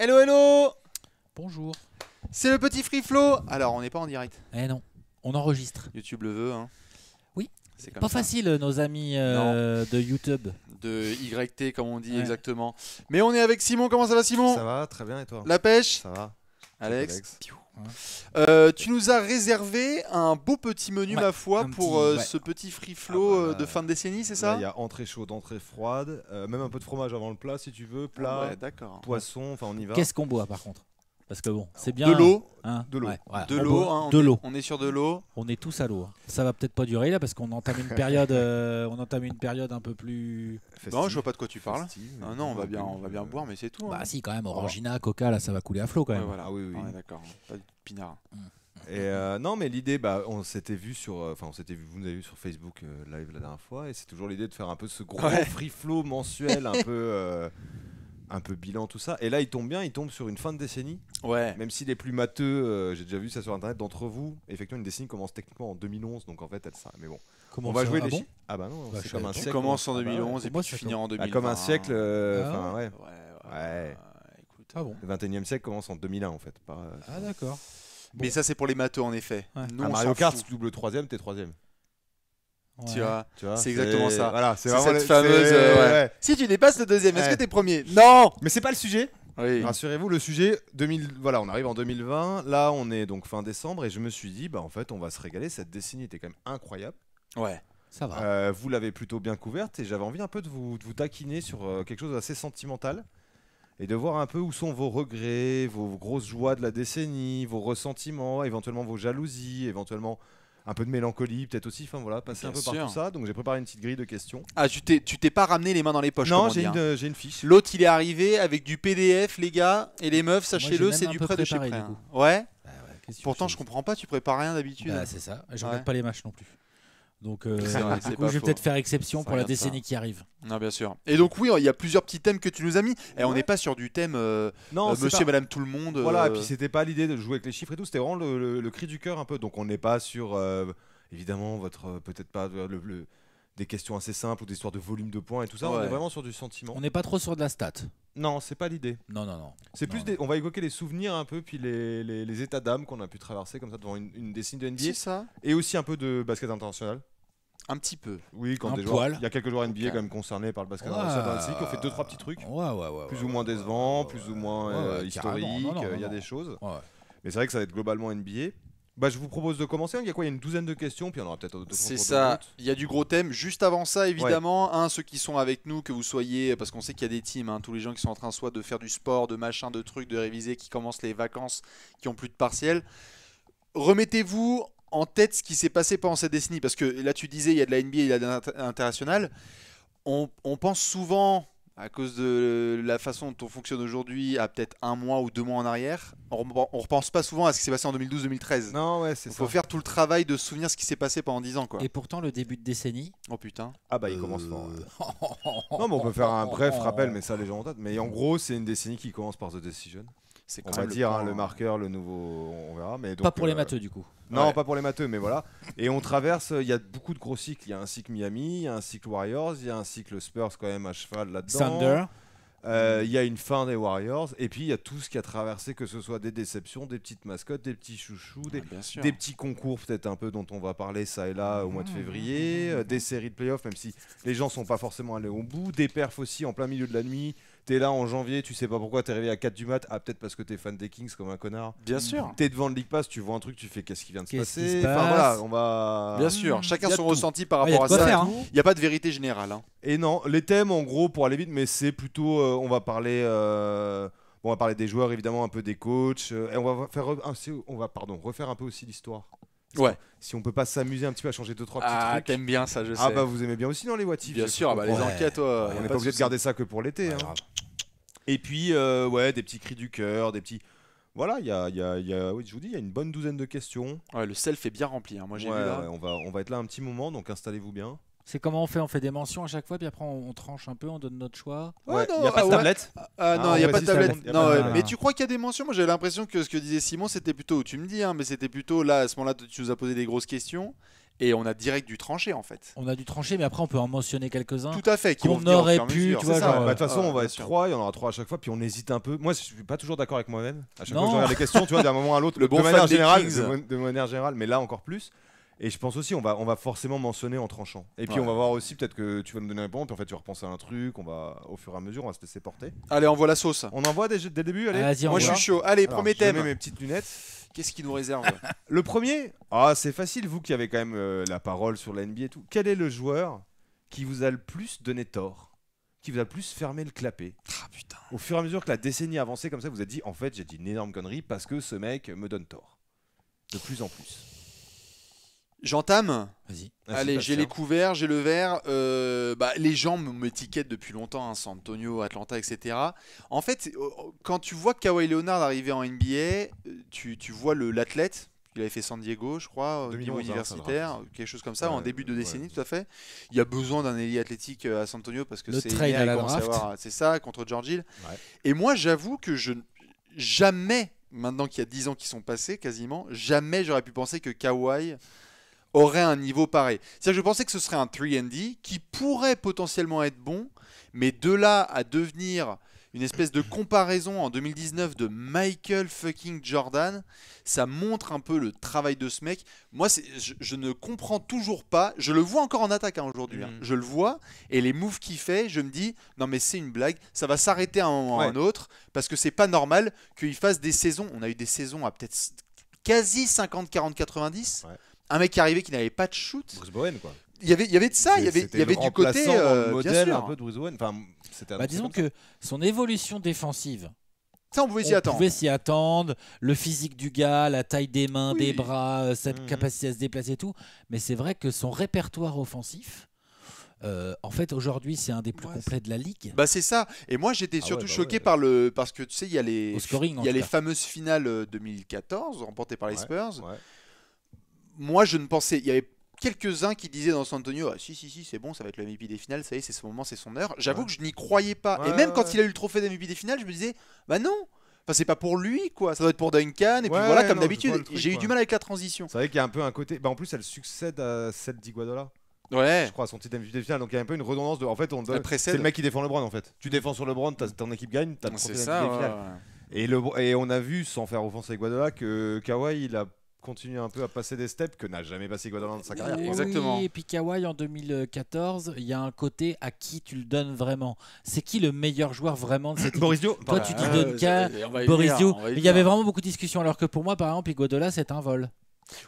Hello, hello Bonjour. C'est le petit free flow. Alors, on n'est pas en direct. Eh non, on enregistre. YouTube le veut. Hein. Oui. C'est pas facile, euh, nos amis euh, de YouTube. De YT, comme on dit exactement. Mais on est avec Simon. Comment ça va, Simon Ça va, très bien. Et toi La pêche Ça va. Alex. Euh, tu nous as réservé un beau petit menu, ma foi, pour euh, ce petit free ah, flow euh, de fin de décennie, c'est ça Il y a entrée chaude, entrée froide, même un peu de fromage avant le plat si tu veux, ah plat, poisson, enfin on y va. Qu'est-ce qu'on boit par contre parce que bon, c'est bien. Hein, de l'eau. de l'eau. Hein, de l'eau. de l'eau. On est sur de l'eau. On est tous à l'eau. Hein. Ça va peut-être pas durer là parce qu'on entame une période, euh, on entame une période un peu plus. Non, je vois pas de quoi tu parles. Ah non, on va bien, on va bien euh, boire, mais c'est tout. Bah si, quand même, oh. Orangina, Coca, là, ça va couler à flot quand même. voilà, oui, oui. D'accord. Pas de pinard. Mm. Et euh, non, mais l'idée, bah, on s'était vu sur, enfin, on s'était vu, vous nous avez vu sur Facebook live la dernière fois, et c'est toujours l'idée de faire un peu ce gros free flow mensuel, un peu un peu bilan, tout ça. Et là, il tombe bien, il tombe sur une fin de décennie. Ouais. Même si les plus matheux, euh, j'ai déjà vu ça sur internet, d'entre vous, effectivement, une décennie commence techniquement en 2011, donc en fait, elle ça. Mais bon. Comment on va jouer ah les Ah bah non, bah, c'est comme un siècle. Tu euh, ah. en 2011 et puis tu finis en 2020. comme un siècle, ouais. Ouais. Ah, écoute, ah bon. Le 21 e siècle commence en 2001, en fait. Euh, ah d'accord. Mais ça, c'est pour les matheux, en effet. Ouais. Mario Kart, double troisième, t'es troisième. Tu vois, c'est exactement ça. Voilà, c'est cette fameuse. Euh, si tu dépasses le deuxième, est-ce que t'es premier Non. Mais c'est pas le sujet. Rassurez-vous, le sujet 2000. Voilà, on arrive en 2020. Là, on est donc fin décembre et je me suis dit, bah en fait, on va se régaler. Cette décennie était quand même incroyable. Ouais. Ça va. Euh, vous l'avez plutôt bien couverte et j'avais envie un peu de vous, vous taquiner sur euh, quelque chose d'assez sentimental et de voir un peu où sont vos regrets, vos grosses joies de la décennie, vos ressentiments, éventuellement vos jalousies, éventuellement un peu de mélancolie, peut-être aussi. Enfin voilà, passer un peu par tout ça. Donc j'ai préparé une petite grille de questions. Ah, tu t'es, pas ramené les mains dans les poches Non, j'ai une, hein. une, fiche. L'autre, il est arrivé avec du PDF, les gars et les meufs. Sachez-le, c'est du prêt de chez prêt. Hein. Ouais. Bah Pourtant, je comprends pas. Tu prépares rien d'habitude. Bah, c'est ça. j'en pas les matchs non plus. Donc, euh, je vais peut-être faire exception pour la décennie qui arrive. Non, bien sûr. Et donc, oui, il y a plusieurs petits thèmes que tu nous as mis. Et on n'est pas sur du thème euh, euh, Monsieur, Madame, tout le monde. Voilà, et puis c'était pas l'idée de jouer avec les chiffres et tout. C'était vraiment le, cri du cœur un peu. Donc, on n'est pas sur, évidemment, votre peut-être pas le des questions assez simples ou des histoires de volume de points et tout ça. On est vraiment sur du sentiment. On n'est pas trop sur de la stat. Non, c'est pas l'idée. Non, non, non. C'est plus des, on va évoquer les souvenirs un peu, puis les, les, états d'âme qu'on a pu traverser comme ça devant une, une décennie de NBA. ça. Et aussi un peu de basket international. Un petit peu. Oui, quand des joueurs, il y a quelques joueurs NBA quand même concernés par le basket international aussi, qui fait deux trois petits trucs. Ouais, ouais, plus ou moins décevants, plus ou moins euh, historique euh, Il y a des choses. Mais c'est vrai que ça va être globalement NBA. Bah, je vous propose de commencer. Hein. Il y a quoi Il y a une douzaine de questions, puis on aura peut-être d'autres. C'est ça. Il y a du gros thème. Juste avant ça, évidemment, hein, ceux qui sont avec nous, que vous soyez, parce qu'on sait qu'il y a des teams, hein, tous les gens qui sont en train soit de faire du sport, de machin, de trucs, de réviser, qui commencent les vacances, qui ont plus de partiels. Remettez-vous en tête ce qui s'est passé pendant cette décennie, parce que là, tu disais, il y a de la NBA, il y a de l'international. On, on pense souvent à cause de la façon dont on fonctionne aujourd'hui, à peut-être un mois ou deux mois en arrière, on, repense pas souvent à ce qui s'est passé en 2012-2013. Non, ouais, c'est ça. Il faut faire tout le travail de souvenir ce qui s'est passé pendant 10 ans, Et pourtant, le début de décennie. Oh putain. Ah bah, il commence fort. Euh. non, mais on peut faire un bref rappel, mais ça, les gens ont date Mais en gros, c'est une décennie qui commence par The Decision on va dire hein, le marqueur, le nouveau, on verra. Mais pas pour les euh, matheux du coup. Non, pas pour les matheux, mais voilà. Et on traverse, il y a beaucoup de gros cycles. Il y a un cycle Miami, il y a un cycle Warriors, il y a un cycle Spurs quand même à cheval là-dedans. Thunder. Euh, il y a une fin des Warriors, et puis il y a tout ce qui a traversé, que ce soit des déceptions, des petites mascottes, des petits chouchous, des, ah, petits concours peut-être un peu dont on va parler ça et là au mois de mmh. février, euh, des séries de playoffs, même si les gens sont pas forcément allés au bout, des perfs aussi en plein milieu de la nuit, T'es là en janvier, tu sais pas pourquoi, t'es arrivé à 4 du mat. Ah, peut-être parce que t'es fan des Kings comme un connard. Bien sûr. T'es devant le League Pass, tu vois un truc, tu fais qu'est-ce qui vient de se passer. on va. Bien sûr, chacun son ressenti par ah, rapport à ça. Hein. Il n'y a pas de vérité générale. Hein. Et non, les thèmes en gros pour aller vite, mais c'est plutôt. Euh, on va parler. Euh, on va parler des joueurs évidemment, un peu des coachs. Euh, et on va faire. on va, pardon, refaire un peu aussi l'histoire. Ouais. Si on peut pas s'amuser un petit peu à changer 2 trois petits ah, trucs. Ah, t'aimes bien ça, je ah sais. Ah bah vous aimez bien aussi dans les What Bien sûr, bah, les enquêtes. on n'est pas obligé de garder ça que pour l'été. Hein. Et puis euh, ouais, des petits cris du cœur, des petits. Voilà, il y a, y a, y a oui, je vous dis, il y a une bonne douzaine de questions. le self est bien rempli. Hein, moi j'ai vu là. Hein. On va, on va être là un petit moment, donc installez-vous bien. C'est comment on fait On fait des mentions à chaque fois, puis après on, tranche un peu, on donne notre choix. Il n'y a pas de ah, tablette ah, ah, non, il n'y a pas de tablette. Mais tu crois qu'il y a des mentions Moi j'ai l'impression que ce que disait Simon, c'était plutôt, tu me dis, hein, mais c'était plutôt là, à ce moment-là, tu nous as posé des grosses questions. Et on a direct du tranché en fait. On a du tranché, mais après on peut en mentionner quelques-uns. Tout à fait. Qui on aurait pu. Bah, bah, de toute façon, on va être trois, il y en aura trois à chaque fois, puis on hésite un peu. Moi, je suis pas toujours d'accord avec moi-même. À chaque fois que je regarde questions, tu vois, d'un moment à l'autre, de manière générale, de, manière générale, mais là encore plus. Et je pense aussi, on va, on va forcément mentionner en tranchant. Et puis on va voir aussi, peut-être que tu vas me donner un bon puis en fait tu vas repenser à un truc, on va, au fur et à mesure, on va se laisser porter. Allez, envoie la sauce. On envoie dès, dès le début, allez. Moi je suis chaud. Allez, premier thème. mes petites lunettes. Qu'est-ce qui nous réserve Le premier, ah, c'est facile, vous qui avez quand même euh, la parole sur la NBA et tout. Quel est le joueur qui vous a le plus donné tort qui vous a le plus fermé le clapet. Ah, putain. Au fur et à mesure que la décennie avançait comme ça, vous avez dit en fait j'ai dit une énorme connerie parce que ce mec me donne tort. De plus en plus. J'entame Vas-y. Allez, j'ai les couverts, j'ai le verre. Euh, bah, les gens m'étiquettent depuis longtemps, à hein, San Antonio, Atlanta, etc. En fait, oh, oh, quand tu vois Kawhi Leonard arriver en NBA, euh, tu, tu vois l'athlète. Il avait fait San Diego, je crois, au niveau hein, universitaire, quelque chose comme ça, en début de décennie, tout à fait. Il y a besoin d'un ailier athlétique euh, à San Antonio parce que c'est C'est ça, contre George Hill. Et moi, j'avoue que je jamais, maintenant qu'il y a 10 ans qui sont passés quasiment, jamais j'aurais pu penser que Kawhi aurait un niveau pareil. cest que je pensais que ce serait un 3D qui pourrait potentiellement être bon, mais de là à devenir une espèce de comparaison en 2019 de Michael fucking Jordan, ça montre un peu le travail de ce mec. Moi, je, je, ne comprends toujours pas. Je le vois encore en attaque hein, aujourd'hui. Hein. Mm. Je le vois et les moves qu'il fait, je me dis non mais c'est une blague. Ça va s'arrêter à un moment ou à un autre parce que c'est pas normal qu'il fasse des saisons. On a eu des saisons à peut-être quasi 50, 40, 90. Ouais un mec qui arrivait qui n'avait pas de shoot. Bruce Bowen, quoi. Il y avait, il y avait de ça, il y avait, il y avait du côté. Euh, bien sûr. un peu de Bruce Bowen. Enfin, bah, disons que son évolution défensive. Ça, on pouvait s'y attendre. On pouvait s'y attendre. Le physique du gars, la taille des mains, des bras, euh, cette mhm. capacité à se déplacer et tout. Mais c'est vrai que son répertoire offensif, euh, en fait, aujourd'hui, c'est un des plus complets de la ligue. Bah, c'est ça. Et moi, j'étais ah surtout bah choqué par le. Parce que tu sais, il y a les, scoring, il y a les fameuses finales 2014 remportées par les Spurs moi, je ne pensais. Il y avait quelques-uns qui disaient dans San Antonio ah, si, si, si, c'est bon, ça va être le MVP des finales, ça y est, c'est ce moment, c'est son heure. J'avoue que je n'y croyais pas. et même quand il a eu le trophée d'MVP des finales, je me disais bah non Enfin, c'est pas pour lui, quoi. Ça doit être pour Duncan. Et puis voilà, comme d'habitude, j'ai eu du mal avec la transition. C'est vrai qu'il y a un peu un côté. Bah, en plus, elle succède à celle d'Iguadola. Ouais. Je crois à son titre MVP des finales. Donc il y a un peu une redondance En fait, on donne. C'est le mec qui défend LeBron, en fait. Tu défends sur LeBron, ton équipe gagne, t'as le Et, le, et on a vu, sans faire offense à que Kawhi, il a continuer un peu à passer des steps que n'a jamais passé Guardiola dans sa carrière. Exactement. et puis Kawhi en 2014, il y a un côté à qui tu le donnes vraiment. C'est qui le meilleur joueur vraiment de cette équipe Boris Toi, tu dis euh, Boris Il y avait vraiment beaucoup de discussions, alors que pour moi, par exemple, Iguodala, c'est un vol.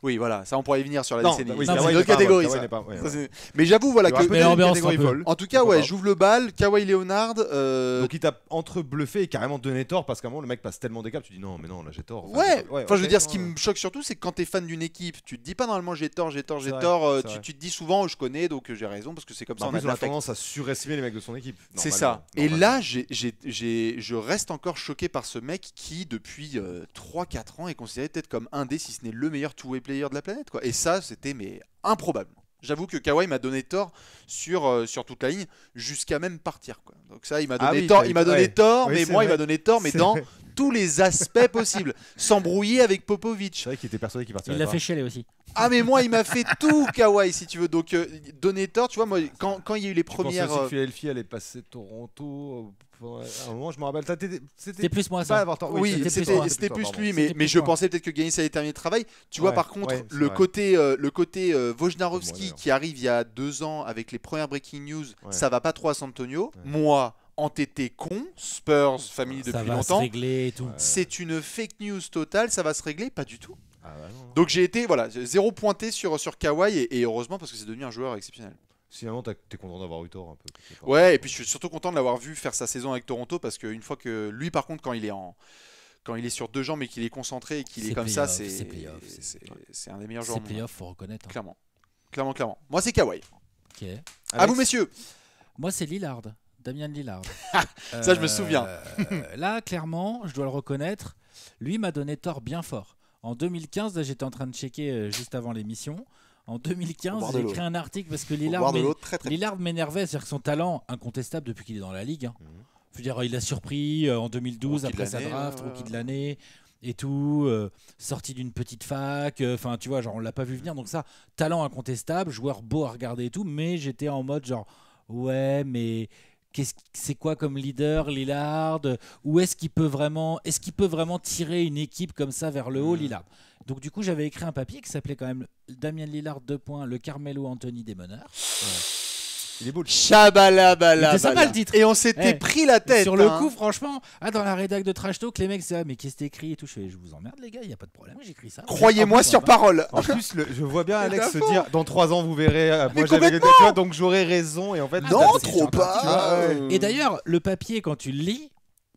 Oui, voilà, ça on pourrait y venir sur la décennie. Bah c'est une autre catégorie. Mais j'avoue, voilà, que. En tout cas, ouais, j'ouvre le bal, Kawhi Leonard. Euh, donc il t'a entre bluffé et carrément donné tort parce qu'à un moment, le mec passe tellement des câbles tu dis non, mais non, là j'ai tort. ouais, enfin, je veux dire, ce qui me choque surtout, c'est que quand t'es fan d'une équipe, tu te dis pas normalement j'ai tort, j'ai tort, j'ai tort. Euh, tu, te dis souvent, je connais, donc euh, j'ai raison parce que c'est comme bah, ça. on a tendance à surestimer les mecs de son équipe. C'est ça. Et là, je reste encore choqué par ce mec qui, depuis 3-4 ans, est considéré peut-être comme un des, si ce n'est le meilleur tour de la planète. Quoi. Et ça, c'était mais improbable. J'avoue que Kawhi m'a donné tort sur, euh, sur toute la ligne, jusqu'à même partir. Quoi. Donc ça, il m'a ah donné tort, il m'a donné tort, mais moi, il m'a donné tort, mais dans, tous les aspects possibles, s'embrouiller avec Popovic. C'est vrai qu'il était persuadé qu'il partirait. Il l'a fait chialer aussi. Ah mais moi il m'a fait tout kawaii si tu veux donc euh, donner tort tu vois moi quand, quand il y a eu les premières pensais aussi que euh, Philadelphie allait passer Toronto à un moment je me rappelle c'était plus moi ça oui, c'était plus, lui mais, mais je pensais peut-être que ça allait terminer le travail tu vois par contre euh, le, côté, le, côté, Wojnarowski qui arrive il y a deux ans avec les premières breaking news ça va pas trop à San Antonio moi été con, Spurs, famille ça depuis va longtemps. Se régler et tout. C'est une fake news totale, ça va se régler Pas du tout. Ah bah Donc j'ai été voilà, zéro pointé sur, sur Kawhi et, heureusement parce que c'est devenu un joueur exceptionnel. Sinon, t'es content d'avoir eu tort un peu. Ouais, et puis je suis surtout content de l'avoir vu faire sa saison avec Toronto parce qu'une fois que lui, par contre, quand il est en quand il est sur deux jambes et qu'il est concentré et qu'il est, comme ça, c'est c'est un des meilleurs joueurs. C'est playoff, faut reconnaître. Hein. Clairement, clairement, clairement. Moi, c'est Kawhi. Ok. À vous, messieurs. Moi, c'est Lillard. Damien Lillard. Ça, je me souviens. Euh, là, clairement, je dois le reconnaître, lui m'a donné tort bien fort. En 2015, j'étais en train de checker euh, juste avant l'émission. En 2015, j'ai écrit un article parce que Lillard, m'énervait. C'est-à-dire que son talent, incontestable depuis qu'il est dans la ligue. Hein. Mhm. Je veux dire, il a surpris euh, en 2012 après sa draft, rookie de l'année et tout, sorti d'une petite fac, enfin tu vois, genre on l'a pas vu venir, donc ça, talent incontestable, joueur beau à regarder et tout, mais j'étais en mode genre ouais, mais c'est quoi comme leader Lillard ou est-ce qu'il peut vraiment est-ce qu'il peut vraiment tirer une équipe comme ça vers le haut mm. Lillard Donc du coup j'avais écrit un papier qui s'appelait quand même Damien Lillard 2 points le Carmelo Anthony des Moneurs c'est le titre. Et on s'était pris la tête. Sur le hein. coup, franchement, ah, dans la rédac de Trash Talk, les mecs, c'est ah, mais qu'est-ce que écrit et tout. Je, vous emmerde, les gars, il a pas de problème. J'écris ça. Croyez-moi ah, sur parole. En plus, je vois bien Alex se dire dans 3 ans, vous verrez. Euh, moi, j'avais donc j'aurai raison. Et en fait, non, trop pas. Et d'ailleurs, le papier, quand tu le lis,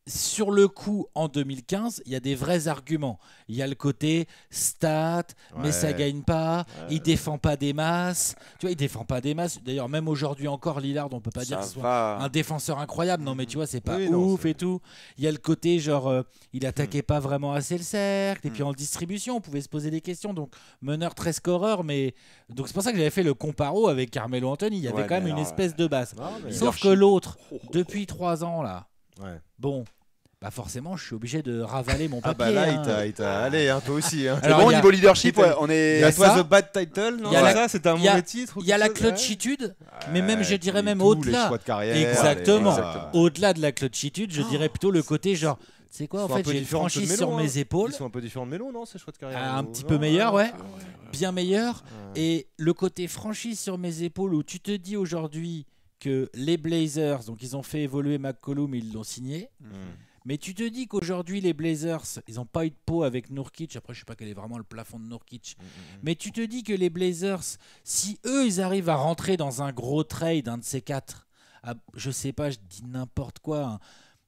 sur le coup, en 2015, il y a des vrais arguments. Il y a le côté stat, mais ça gagne pas, il défend pas des masses. Tu vois, il défend pas des masses. D'ailleurs, même aujourd'hui encore, Lillard, on peut pas dire que soit un défenseur incroyable. Non, mais tu vois, c'est pas ouf et tout. Il y a le côté genre, euh, il attaquait pas vraiment assez le cercle. Et hmm. puis en distribution, on pouvait se poser des questions. Donc, meneur très scoreur, mais. Donc, c'est pour ça que j'avais fait le comparo avec Carmelo Anthony. Il y avait quand même une espèce de base. Sauf que l'autre, oh, oh, oh. depuis trois ans, là Ouais. Bon, bah forcément, je suis obligé de ravaler mon papier. Ah bah là, hein. il ah. aussi. Hein. C'est bon, niveau leadership, on Il y a toi, ça. bad title, non Il la- un mauvais titre. Il y a la clutchitude, mais même, je dirais même au-delà. Exactement. Au-delà de la clochitude, je dirais plutôt le côté genre, C'est quoi, en fait, j'ai une sur mes hein. épaules, Ils sont un peu différents de Melo. non Ces choix de carrière un euh, petit peu meilleur, ouais. bien meilleur. Et le côté franchise sur mes épaules où tu te dis aujourd'hui, les Blazers, donc ils ont fait évoluer McCollum, ils l'ont signé. Mm. Mais tu te dis qu'aujourd'hui, les Blazers, ils n'ont pas eu de peau avec Nurkic Après, je sais pas quel est vraiment le plafond de Nurkic mm, mm, Mais tu te dis que les Blazers, si eux, ils arrivent à rentrer dans un gros trade, un de ces quatre, je sais pas, je dis n'importe quoi. Hein.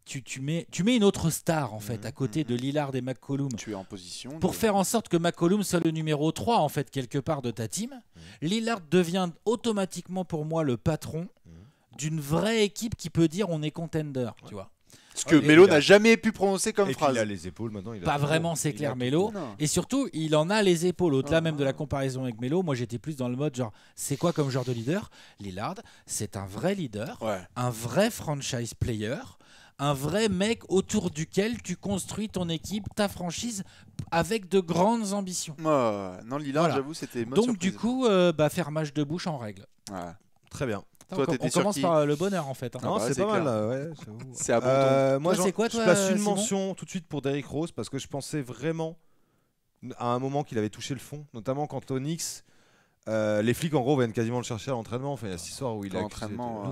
Tu, tu, mets, tu mets une autre star en fait à côté de Lillard et McCollum. Tu es en position. Pour faire en sorte que McCollum soit le numéro 3 en fait quelque part de ta team. Lillard devient automatiquement pour moi le patron d'une vraie équipe qui peut dire on est contender, tu vois. Ce que Melo n'a jamais pu prononcer comme phrase. Il a les épaules maintenant. Il pas vraiment, c'est clair, Melo. Et surtout, il en a les épaules. Au-delà même de la comparaison avec Melo, moi j'étais plus dans le mode genre, c'est quoi comme genre de leader Lillard, c'est un vrai leader, un vrai franchise player, un vrai mec autour duquel tu construis ton équipe, ta franchise avec de grandes ambitions. non, Lillard, j'avoue, c'était Donc, du coup, euh, bah, faire match de bouche en règle. Très bien on, commence par euh, le bonheur en fait. Hein. Non, ah bah c'est pas mal. c'est abondant. Euh, moi, quoi, je place une mention tout de suite pour Derrick Rose parce que je pensais vraiment à un moment qu'il avait touché le fond, notamment quand Onyx. Euh, les flics en gros viennent quasiment le chercher à l'entraînement. Enfin, il y a où il a entraînement.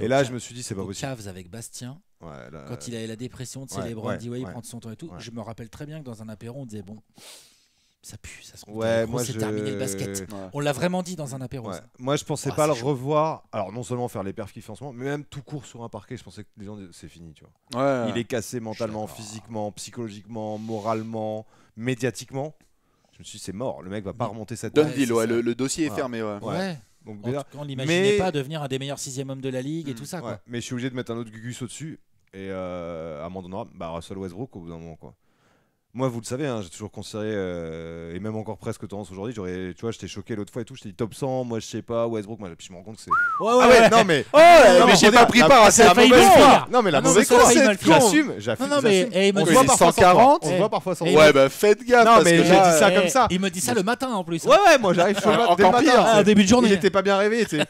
et là, je me suis dit, c'est pas possible. Caves avec Bastien. Quand il avait la dépression, de ouais, dit ouais, il son temps et tout. Je me rappelle très bien que dans un apéro, on disait bon, ça pue, ça se ouais, moi c'est terminé le basket. On l'a vraiment dit dans un apéro. Moi je pensais oh, pas le revoir. Alors non seulement faire les perfs qui fait mais même tout court sur un parquet, je pensais que les gens c'est fini, tu vois. Il est cassé mentalement, physiquement, psychologiquement, moralement, médiatiquement. Je me suis dit c'est mort, le mec va pas remonter cette Donne le, dossier est fermé, ouais. Donc, on l'imaginait pas devenir un des meilleurs sixième hommes de la ligue et mm. tout ça. Mais je suis obligé de mettre un autre Gugus au-dessus et euh, à un moment donné, bah, Russell Westbrook au bout d'un moment quoi. Moi, vous le savez, hein, j'ai toujours considéré, euh, et même encore presque tendance aujourd'hui, j'aurais, tu vois, j'étais choqué l'autre fois et tout, j'étais top 100, moi je sais pas, Westbrook, moi je me rends compte que c'est. Ouais, ah ouais, ah ouais, non mais. Oh, mais j'ai pas pris part à cette mauvaise histoire. Non, mais la ah mauvaise histoire, j'assume, j'affiche. Non, non, mais on voit parfois 140, on voit parfois 140. Ouais, bah faites gaffe, parce que j'ai dit ça comme ça. Il me dit ça le matin en plus. Ouais, ouais, moi j'arrive le matin. En ah, début de journée. était pas bien réveillé, tu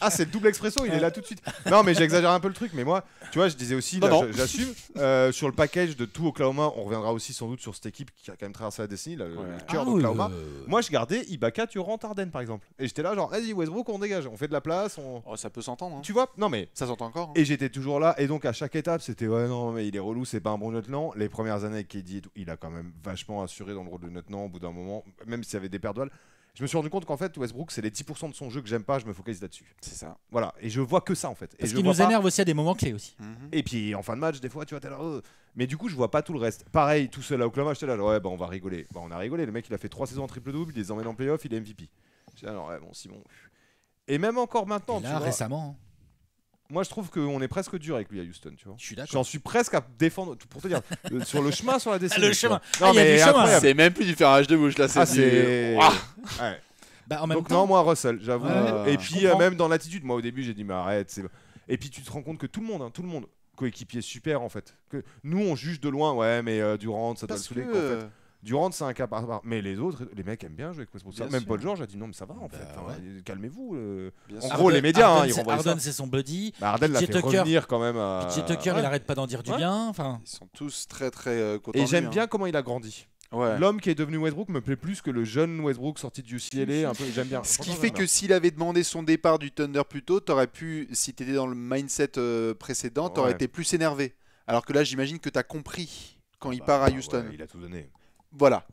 Ah, c'est le double expresso, il est là tout de suite. Non, mais j'exagère un peu le truc, mais moi, tu vois, je disais aussi, j'assume, euh, sur le package de tout Oklahoma, on reviendra aussi sans doute sur cette équipe qui a quand même traversé la décennie, le, cœur ah d'Oklahoma. Euh, Moi, je gardais Ibaka, rentres Arden par exemple. Et j'étais là, genre, vas-y, Westbrook, on dégage, on fait de la place. On... Oh, ça peut s'entendre. Hein. Tu vois Non, mais. Ça s'entend encore. Hein. Et j'étais toujours là. Et donc, à chaque étape, c'était, ouais, non, mais il est relou, c'est pas un bon lieutenant. Les premières années avec KD il a quand même vachement assuré dans le rôle de lieutenant au bout d'un moment, même s'il y avait des perdoiles je me suis rendu compte qu'en fait, Westbrook, c'est les 10% de son jeu que j'aime pas, je me focalise là-dessus. C'est ça. Voilà, et je vois que ça en fait. Parce qu'il nous énerve aussi à des moments clés aussi. Mhm. Et puis en fin de match, des fois, tu vois, t'es là. Oh. Mais du coup, je vois pas tout le reste. Pareil, tout seul à Oklahoma, j'étais là, ouais, bah on va rigoler. Bah on a rigolé. Le mec, il a fait trois saisons en triple-double, il les emmène en playoff, il est MVP. Alors, ouais, bon, Simon. Et même encore maintenant. tu vois, récemment. Hein moi je trouve qu'on est presque dur avec lui à Houston, tu vois. Je suis d'accord. J'en suis presque à défendre, pour te dire, euh, sur le chemin, sur la décision. Ah, le chemin. Ah, non, mais c'est même plus du ferrage de bouche là, ah, c'est. Bah, Donc non, moi Russell, j'avoue. et puis euh, même dans l'attitude, moi au début j'ai dit mais arrête, Et puis tu te rends compte que tout le monde, hein, tout le monde, coéquipier super en fait. Que nous on juge de loin, ouais, mais euh, Durant, ça doit Parce le Durant, c'est un cas par rapport Mais les autres, les mecs aiment bien jouer avec Westbrook Même Paul George a dit non, mais ça va en bah fait. Calmez-vous. Euh. En gros, les médias, hein, Arden, Arden, c'est son buddy. Bah, Arden l'a fait revenir quand même. À... Tucker, il arrête pas d'en dire du bien. Enfin. Ils sont tous très très euh, contents. Et j'aime hein. bien comment il a grandi. L'homme qui est devenu Westbrook me plaît plus que le jeune Westbrook sorti du UCLA. Un peu, j'aime bien. Ce qui fait que s'il avait demandé son départ du Thunder plus tôt, t'aurais pu, si t'étais dans le mindset euh, précédent, t'aurais été plus énervé. Alors que là, j'imagine que t'as compris quand il bah part à Houston. il a tout donné. Voilà.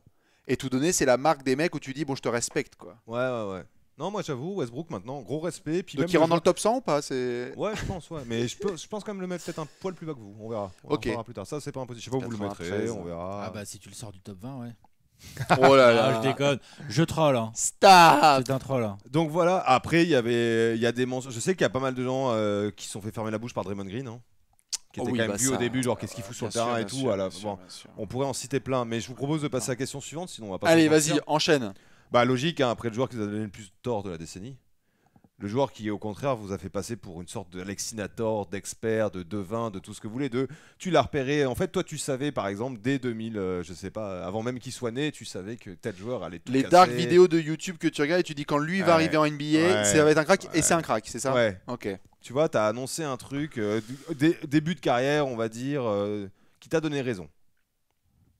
Et tout donné, c'est la marque des mecs où tu dis, bon, je te respecte, quoi. Ouais, ouais, ouais. Non, moi j'avoue, Westbrook maintenant, gros respect. Puis Donc il rentre dans le top 100 ou pas Ouais, je pense, ouais. Mais je, pense quand même le mettre peut-être un poil plus bas que vous. On verra. On ok. verra plus tard. Ça, c'est pas impossible. Je sais pas où vous le mettrez. On verra. Ah bah si tu le sors du top 20, ouais. oh là là, ah, je déconne, je troll. Hein. Stop. C'est un troll. Hein. Donc voilà. Après, il y avait, il y a des mensonges. Je sais qu'il y a pas mal de gens euh, qui qui sont fait fermer la bouche par Draymond Green. Hein qui était quand même bah, vu au début, genre qu'est-ce qu'il fout sur le terrain et tout. on pourrait en citer plein, mais je vous propose de passer à la question suivante, sinon on va pas. Allez, vas-y, enchaîne. Bah logique, hein, après le joueur qui vous a donné le plus tort de la décennie, le joueur qui au contraire vous a fait passer pour une sorte de d'alexinator, d'expert, de devin, de tout ce que vous voulez, de tu l'as repéré. En fait, toi tu savais par exemple dès 2000, euh, je sais pas, avant même qu'il soit né, tu savais que tel joueur allait tout Les dark vidéos de YouTube que tu regardes et tu dis quand lui va arriver en NBA, ça va être un crack et c'est un crack, c'est ça Ouais. Ok tu vois, t'as annoncé un truc, euh, début de carrière, on va dire, euh, qui t'a donné raison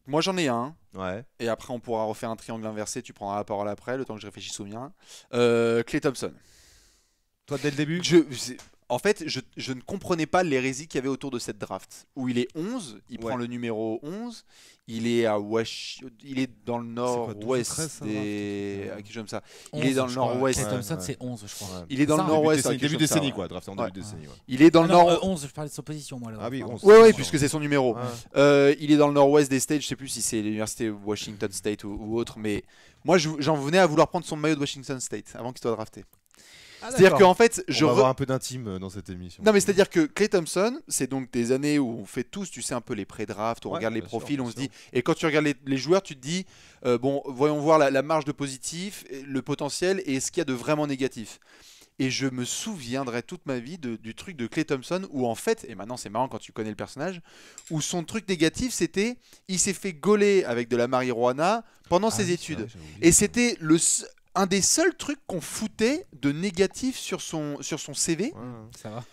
Moi, j'en ai un. Ouais. Et après, on pourra refaire un triangle inversé. Tu prendras la parole après, le temps que je réfléchisse au mien. Euh, Clay Thompson. Toi, dès le début je, en fait, je, je, ne comprenais pas l'hérésie qu'il y avait autour de cette draft. Où il est 11, il prend le numéro 11, il est à Wash... il est dans le nord-ouest des. À qui ça Il est dans le nord-ouest. Thompson, c'est 11, je crois. Il est dans le nord-ouest. Début hein, décennie, quoi. Draft en début décennie. Il est dans le nord. 11, euh, je parlais de son position, moi. ah oui, 11. oui, puisque c'est son numéro. Euh, il est dans le nord-ouest des States. Je sais plus si c'est l'université Washington State ou autre, mais moi, j'en venais à vouloir prendre son maillot de Washington State avant qu'il soit drafté. Ah, c'est-à-dire qu'en fait, je. On va avoir un peu d'intime euh, dans cette émission. Non, mais c'est-à-dire que Clay Thompson, c'est donc des années où on fait tous, tu sais, un peu les pré-drafts, on regarde les profils, on se dit. Et quand tu regardes les, joueurs, tu te dis, euh, bon, voyons voir la, marge de positif, le potentiel et ce qu'il y a de vraiment négatif. Et je me souviendrai toute ma vie du truc de Clay Thompson où en fait, et maintenant c'est marrant quand tu connais le personnage, où son truc négatif c'était il s'est fait gauler avec de la marijuana pendant ah ses études. et c'était le un des seuls trucs qu'on foutait de négatif sur son, sur son CV. ça va.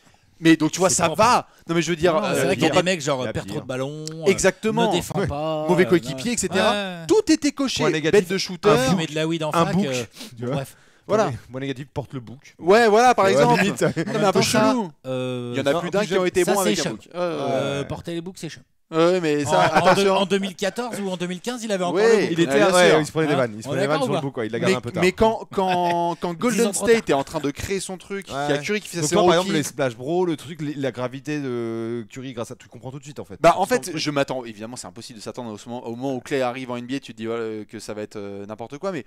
Mais donc tu vois, ça va. Non mais je veux dire, c'est euh, vrai qu'il y a des mecs genre perd trop de hein. ballons, euh, exactement, ne défend pas, mauvais euh, coéquipier, etc. Ouais. Tout était coché. négatif, Bête de shooter, un de la weed en un fac, book, bref. Voilà. Moi négatif porte le book. Ouais, voilà par exemple. non, mais un peu chelou. Il y en a plus d'un qui ont été bons avec le book. Porter les books, c'est chelou mais ça, en, attention. En, 2014 ou en 2015, il avait encore le Il était ah, ouais, il se prenait des hein vannes. Il se prenait des vannes sur le bout, quoi. Il l'a gardé un peu tard. Mais quand, quand, quand Golden State est en train de créer son truc, il y a Curry qui fait ses Par exemple, les Splash Bro, le truc, la gravité de Curry grâce à. Tu comprends tout de suite, en fait. Bah, en fait, je m'attends. Évidemment, c'est impossible de s'attendre au moment, où Clay arrive en NBA, tu te dis euh, que ça va être euh, n'importe quoi. Mais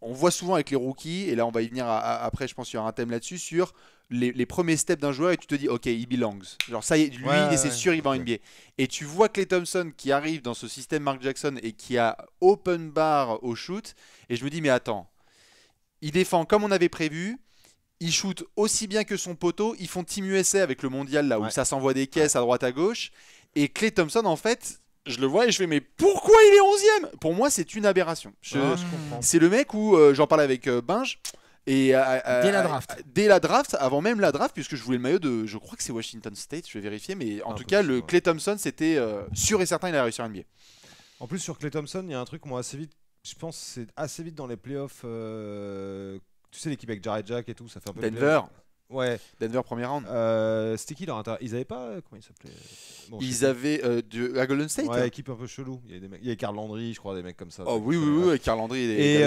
on voit souvent avec les rookies, et là, on va y venir après, je pense qu'il y aura un thème là-dessus, sur les, premiers steps d'un joueur et tu te dis, ok, il belongs. Genre, ça y est, lui, c'est sûr, il va en NBA. Et tu vois Clay Thompson qui arrive dans ce système Mark Jackson et qui a open bar au shoot. Et je me dis, mais attends, il défend comme on avait prévu. Il shoot aussi bien que son poteau. Ils font Team USA avec le mondial là où ça s'envoie des caisses à droite à gauche. Et Clay Thompson, en fait, je le vois et je fais mais pourquoi il est 11 e Pour moi, c'est une aberration. c'est le mec où euh, j'en parle avec euh, Binge. Et euh, euh, dès la euh, draft. dès la draft, avant même la draft, puisque je voulais le maillot de, je crois que c'est Washington State, je vais vérifier, mais en tout cas, le Clay Thompson, c'était sûr et certain, il a réussi à NBA. En plus, sur Clay Thompson, il y a un truc, moi, assez vite, je pense, c'est assez vite dans les playoffs. tu sais, l'équipe avec Jared Jack et tout, ça fait un peu. Denver. Ouais. Denver, premier round. Euh, C'était qui leur inter... Ils avaient pas. Euh, comment il s'appelaient euh, Ils avaient. Golden State Ouais, hein. équipe un peu chelou. Il y avait, Carl Landry, je crois, des mecs comme ça. Oh oui, oui, oui, Carl Landry. Et,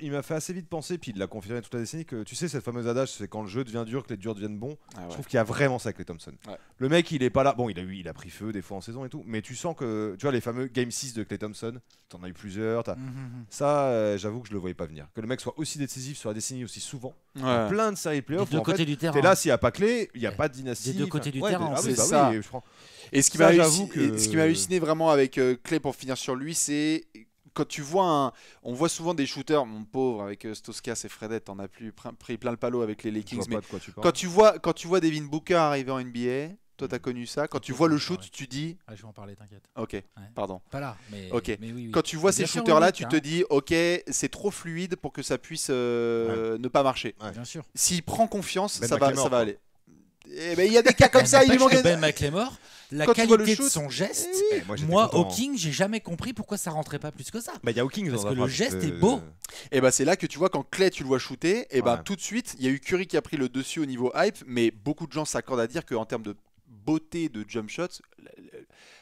il m'a fait assez vite penser, puis il l'a confirmé toute la décennie, que tu sais, cette fameuse adage, c'est quand le jeu devient dur, que les durs deviennent bons. Ah je trouve qu'il y a vraiment ça avec les Thompson. Le mec, il est pas là. Bon, il a, il a pris feu des fois en saison et tout, mais tu sens que. Tu vois, les fameux Game 6 de Clay Thompson, t'en as eu plusieurs. Mmh, mmh, mmh. Ça, j'avoue que je le voyais pas venir. Que le mec soit aussi décisif sur la décennie aussi souvent plein de séries playoffs. Des du terrain. Et là, s'il n'y a pas clé, il n'y a pas de dynastie. Des deux côtés du terrain, c'est ça. et ce qui m'a halluciné, vraiment avec euh, Clay Clé pour finir sur lui, c'est quand tu vois On voit souvent des shooters, mon pauvre, avec euh, Stoskas et Fredette, on a plus pris plein le palo avec les Lakers. quand, tu vois, quand tu vois Devin Booker arriver en NBA, toi, t'as connu ça Quand tu vois le shoot, tu dis. Ah, je vais en parler, t'inquiète. Ok, pardon. Pas là, mais. Ok. Mais oui, Quand tu vois ces shooters-là, tu te dis, ok, c'est trop fluide pour que ça puisse euh, ne pas marcher. Bien sûr. S'il prend confiance, ben ça, va, ça va aller. Eh ben, il ben, y a des cas comme ça, il manque. Ben McLemore, la Quand qualité shoot, de son geste, eh eh, moi, hein. Hawking, j'ai jamais compris pourquoi ça rentrait pas plus que ça. Bah, y a Hawking Parce que le geste est beau. Et ben, c'est là que tu vois, quand Clay, tu le vois shooter, et ben, tout de suite, il y a eu Curry qui a pris le dessus au niveau hype, mais beaucoup de gens s'accordent à dire qu'en termes de beauté de jump shots,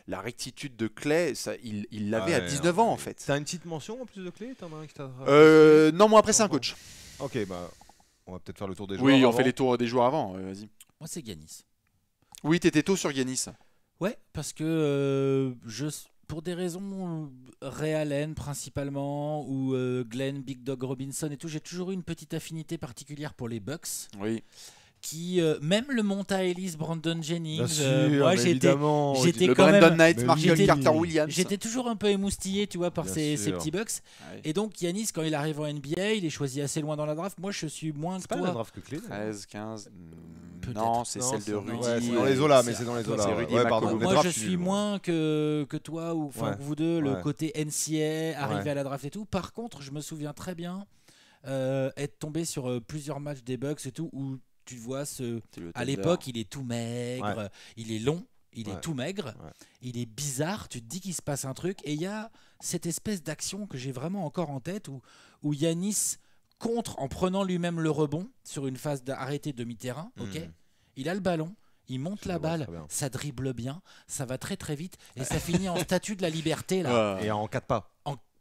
la, rectitude de Clay, ça, il, l'avait à 19 ans en fait. T'as une petite mention en plus de Clay T'en as un qui euh, Non, moi après c'est un coach. Ok, bah on va peut-être faire le tour des joueurs. Oui, on fait les tours des joueurs avant. Euh, vas-y. Moi c'est Ganis. Oui, t'étais tôt sur Ganis. Ouais, parce que euh, je pour des raisons Ray Allen principalement ou Glenn Big Dog Robinson et tout, j'ai toujours eu une petite affinité particulière pour les Bucks. Oui qui euh, même le monta Ellis, Brandon Jennings, euh, sûr, moi j'étais, quand Brandon même, Knight, Marshall Carter Williams, j'étais toujours un peu émoustillé, tu vois, par ces, ces, petits bucks. Et donc Yanis, quand il arrive en NBA, il est choisi assez loin dans la draft. Moi, je suis moins que pas toi. la draft que Clé, 13, 15. Non, c'est celle de Rudy. c'est dans les Zola, euh, mais c'est dans les Zola. pardon, moi, je suis moins que, que toi ou enfin vous deux, le côté NCA, arriver à la draft et tout. Par contre, je me souviens très bien. Euh, être tombé sur plusieurs matchs des Bucks et tout où tu vois ce à l'époque il est tout maigre il est long il est tout maigre il est bizarre tu te dis qu'il se passe un truc et il y a cette espèce d'action que j'ai vraiment encore en tête où où Yanis contre en prenant lui-même le rebond sur une phase d'arrêté demi-terrain hmm. ok il a le ballon il monte la balle, ça dribble bien, ça va très très vite et ça finit en statut de la liberté là. Et en quatre pas.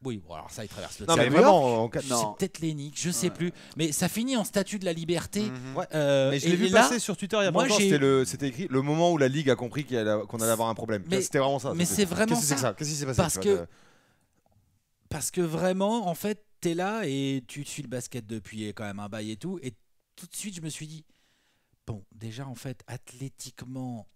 Oui, alors ça, il traverse le non, mais vraiment, C'est peut-être l'énigme, je sais plus. Mais ça finit en statut de la liberté. Mhm. Euh, mais je l'ai vu passer sur Twitter il y a pas longtemps. C'était écrit le moment où la Ligue a compris qu'on allait avoir un problème. C'était vraiment ça. Mais c'est vraiment ce ça Qu'est-ce qui s'est passé Parce que parce que vraiment, en fait, t'es là et tu suis le basket depuis quand même un bail et tout. Et tout de suite, je me suis dit, bon, déjà, en fait, athlétiquement,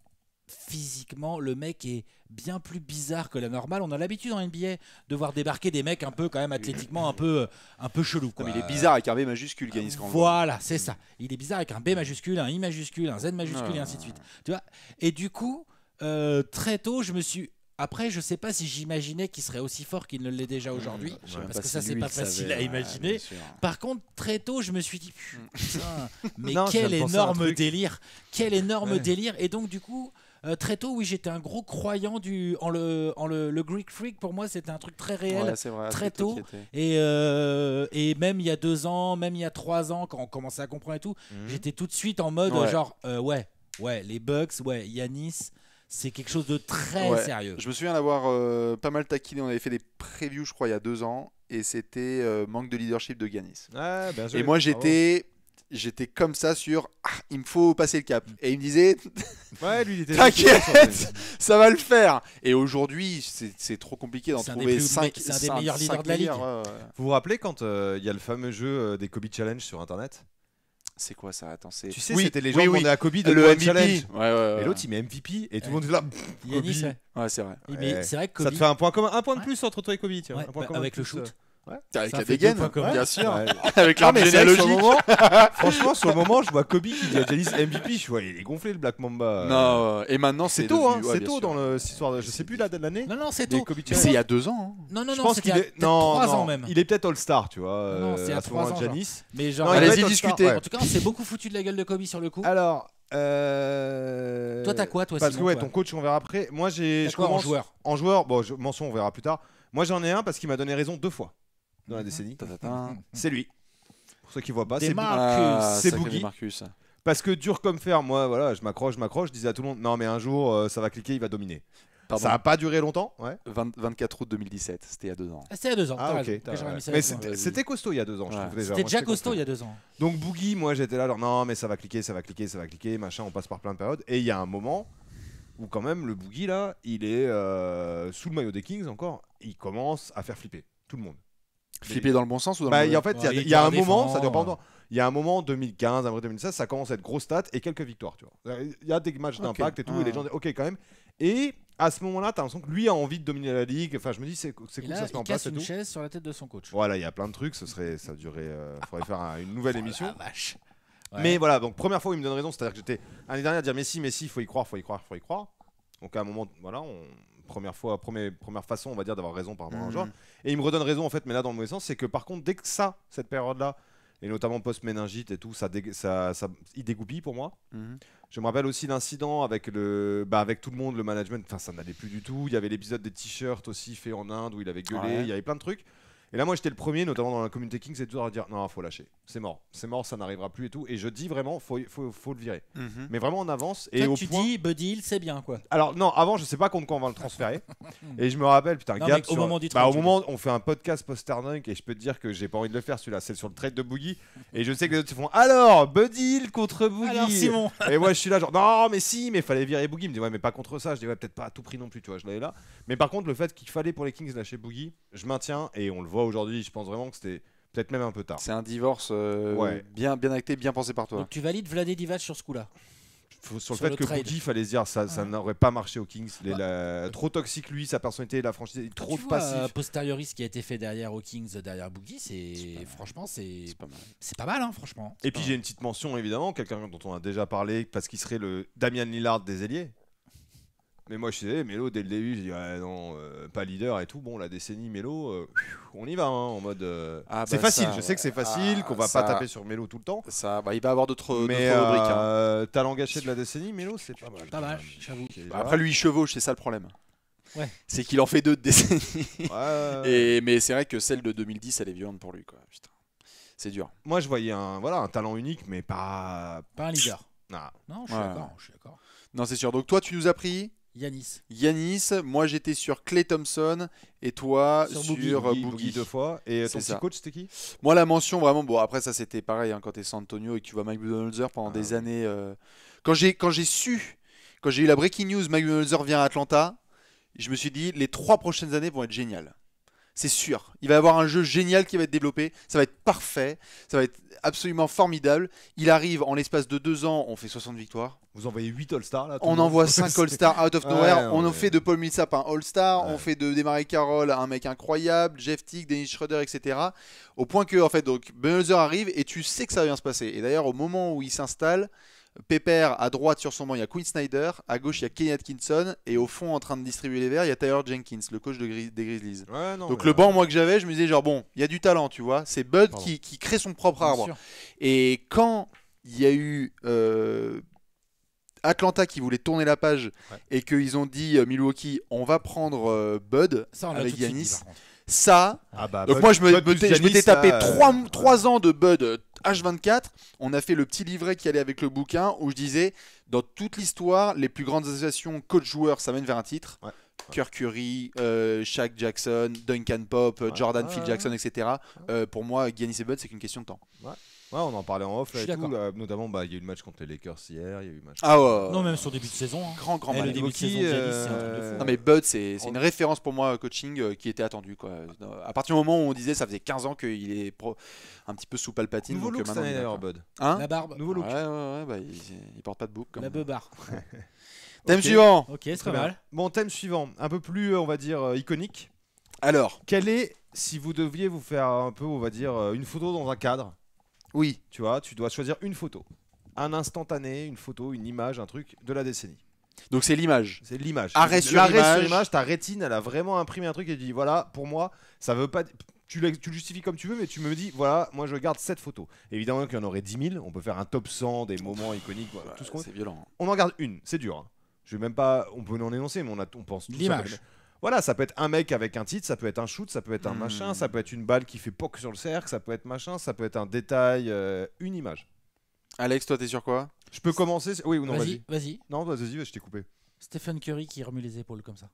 physiquement, le mec est bien plus bizarre que la normale. On a l'habitude en NBA de voir débarquer des mecs un peu, quand même, athlétiquement, un peu, un peu chelou. il est bizarre avec un B majuscule, Ganis Voilà, c'est ça. Il est bizarre avec un B majuscule, un I majuscule, un Z majuscule, et ah. ainsi de suite. Tu vois et du coup, euh, très tôt, je me suis après, je sais pas si j'imaginais qu'il serait aussi fort qu'il ne l'est déjà hmm, aujourd'hui, parce que ça, c'est pas facile à imaginer. Par contre, très tôt, je me suis dit, mais quel énorme délire, quel énorme délire. Et donc, du coup, euh, très tôt, oui, j'étais un gros croyant du en le en le, Greek Freak. Pour moi, c'était un truc très réel, très tôt. et euh, et même il y a deux ans, même il y a trois ans, quand on commençait à comprendre et tout, mhm. j'étais tout de suite en mode genre euh, ouais, ouais, les Bucks, ouais, Yanis c'est quelque chose de très sérieux. Je me souviens d'avoir pas mal taquiné. On avait fait des previews, je crois, il y a deux ans. Et c'était manque de leadership de Yanis. Ah, et moi, j'étais j'étais comme ça sur ah, il me faut passer le cap. Mm. Et il me disait ouais, lui, il était T'inquiète, ça va le faire. Et aujourd'hui, c'est trop compliqué d'en trouver 5 C'est un des meilleurs leaders de la ligue. Vous vous rappelez quand euh, il y a le fameux jeu euh, des Kobe Challenge sur internet c'est quoi ça Attends, Tu sais, c'était les gens qui ont donné à Kobe de le MVP. Challenge. Et l'autre, il met MVP et tout le monde est là. Yannis, ouais, c'est vrai. vrai que Kobe... Ça te fait un point commun, un point de plus entre toi et Kobe. point bah, avec le shoot. Euh. Ouais. Avec la bien Avec l'arme généalogique. franchement, sur le moment, je vois Kobe qui Janis MVP. Je vois, il est gonflé le Black Mamba. Non, euh, et maintenant c'est tôt. Hein, c'est tôt hein, dans l'histoire. Je sais plus la l'année. Non, non, c'est tôt. c'est il y a deux ans. Non, hein. non, non. Je pense est... non, ans même. Il est peut-être All Star, tu vois. Euh, c'est à, trois ans. Mais genre, allez-y discuter. En tout cas, on s'est beaucoup foutu de la gueule de Kobe sur le coup. Alors. Euh, toi t'as quoi toi Parce que ouais ton coach on verra après. Moi j'ai je commence en joueur. En joueur bon mention on verra plus tard. Moi j'en ai un parce qu'il m'a donné raison deux fois dans la mhm. décennie. C'est lui. Pour ceux qui voient pas, c'est Marcus. Ah, ah, Boogie. Marcus. Parce que dur comme fer, moi, voilà, je m'accroche, je m'accroche, disais à tout le monde, non mais un jour, euh, ça va cliquer, il va dominer. Ça n'a pas duré longtemps ouais. 24 août 2017, c'était il y a deux ans. Ah, c'était il y a deux ans. Mais c'était costaud il y a deux ans, déjà. C'était déjà costaud, il y a deux ans. Donc Boogie, moi j'étais là, alors non, mais ça va cliquer, ça va cliquer, ça va cliquer, machin, on passe par plein de périodes. Et il y a un moment où quand même le Boogie là, il est euh, sous le maillot des Kings encore, il commence à faire flipper tout le monde. Flipper dans le bon sens ou dans bah, le... En fait, il y, a un moment, ça dure pas longtemps. Il y a un moment 2015, avril 2016, ça commence à être grosse stats et quelques victoires. Tu vois, il y a des matchs d'impact et tout, et les ah. gens disent ok quand même. Et à ce moment-là, tu as l'impression que lui a envie de dominer la ligue. Enfin, je me dis, c'est cool que ça se met en place. Il casse une chaise sur la tête de son coach. Voilà, il y a plein de trucs. Ce serait, ça durait. Euh, faudrait faire une nouvelle oh, émission. La vache. Mais voilà, donc première fois où il me donne raison, c'est-à-dire que j'étais l'année dernière, à dire Messi, il faut y croire, faut y croire, faut y croire. Donc à un moment, voilà, on, première fois, première, première façon, on va dire, d'avoir raison par rapport à un genre. Mhm. Et il me redonne raison, en fait, mais là, dans le mauvais sens, c'est que par contre, dès que ça, cette période-là, et notamment post-méningite et tout, ça, ça, il dégoupille pour moi. Mhm. Je me rappelle aussi l'incident avec, le, bah avec tout le monde, le management, enfin ça n'allait plus du tout. Il y avait l'épisode des t-shirts aussi fait en Inde où il avait gueulé, il y avait plein de trucs. Et là, moi, j'étais le premier, notamment dans la communauté Kings et tout à dire non, faut lâcher, c'est mort, c'est mort, ça n'arrivera plus et tout. Et je dis vraiment, faut, faut, le virer. Mhm. Mais vraiment, on avance. Et Toi, tu dis, Buddy Hill, c'est bien quoi. Alors, non, avant, je sais pas contre quoi on va le transférer. et je me rappelle, putain, au moment du bah, au moment, on fait un podcast post et je peux te dire que j'ai pas envie de le faire celui-là, c'est sur le trade de Boogie. et je sais que les autres se font alors Buddy Hill contre Boogie. Simon. et moi, je suis là, genre non, mais si, mais fallait virer Boogie. Il me dit ouais, mais pas contre ça. Je dis ouais, peut-être pas à tout prix non plus, tu vois, je l'avais là. Mais par contre, le fait qu'il fallait pour les Kings lâcher Boogie, je maintiens et on le voit aujourd'hui, je pense vraiment que c'était peut-être même un peu tard. C'est un divorce euh, ouais. bien, bien acté, bien pensé par toi. Donc tu valides Vladé Divac sur ce coup-là sur, le fait que Boogie il fallait se dire ça, ça n'aurait pas marché aux Kings. Bah. trop toxique lui, sa personnalité, la franchise, trop tu passif. Vois, euh, qui a été fait derrière aux Kings, derrière Boogie, c'est franchement c'est pas mal. C'est pas mal, hein, franchement. Et puis j'ai une petite mention évidemment, quelqu'un dont on a déjà parlé parce qu'il serait le Damian Lillard des ailiers. Mais moi, je disais, Mélo, dès le début, je dis, ah non, euh, pas leader et tout. Bon, la décennie Mélo, euh, on y va, hein, en mode. Euh, ah bah c'est facile, je sais que c'est facile, ah, qu'on va pas taper sur Mélo tout le temps. Ça, bah, il va avoir d'autres rubriques. Hein. talent gâché de la décennie, Mélo, c'est pas mal. j'avoue. Bah, après, lui, il chevauche, c'est ça le problème. C'est qu'il en fait deux de décennies. Et, mais c'est vrai que celle de 2010, elle est violente pour lui. quoi. Putain. C'est dur. Moi, je voyais un, voilà, un talent unique, mais pas. Pas un leader. Non, je suis je suis d'accord. Non, c'est sûr. Donc, toi, tu nous as pris Yanis. Yanis, moi j'étais sur Clay Thompson et toi sur, Boogie, euh, deux fois. Et euh, ton coach c'était qui Moi la mention vraiment, bon après ça c'était pareil hein, quand t'es San Antonio et tu vois Mike pendant ah des années euh, années. j'ai Quand j'ai su, quand j'ai eu la breaking news, Mike Budenholzer vient à Atlanta, je me suis dit les trois prochaines années vont être géniales c'est sûr. Il va y avoir un jeu génial qui va être développé, ça va être parfait, ça va être absolument formidable. Il arrive en l'espace de deux ans, on fait 60 victoires. Vous envoyez 8 All-Stars là On envoie 5 All-Stars out of nowhere. on fait de Paul Millsap un All-Star. On fait de Demaray Carroll un mec incroyable. Jeff Tick, Dennis Schroeder, etc. Au point que, en fait, donc, Benelzer arrive et tu sais que ça va se passer. Et d'ailleurs, au moment où il s'installe, Pépère, à droite sur son banc, il y a Quinn Snyder. À gauche, il y a Kenny Atkinson. Et au fond, en train de distribuer les verres, il y a Tyler Jenkins, le coach des Grizzlies. Donc le euh, banc, moi, que j'avais, je me disais, genre, bon, il y a du talent, tu vois. C'est Bud qui, crée son propre arbre. Et quand il y a eu. Euh, Atlanta qui voulait tourner la page et qu'ils ont dit euh, Milwaukee, on va prendre Bud Ça, avec Yanis ça. Ah bah, donc moi je me, me tapé 3, euh, ans de Bud H24. Euh, On a fait le petit livret qui allait avec le bouquin où je disais dans toute l'histoire, les plus grandes associations coach-joueur, ça mène vers un titre. Kirk Curry, euh, Shaq Jackson, Duncan Pop, Jordan ah, Phil Jackson, etc. Ah. pour moi, Giannis et Bud, c'est qu'une question de temps. Ouais, on en parlait en off là, tout, euh, notamment bah, il y a eu le match contre les Lakers hier, il y a eu le match. Ah ouais. Non, même sur début de saison. Hein. Grand grand match. Eh, le début de saison, c'est un truc de euh, fou. Non mais Bud c'est une référence pour moi coaching euh, qui était attendue quoi. À partir du moment où on disait ça faisait 15 ans qu'il est un petit peu sous Palpatine Nouveau donc look maintenant d'ailleurs Bud. Hein la barbe. Nouveau look. Ouais ouais, ouais bah, il, porte pas de bouc La beubar thème suivant. OK, très, très mal. Bon, thème suivant, un peu plus on va dire iconique. Alors, quel est si vous deviez vous faire un peu on va dire une photo dans un cadre oui. Tu vois, tu dois choisir une photo. Un instantané, une photo, une image, un truc de la décennie. Donc c'est l'image. C'est l'image. Arrêt sur l'image, Ta rétine, elle a vraiment imprimé un truc et dit voilà, pour moi, ça veut pas. Tu, le justifies comme tu veux, mais tu me dis voilà, moi je garde cette photo. Évidemment qu'il y en aurait 10 000. On peut faire un top 100 des moments iconiques. tout ce qu'on. C'est violent. On en garde une. C'est dur. Hein. Je vais même pas. On peut en énoncer, mais on, a, on pense. L'image. Voilà, ça peut être un mec avec un titre, ça peut être un shoot, ça peut être un machin, ça hmm. peut être une balle qui fait poc sur le cercle, ça peut être machin, ça peut être un détail, euh, une image. Alex, toi, t'es sur quoi Je peux commencer Oui ou non Vas-y, vas-y. non, vas-y, je t'ai coupé. Stephen Curry qui remue les épaules comme ça.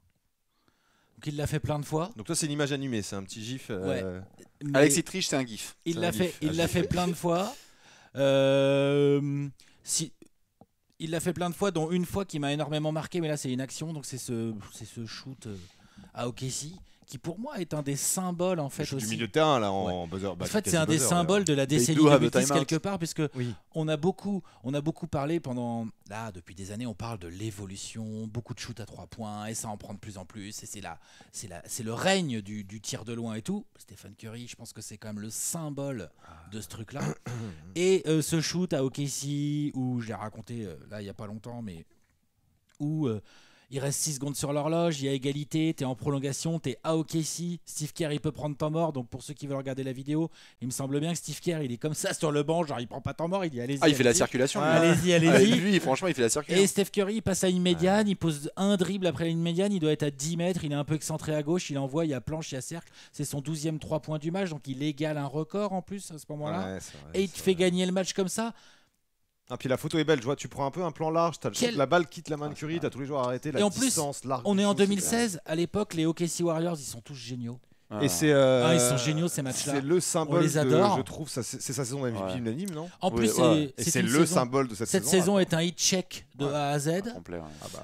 Donc il l'a fait plein de fois. Donc toi c'est une image animée, c'est un petit gif. Euh, Alex il triche, c'est un gif. Il l'a fait, il l'a fait plein de fois. Euh, si, il l'a fait plein de fois, dont une fois qui m'a énormément marqué, mais là c'est une action, donc c'est ce, shoot à OKC qui pour moi est un des symboles en fait Je du milieu de terrain là en bah, en fait, c'est un des symboles de la décennie quelque part puisque on a beaucoup on a beaucoup parlé pendant là depuis des années on parle de l'évolution, beaucoup de shoots à trois points et ça en prend de plus en plus et c'est là c'est là c'est le règne du, du, tir de loin et tout. Stephen Curry, je pense que c'est quand même le symbole de ce truc là. Ah. et euh, ce shoot à OKC où je l'ai raconté euh, là il y a pas longtemps mais où euh, il reste 6 secondes sur l'horloge, il y a égalité, t'es en prolongation, t'es à OKC, Steve Kerr il peut prendre temps mort, donc pour ceux qui veulent regarder la vidéo, il me semble bien que Steve Kerr il est comme ça sur le banc, genre il prend pas temps mort, il dit allez-y. Ah il fait la circulation. allez-y, ah, allez-y. lui franchement il fait la circulation. Et Steve Curry il passe à une médiane, il pose un dribble après la médiane, il doit être à 10 mètres, il est un peu excentré à gauche, il envoie, il y a planche, il y a cercle, c'est son 12 ème 3 points du match, donc il égale un record en plus à ce moment-là. et il te fait gagner le match comme ça. Ah, puis la photo est belle, tu vois, tu prends un peu un plan large, la balle quitte la main de Curry, t'as tous les joueurs arrêtés, la Et en plus, On est en 2016, à l'époque, les OKC Warriors, ils sont tous géniaux. Ah. Et c'est euh, ah, ils sont géniaux ces matchs-là. C'est le symbole. les adore. je trouve c'est sa saison MVP unanime, non En plus, c'est le symbole de cette, saison. Cette saison hein. est un hit check de A à Z. Ah bah,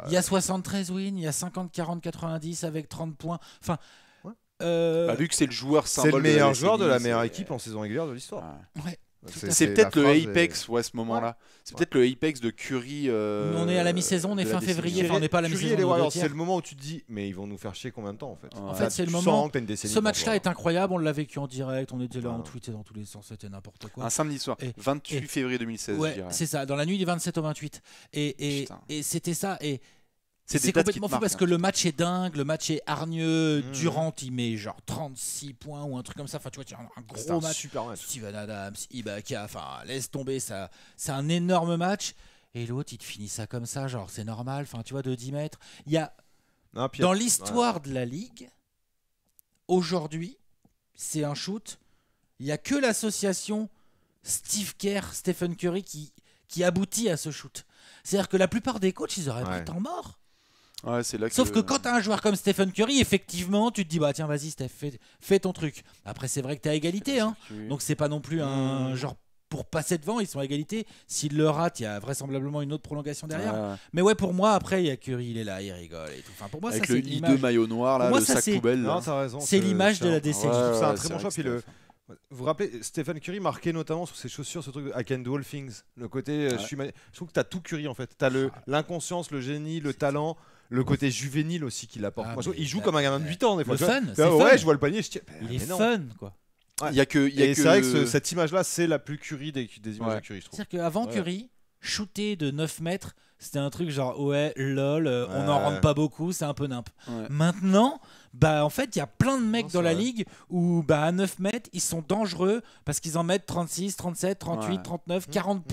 il y a 73 euh, wins, il y a 50, 40, 90 avec 30 points. Enfin. vu que euh, bah, c'est le joueur symbole. C'est le meilleur joueur de la meilleure équipe en saison régulière de l'histoire. Ouais. C'est peut-être le apex ouais, à ce moment-là. C'est peut-être le apex de Curry. Euh, on est à la mi-saison, on est fin février, on n'est pas à la mi-saison. C'est le moment où tu te dis, mais ils vont nous faire chier combien de temps en fait En ah, fait, c'est le moment. Ce match-là est incroyable, on l'a vécu en direct, on était là, on tweetait dans tous les sens, c'était n'importe quoi. Un samedi soir, 28 février 2016. Ouais, c'est ça, dans la nuit du 27 au 28. et c'était ça. Et c'est complètement fou parce que le hein. match est dingue, le match est hargneux. Mmh. Durant, il met genre 36 points ou un truc comme ça. Enfin, tu vois, tu un gros un match. Super match. Steven Adams, Ibaka, enfin, laisse tomber. ça C'est un énorme match. Et l'autre, il te finit ça comme ça, genre, c'est normal. Enfin, tu vois, de 10 mètres. Il y a. dans l'histoire de la ligue, aujourd'hui, c'est un shoot. Il n'y a que l'association Steve Kerr, Stephen Curry qui, qui aboutit à ce shoot. C'est-à-dire que la plupart des coachs, ils auraient pris temps mort. Sauf que quand t'as un joueur comme Stephen Curry, effectivement, tu te dis bah tiens vas-y Steph, fais, fais, ton truc. Après c'est vrai que t'es à égalité, euh, hein, donc c'est pas non plus un mmh. genre pour passer devant, ils sont à égalité. S'il le rate, il y a vraisemblablement une autre prolongation derrière. Mais ouais, pour moi, après, il y a Curry, il est là, il rigole et moi, Avec ça, le i de maillot noir, là, le sac poubelle. C'est l'image de la DC. c'est un très bon choix. le... Vous hein. vous rappelez, Stephen Curry marquait notamment sur ses chaussures ce truc à I can do all things. Le côté, euh, je, trouve que tu as tout Curry en fait. Tu as ah. l'inconscience, le, génie, le talent le côté juvénile aussi qu'il apporte. Ah, il joue comme un gamin de 8 ans des fois. C'est fun, ouais, je vois le panier, il est fun quoi. y a que, c'est vrai que cette image-là, c'est la plus Curie des, images de Curie, C'est-à-dire qu'avant Curie, shooter de 9 mètres, c'était un truc genre ouais, lol, euh, on n'en rentre pas beaucoup, c'est un peu nimp. Maintenant, bah en fait, il y a plein de mecs dans la ligue où bah à 9 mètres, ils sont dangereux parce qu'ils en mettent 36, 37, 38, 39, 40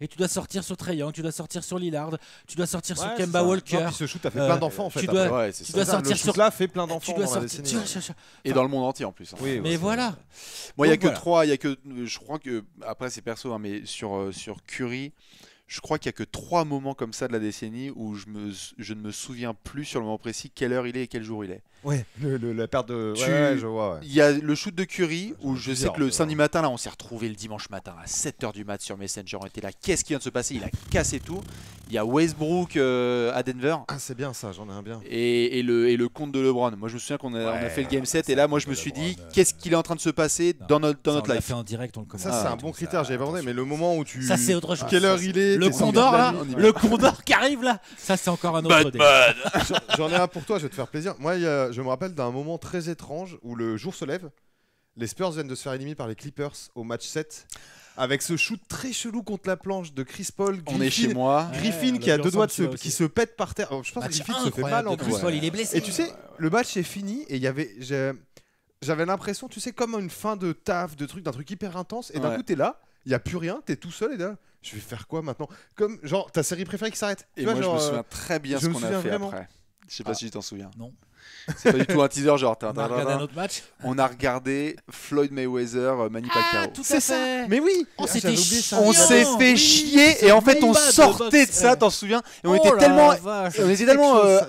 et tu dois sortir sur Trayan, tu dois sortir sur Lillard, tu dois sortir sur Kemba Walker. ce shoot a fait euh, plein d'enfants en fait. Tu dois, sortir le sur là fait plein d'enfants sortir... Et dans le monde entier en plus. Hein. mais voilà. Moi, il y a que trois, il y a que je crois que après c'est perso, hein, mais sur euh, sur Curry je crois qu'il n'y a que trois moments comme ça de la décennie où je, me, je ne me souviens plus sur le moment précis quelle heure il est et quel jour il est. Ouais, la perte de. je Il y a le shoot de Curry où je sais que le samedi matin, là, on s'est retrouvé le dimanche matin à 7h du mat sur Messenger. On était là, qu'est-ce qui vient de se passer Il a cassé tout. Il y a Westbrook euh, à Denver. Ah, c'est bien ça, j'en ai un bien. Et, le, et, le, compte de LeBron. Moi, je me souviens qu'on a, fait le game 7 et là, moi, je me suis dit, qu'est-ce qu'il est en train de se passer dans notre, dans notre life fait direct, on le Ça, c'est un bon critère, j'ai demandé, mais le moment où tu. Ça, c'est autre chose. Quelle heure il est Le condor, là Le condor qui arrive, là Ça, c'est encore un autre J'en ai un pour toi, je vais te faire plaisir. Moi, je me rappelle d'un moment très étrange où le jour se lève. Les Spurs viennent de se faire éliminer par les Clippers au match 7 avec ce shoot très chelou contre la planche de Chris Paul. Griffin, est chez moi. Griffin qui a deux doigts de se, qui se pète par terre. Oh, je pense que Griffin se fait mal en plus. Paul, il est blessé. Et tu sais, le match est fini et j'avais l'impression, tu sais, comme une fin de taf, de truc, d'un truc hyper intense, et d'un coup, t'es là, il y a plus rien, t'es tout seul, et là, je vais faire quoi maintenant Comme, genre, ta série préférée qui s'arrête. Et moi, je me euh, souviens très bien ce qu'on a fait après. Je sais pas ah. si tu t'en souviens. Non. C'est pas du tout un teaser, genre. On a regardé un autre match. On a regardé Floyd Mayweather, euh, Manny ah, c'est ça. Mais oui. On ah, s'est hein. fait chier et en fait on sortait de ça, t'en souviens Et on oh était tellement, on était tellement euh,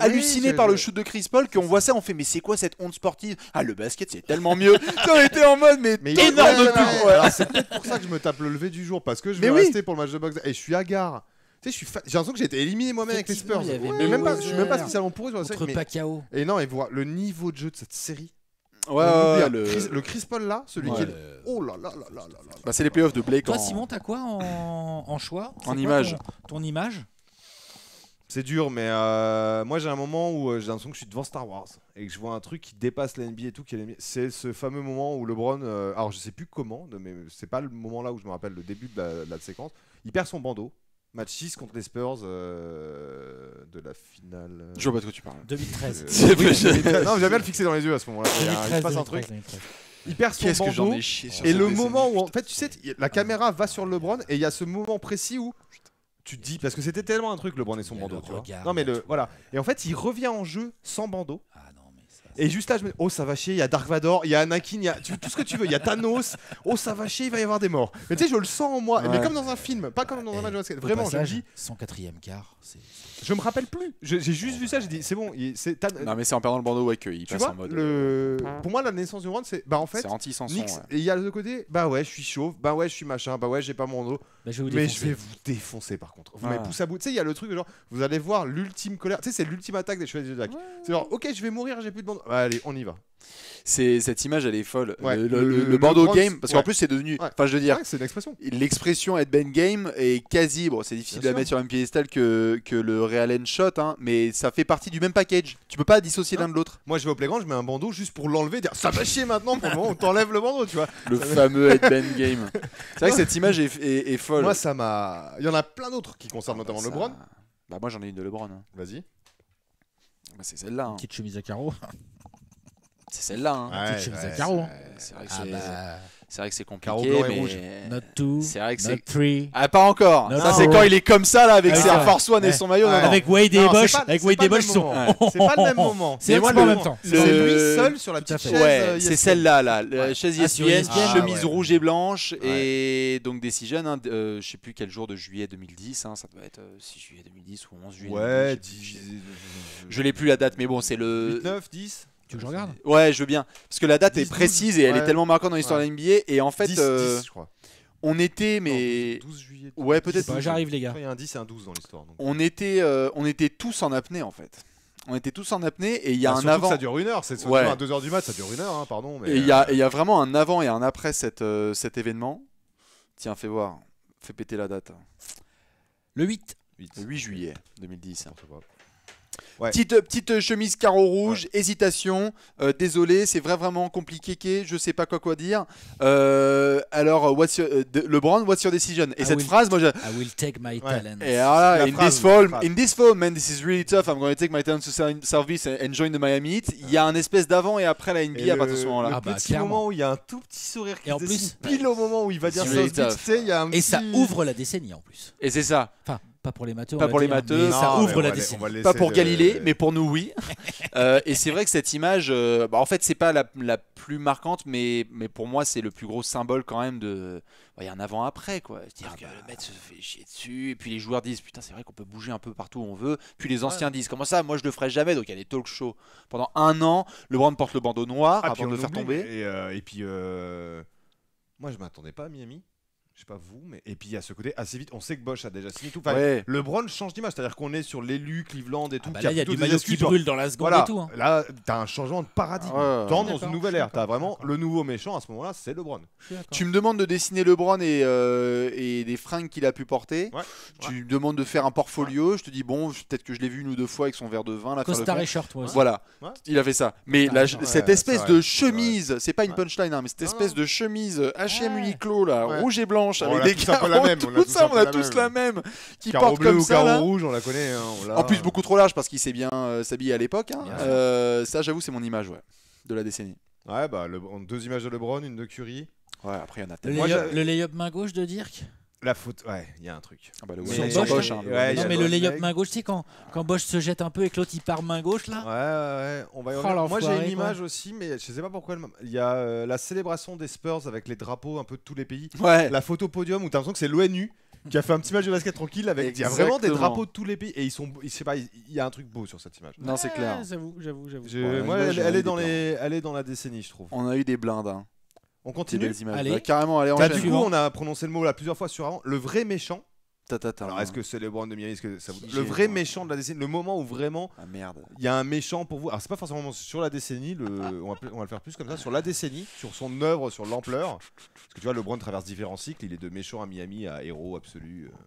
par le shoot de Chris Paul qu'on voit ça, on fait mais c'est quoi cette honte sportive Ah le basket c'est tellement mieux. on était en mode mais, énorme. C'est peut-être pour ça que je me tape le lever du jour parce que je vais rester pour le match de boxe et je suis à gare sais, j'ai l'impression que j'ai été éliminé moi-même avec les Spurs. Mais même pas, je suis même pas euh, spécialement pourri sur la série. Et non, et voir le niveau de jeu de cette série. Ouais, le... Chris, le Chris Paul là, celui qui Oh là là là là là. Bah, c'est les playoffs de Blake. Toi, Simon, t'as quoi en, en choix En image. Ton, image C'est dur, mais euh, moi j'ai un moment où euh, j'ai l'impression que je suis devant Star Wars et que je vois un truc qui dépasse la et tout. C'est ce fameux moment où LeBron. alors je sais plus comment, mais c'est pas le moment là où je me rappelle le début de la séquence. Il perd son bandeau Match 6 contre les Spurs euh, de la finale. Je vois pas de quoi tu parles. 2013. Non non, j'avais bien le fixé dans les yeux à ce moment-là. Il se passe un truc. 2013. Il perd son bandeau. Que et le moment où, en fait, tu sais, la caméra va sur LeBron et il y a ce moment précis où tu te dis, parce que c'était tellement un truc, LeBron et son bandeau. Tu vois. Non, mais le, voilà. Et en fait, il revient en jeu sans bandeau. Et juste là, je me dis, oh, ça va chier, il y a Dark Vador, il y a Anakin, il y a tout ce que tu veux, il y a Thanos, oh, ça va chier, il va y avoir des morts. Mais tu sais, je le sens en moi, mais comme dans un film, pas comme dans un match de basket. Vraiment, j'ai dit. ème quart, c'est. Je me rappelle plus. J'ai juste vu ça, j'ai dit, c'est bon. C'est, non, mais c'est en perdant le bandeau, ouais, qu'il passe en mode. Le... Euh, pour moi, la naissance du round, c'est. Bah, en fait. C'est anti Et il y a le côté, bah ouais, je suis chauve, bah ouais, je suis machin, bah ouais, j'ai pas mon dos. Bah, mais je vais vous défoncer, par contre. Vous mettez ah. à bout. Tu sais, il y a le truc, genre, vous allez voir l'ultime colère. Tu sais, c'est l'ultime attaque des C'est genre, ok, je vais mourir, j'ai plus de bandeau. Allez, on y va. C'est cette image, elle est folle. Le, bandeau Game, parce qu'en plus c'est devenu, enfin je veux dire, c'est l'expression. L'expression headband Game est quasi, bon, c'est difficile de la mettre sur un piédestal que, que le Real End Shot, hein, mais ça fait partie du même package. Tu peux pas dissocier l'un de l'autre. Moi je vais au playground, je mets un bandeau juste pour l'enlever, dire ça va chier maintenant, pour le on t'enlève le bandeau, tu vois. Le fameux headband Game. C'est vrai que cette image est, folle. Moi ça m'a, il y en a plein d'autres qui concernent ah bah notamment LeBron. Bah moi j'en ai une de LeBron. Hein. Vas-y. Bah, c'est celle-là. Hein. Petite chemise à carreaux. C'est celle-là. Hein. c'est hein. C'est vrai que ah, c'est. Bah... C'est vrai que c'est compliqué, mais... Not two, c'est vrai que not Ah, pas encore. ça, c'est quand il est comme ça, là, avec ses Force One et son maillot. avec Wade et Bosch. Avec Wade et Bosch, C'est pas le même moment. C'est moi le même temps. C'est lui seul sur la petite chaise. c'est celle-là, là. La chaise ah, ESPN, ah, chemise rouge et blanche. Et donc, Decision, hein, euh, je sais plus quel jour de juillet 2010. Ça doit être 6 euh, juillet 2010 ou 11 juillet. Ouais, Je l'ai plus la date, mais bon, c'est le... 9, 10 tu veux que je regarde Ouais, je veux bien. Parce que la date est précise et elle est tellement marquante dans l'histoire de la NBA. Et en fait, 10, euh, je crois. on était, mais. 12 juillet. Ouais, peut-être. Bah, J'arrive, les gars. Il y a un 10 et un 12 dans l'histoire. On, était, euh, on était tous en apnée, en fait. On était tous en apnée et il y a bah, un avant. Que ça dure une heure, c'est ouais. à 2 h du mat, ça dure une heure, hein, pardon. Euh, et il y, a vraiment un avant et un après cette, cet événement. Tiens, fais voir, fais péter la date. Le 8. 8. Le 8 juillet 2010. Petite, euh, euh, chemise carreau rouge, hésitation. Euh, désolé, c'est vrai, vraiment compliqué. Je sais pas quoi quoi dire. alors, what's your, LeBron, what's your decision Et cette phrase, moi, je... I will take my talent. Et voilà, in, this fall, in this fall, man, this is really tough. I'm going to take my talents to service and join the Miami Heat. Il y a un espèce d'avant et après la NBA à partir de ce moment-là. Ah bah, moment où il y a un tout petit sourire qui et en plus, pile au moment où il va dire ça. Really il y Et ça ouvre la décennie en plus. Et c'est ça. Enfin, pas pour les matheux. pour les Ça ouvre la décision Pas pour Galilée, mais pour nous, oui. Euh, et c'est vrai que cette image, euh, bah, en fait, c'est pas la, plus marquante, mais, mais pour moi, c'est le plus gros symbole quand même de. Bah, il y a un avant-après, quoi. C'est-à-dire ah, que bah. le mec se fait chier dessus, et puis les joueurs disent Putain, c'est vrai qu'on peut bouger un peu partout où on veut. Puis les anciens disent Comment ça Moi, je le ferai jamais. Donc il y a des talk shows pendant un an. LeBron porte le bandeau noir ah, avant de le faire tomber. Et, euh, et puis. Moi, je m'attendais pas à Miami je sais pas vous, mais et puis à ce côté assez vite, on sait que Bosch a déjà signé tout. Enfin, le LeBron change d'image, c'est-à-dire qu'on est sur l'élu Cleveland et tout. Ah bah là, il y a du maillot qui brûle dans la seconde et tout. Hein. Là, t'as un changement de paradigme. Ah dans une nouvelle ère. T'as vraiment le nouveau méchant à ce moment-là, c'est LeBron. Tu me demandes de dessiner LeBron et, euh, et des fringues qu'il a pu porter. Tu me demandes de faire un portfolio. Je te dis bon, peut-être que je l'ai vu une ou deux fois avec son verre de vin. Là, et toi Voilà, il a fait ça. Mais cette espèce de chemise, c'est pas une punchline, hein, mais cette espèce de chemise H&M euh, Uniqlo là, rouge et blanc on a tous la même. Qui porte comme ça, carreau rouge, on la connaît. Hein, en plus, beaucoup trop large parce qu'il s'est bien euh, S'habillé à l'époque. Hein. Euh, ça, j'avoue, c'est mon image ouais, de la décennie. Ouais, bah, deux images de LeBron, une de Curry. Ouais, après, il y en a tellement. Le lay main gauche de Dirk la photo ouais, il y a un truc. Ah bah le mais, Bosch, hein, ouais, non, mais le layup main gauche, tu sais, quand, quand Bosch se jette un peu et que il part main gauche là. Ouais, ouais, on va y Moi j'ai une image aussi, mais je sais pas pourquoi. Il y a euh, la célébration des Spurs avec les drapeaux un peu de tous les pays. Ouais. La photo podium où t'as l'impression que c'est l'ONU qui a fait un petit match de basket tranquille avec. Il y a vraiment des drapeaux de tous les pays et ils sont. Je sais pas, il y a un truc beau sur cette image. Non, c'est clair. J'avoue, j'avoue, j'avoue. Moi, elle, est dans les, elle est dans la décennie, je trouve. On a eu des blindes. Hein. On continue. Bah, carrément, allez, du coup, on a prononcé le mot là plusieurs fois sur avant. Le vrai méchant. Alors, est-ce que c'est le de Miami que ça... Le vrai méchant de la décennie, le moment où vraiment ah, merde. il y a un méchant pour vous. Alors, c'est pas forcément sur la décennie, le... on, va, le faire plus comme ça, sur la décennie, sur son œuvre, sur l'ampleur. Parce que tu vois, LeBron traverse différents cycles. Il est de méchant à Miami à héros absolu. Euh.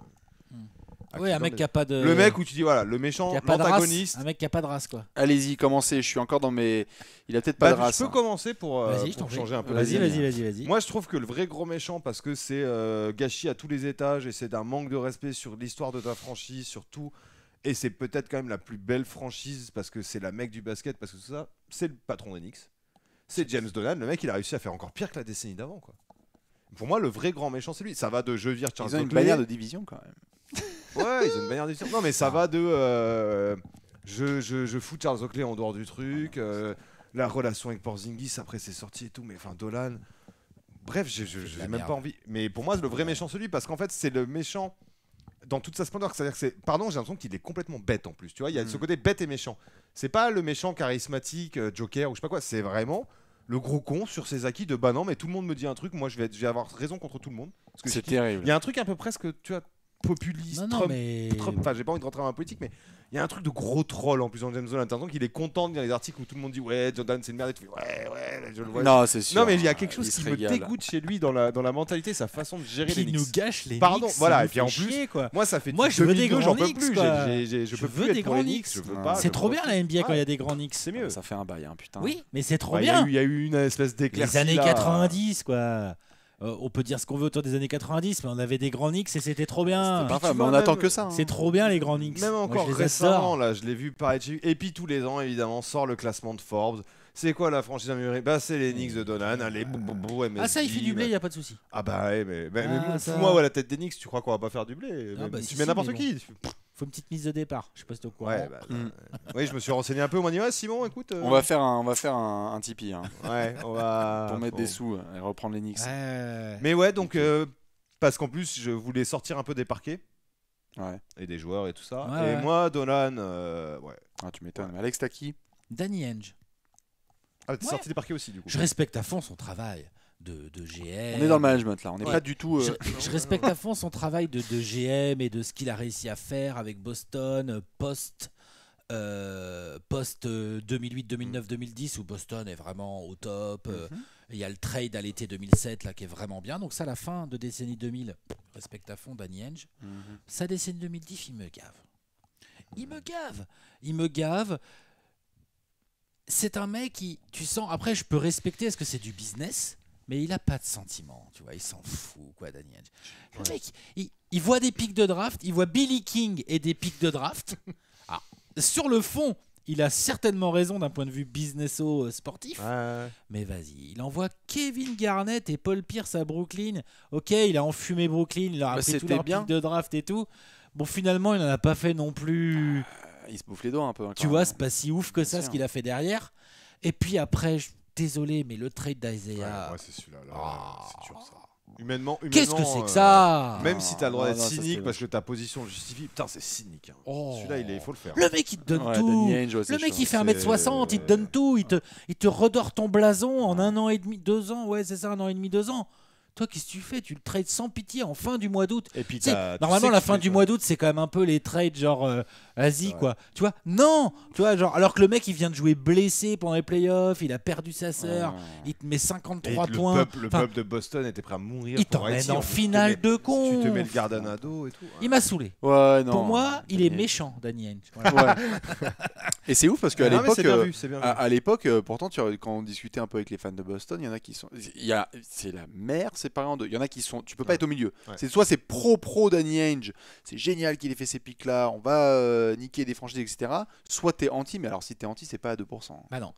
Ah, ouais, un mec qui a pas de. Le mec où tu dis voilà, le méchant, l'antagoniste. Un mec qui a pas de race quoi. Allez-y, commencez. Je suis encore dans mes. Il a peut-être pas bah, de race. Je peux hein. commencer pour, euh, changer un peu. Vas-y, vas-y, vas-y, vas-y. Moi, je trouve que le vrai gros méchant, parce que c'est euh, gâchis à tous les étages et c'est d'un manque de respect sur l'histoire de ta franchise, sur tout. Et c'est peut-être quand même la plus belle franchise parce que c'est la mec du basket, parce que tout ça, c'est le patron d'Enix. C'est James Donald, Le mec, il a réussi à faire encore pire que la décennie d'avant quoi. Pour moi, le vrai grand méchant, c'est lui. Ça va de je vire Charles Ils ont une bannière de division quand même. Ouais, ils ont une manière de dire. Non, mais ça ah. va de. Euh, je, je, fous Charles Oakley en dehors du truc. Euh, la relation avec Porzingis après ses sorties et tout. Mais enfin, Dolan. Bref, j'ai je- même pas envie. Mais pour moi, c'est le vrai méchant, celui Parce qu'en fait, c'est le méchant dans toute sa splendeur. cest à Pardon, j'ai l'impression qu'il est complètement bête en plus. Tu vois, il y a ce mm. côté bête et méchant. C'est pas le méchant charismatique, euh, Joker ou je sais pas quoi. C'est vraiment. Le gros con sur ses acquis de bah non, mais tout le monde me dit un truc, moi je vais, avoir raison contre tout le monde. C'est terrible. il y a un truc un peu presque, tu as populiste, Trump, mais... enfin j'ai pas envie de rentrer dans la politique, mais il y a un truc de gros troll en plus dans James Dolan. qu'il est content de lire les articles où tout le monde dit ouais, Jordan c'est une merde, et tu ouais, ouais, je le vois. Non, c'est sûr. Non, mais il y a quelque ah, chose qui me dégoûte chez lui dans la, dans la mentalité, sa façon de gérer les il nous gâche les Pardon, voilà, et puis en plus, quoi. moi ça fait moi, je veux des grands peux plus, je veux des grands Knicks. C'est trop bien la NBA quand il y a des grands X. C'est mieux. Ça fait un bail, hein, putain. Oui, mais c'est trop bien. Il y a eu une espèce d'éclair. Les années 90, quoi. Euh, on peut dire ce qu'on veut autour des années 90, mais on avait des grands Knicks et c'était trop bien. Parfait, mais on attend que ça. Hein. C'est trop bien les grands Knicks. Même encore récemment, là, je l'ai vu par Et puis tous les ans, évidemment, sort le classement de Forbes. C'est quoi la franchise améliorée Bah c'est les euh, Knicks de Donan allez hein, boum boum Ah ça il fait du blé, bah. il a pas de souci. Ah bah ouais, mais, ah, moi à la tête des Knicks, tu crois qu'on va pas faire du blé Tu mets n'importe qui petite mise de départ. Je sais pas si au courant. Bah, mm. euh, oui, je me suis renseigné un peu. On m'a dit, ah, Simon, écoute. Euh, on va faire un, on va faire un, un Tipeee. Hein. on va. Pour mettre des sous et reprendre les Knicks. Mais ouais, donc, euh, parce qu'en plus, je voulais sortir un peu des parquets. Et des joueurs et tout ça. et moi, Donan, ouais. Ah, tu m'étonnes. Alex, t'as qui Danny Henge. Ah, t'es sorti des parquets aussi, du coup. Je respecte à fond son travail de, GM. On est dans le management là, on n'est pas du tout. Euh, je, respecte à fond son travail de, GM et de ce qu'il a réussi à faire avec Boston euh, post. Euh, post 2008, 2009, 2010 où Boston est vraiment au top. Mhm. Il y a le trade à l'été 2007 là qui est vraiment bien. Donc ça, la fin de décennie 2000, respecte à fond Danny Henge. Mhm. Sa décennie 2010, il me gave. Il me gave. Il me gave c'est un mec qui, tu sens, après je peux respecter, est-ce que c'est du business mais il n'a pas de sentiment, tu vois, il s'en fout quoi, Daniel. Le mec, il, voit des pics de draft, il voit Billy King et des pics de draft. Ah. Sur le fond, il a certainement raison d'un point de vue businesso euh, sportif, mais vas-y, il envoie Kevin Garnett et Paul Pierce à Brooklyn. Ok, il a enfumé Brooklyn, il leur a fait tous leurs pics de draft et tout. Bon, finalement, il n'en a pas fait non plus. Ah, il se bouffe les doigts un peu. Hein, tu vois, c'est pas si ouf que ça ce qu'il a fait derrière. Et puis après, désolé, mais le trade d'Isaiah. Ouais, c'est celui-là. Ah. C'est dur ça. Humainement, humainement Qu'est-ce que c'est que euh, ça Même si t'as le droit d'être cynique parce que ta position justifie, putain, c'est cynique. Hein. Oh. Celui-là, il est, faut le faire. Le mec, il te donne tout. le mec, il fait 1m60, il te donne tout. Il te, il te redore ton blason en un an et demi, deux ans. Ouais, c'est ça, un an et demi, deux ans. Toi, qu'est-ce que tu fais Tu le trades sans pitié en fin du mois d'août. Et puis, normalement, la fin du mois d'août, c'est quand même un peu les trades genre euh, Asie, quoi. Tu vois Non Tu vois, genre, alors que le mec, il vient de jouer blessé pendant les playoffs, il a perdu sa sœur, il te met 53 points. Le peuple, de Boston était prêt à mourir. Il t'emmène en finale de con. Tu te mets le Gardanado et tout. Hein. Il m'a saoulé. Ouais, non. Pour moi, il est méchant, Danny et c'est ouf parce qu'à ah, l'époque, euh, à, l'époque, euh, pourtant, quand on discutait un peu avec les fans de Boston, il y en a qui sont, il c'est la merde séparés en deux. Il y en a qui sont, tu peux pas être au milieu. C'est soit c'est pro pro Danny Ainge, c'est génial qu'il ait fait ces pics là, on va euh, niquer des franchises etc. Soit t'es anti, mais alors si t'es anti, c'est pas à 2%. Bah non.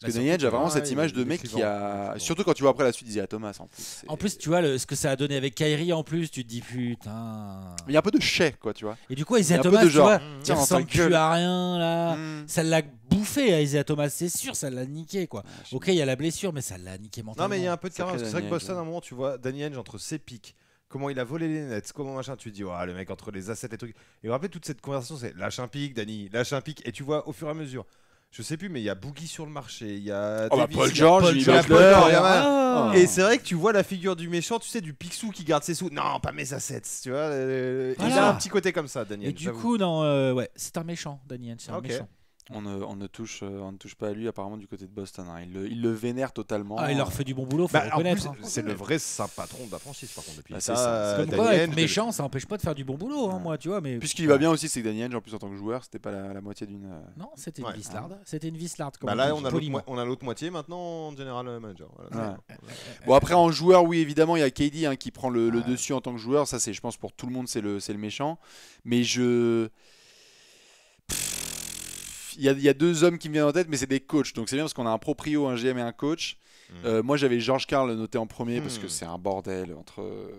Parce bah, que Daniel, a vraiment cette image de mec qui a. Surtout quand tu vois après la suite, disait ah, Thomas en plus. En plus, tu vois ce que ça a donné avec Kyrie en plus, tu te dis putain. Il y a un peu de chais, quoi, tu vois. Et du coup, Isaiah Thomas, tu vois, tiens, il rien là. Hmm. Ça l'a bouffé à Isaiah Thomas, c'est sûr, ça l'a niqué quoi. Ah, ok, il y a la blessure, mais ça l'a niqué mentalement. Non, mais il y a un peu de que C'est vrai que Boston, à un moment, tu vois Daniel entre ses pics comment il a volé les nets, comment machin, tu te dis, oh, le mec entre les assets et trucs. Et vous, vous rappelez toute cette conversation, c'est lâche un pic, Dani, lâche un pic, et tu vois au fur et à mesure je sais plus, mais il y a Boogie sur le marché, il y a ah. Paul George, Et c'est vrai que tu vois la figure du méchant, tu sais, du Picsou qui garde ses sous. Non, pas mes assets, tu vois. Euh, il a un petit côté comme ça, Daniel. Et du coup, non, euh, ouais, c'est un méchant, Daniel, c'est un méchant. On ne, touche, euh, on ne touche pas à lui apparemment du côté de Boston. Hein. Il, le, vénère totalement. Ah, il leur hein. fait du bon boulot, faut bah, reconnaître. Hein. C'est le vrai saint patron de la franchise par contre. Depuis bah, ça, euh, comme quoi, être méchant, ça n'empêche pas de faire du bon boulot, hein, moi, tu vois. Mais... Puisqu'il va bien aussi, c'est que Daniel, en plus en tant que joueur, c'était pas la, moitié d'une. Euh, non, c'était une vislarde. C'était une vislarde. Bah, on, a l'autre moitié maintenant en général manager. bon après en joueur, oui évidemment, il y a KD qui prend le, le dessus en tant que joueur. Ça, c'est, je pense, pour tout le monde, c'est le, c'est le méchant. Mais je il y, a deux hommes qui me viennent en tête, mais c'est des coachs. Donc c'est bien parce qu'on a un proprio, un GM et un coach. Hmm. Euh, moi j'avais Georges Carl noté en premier parce que hmm. c'est un bordel entre. Euh,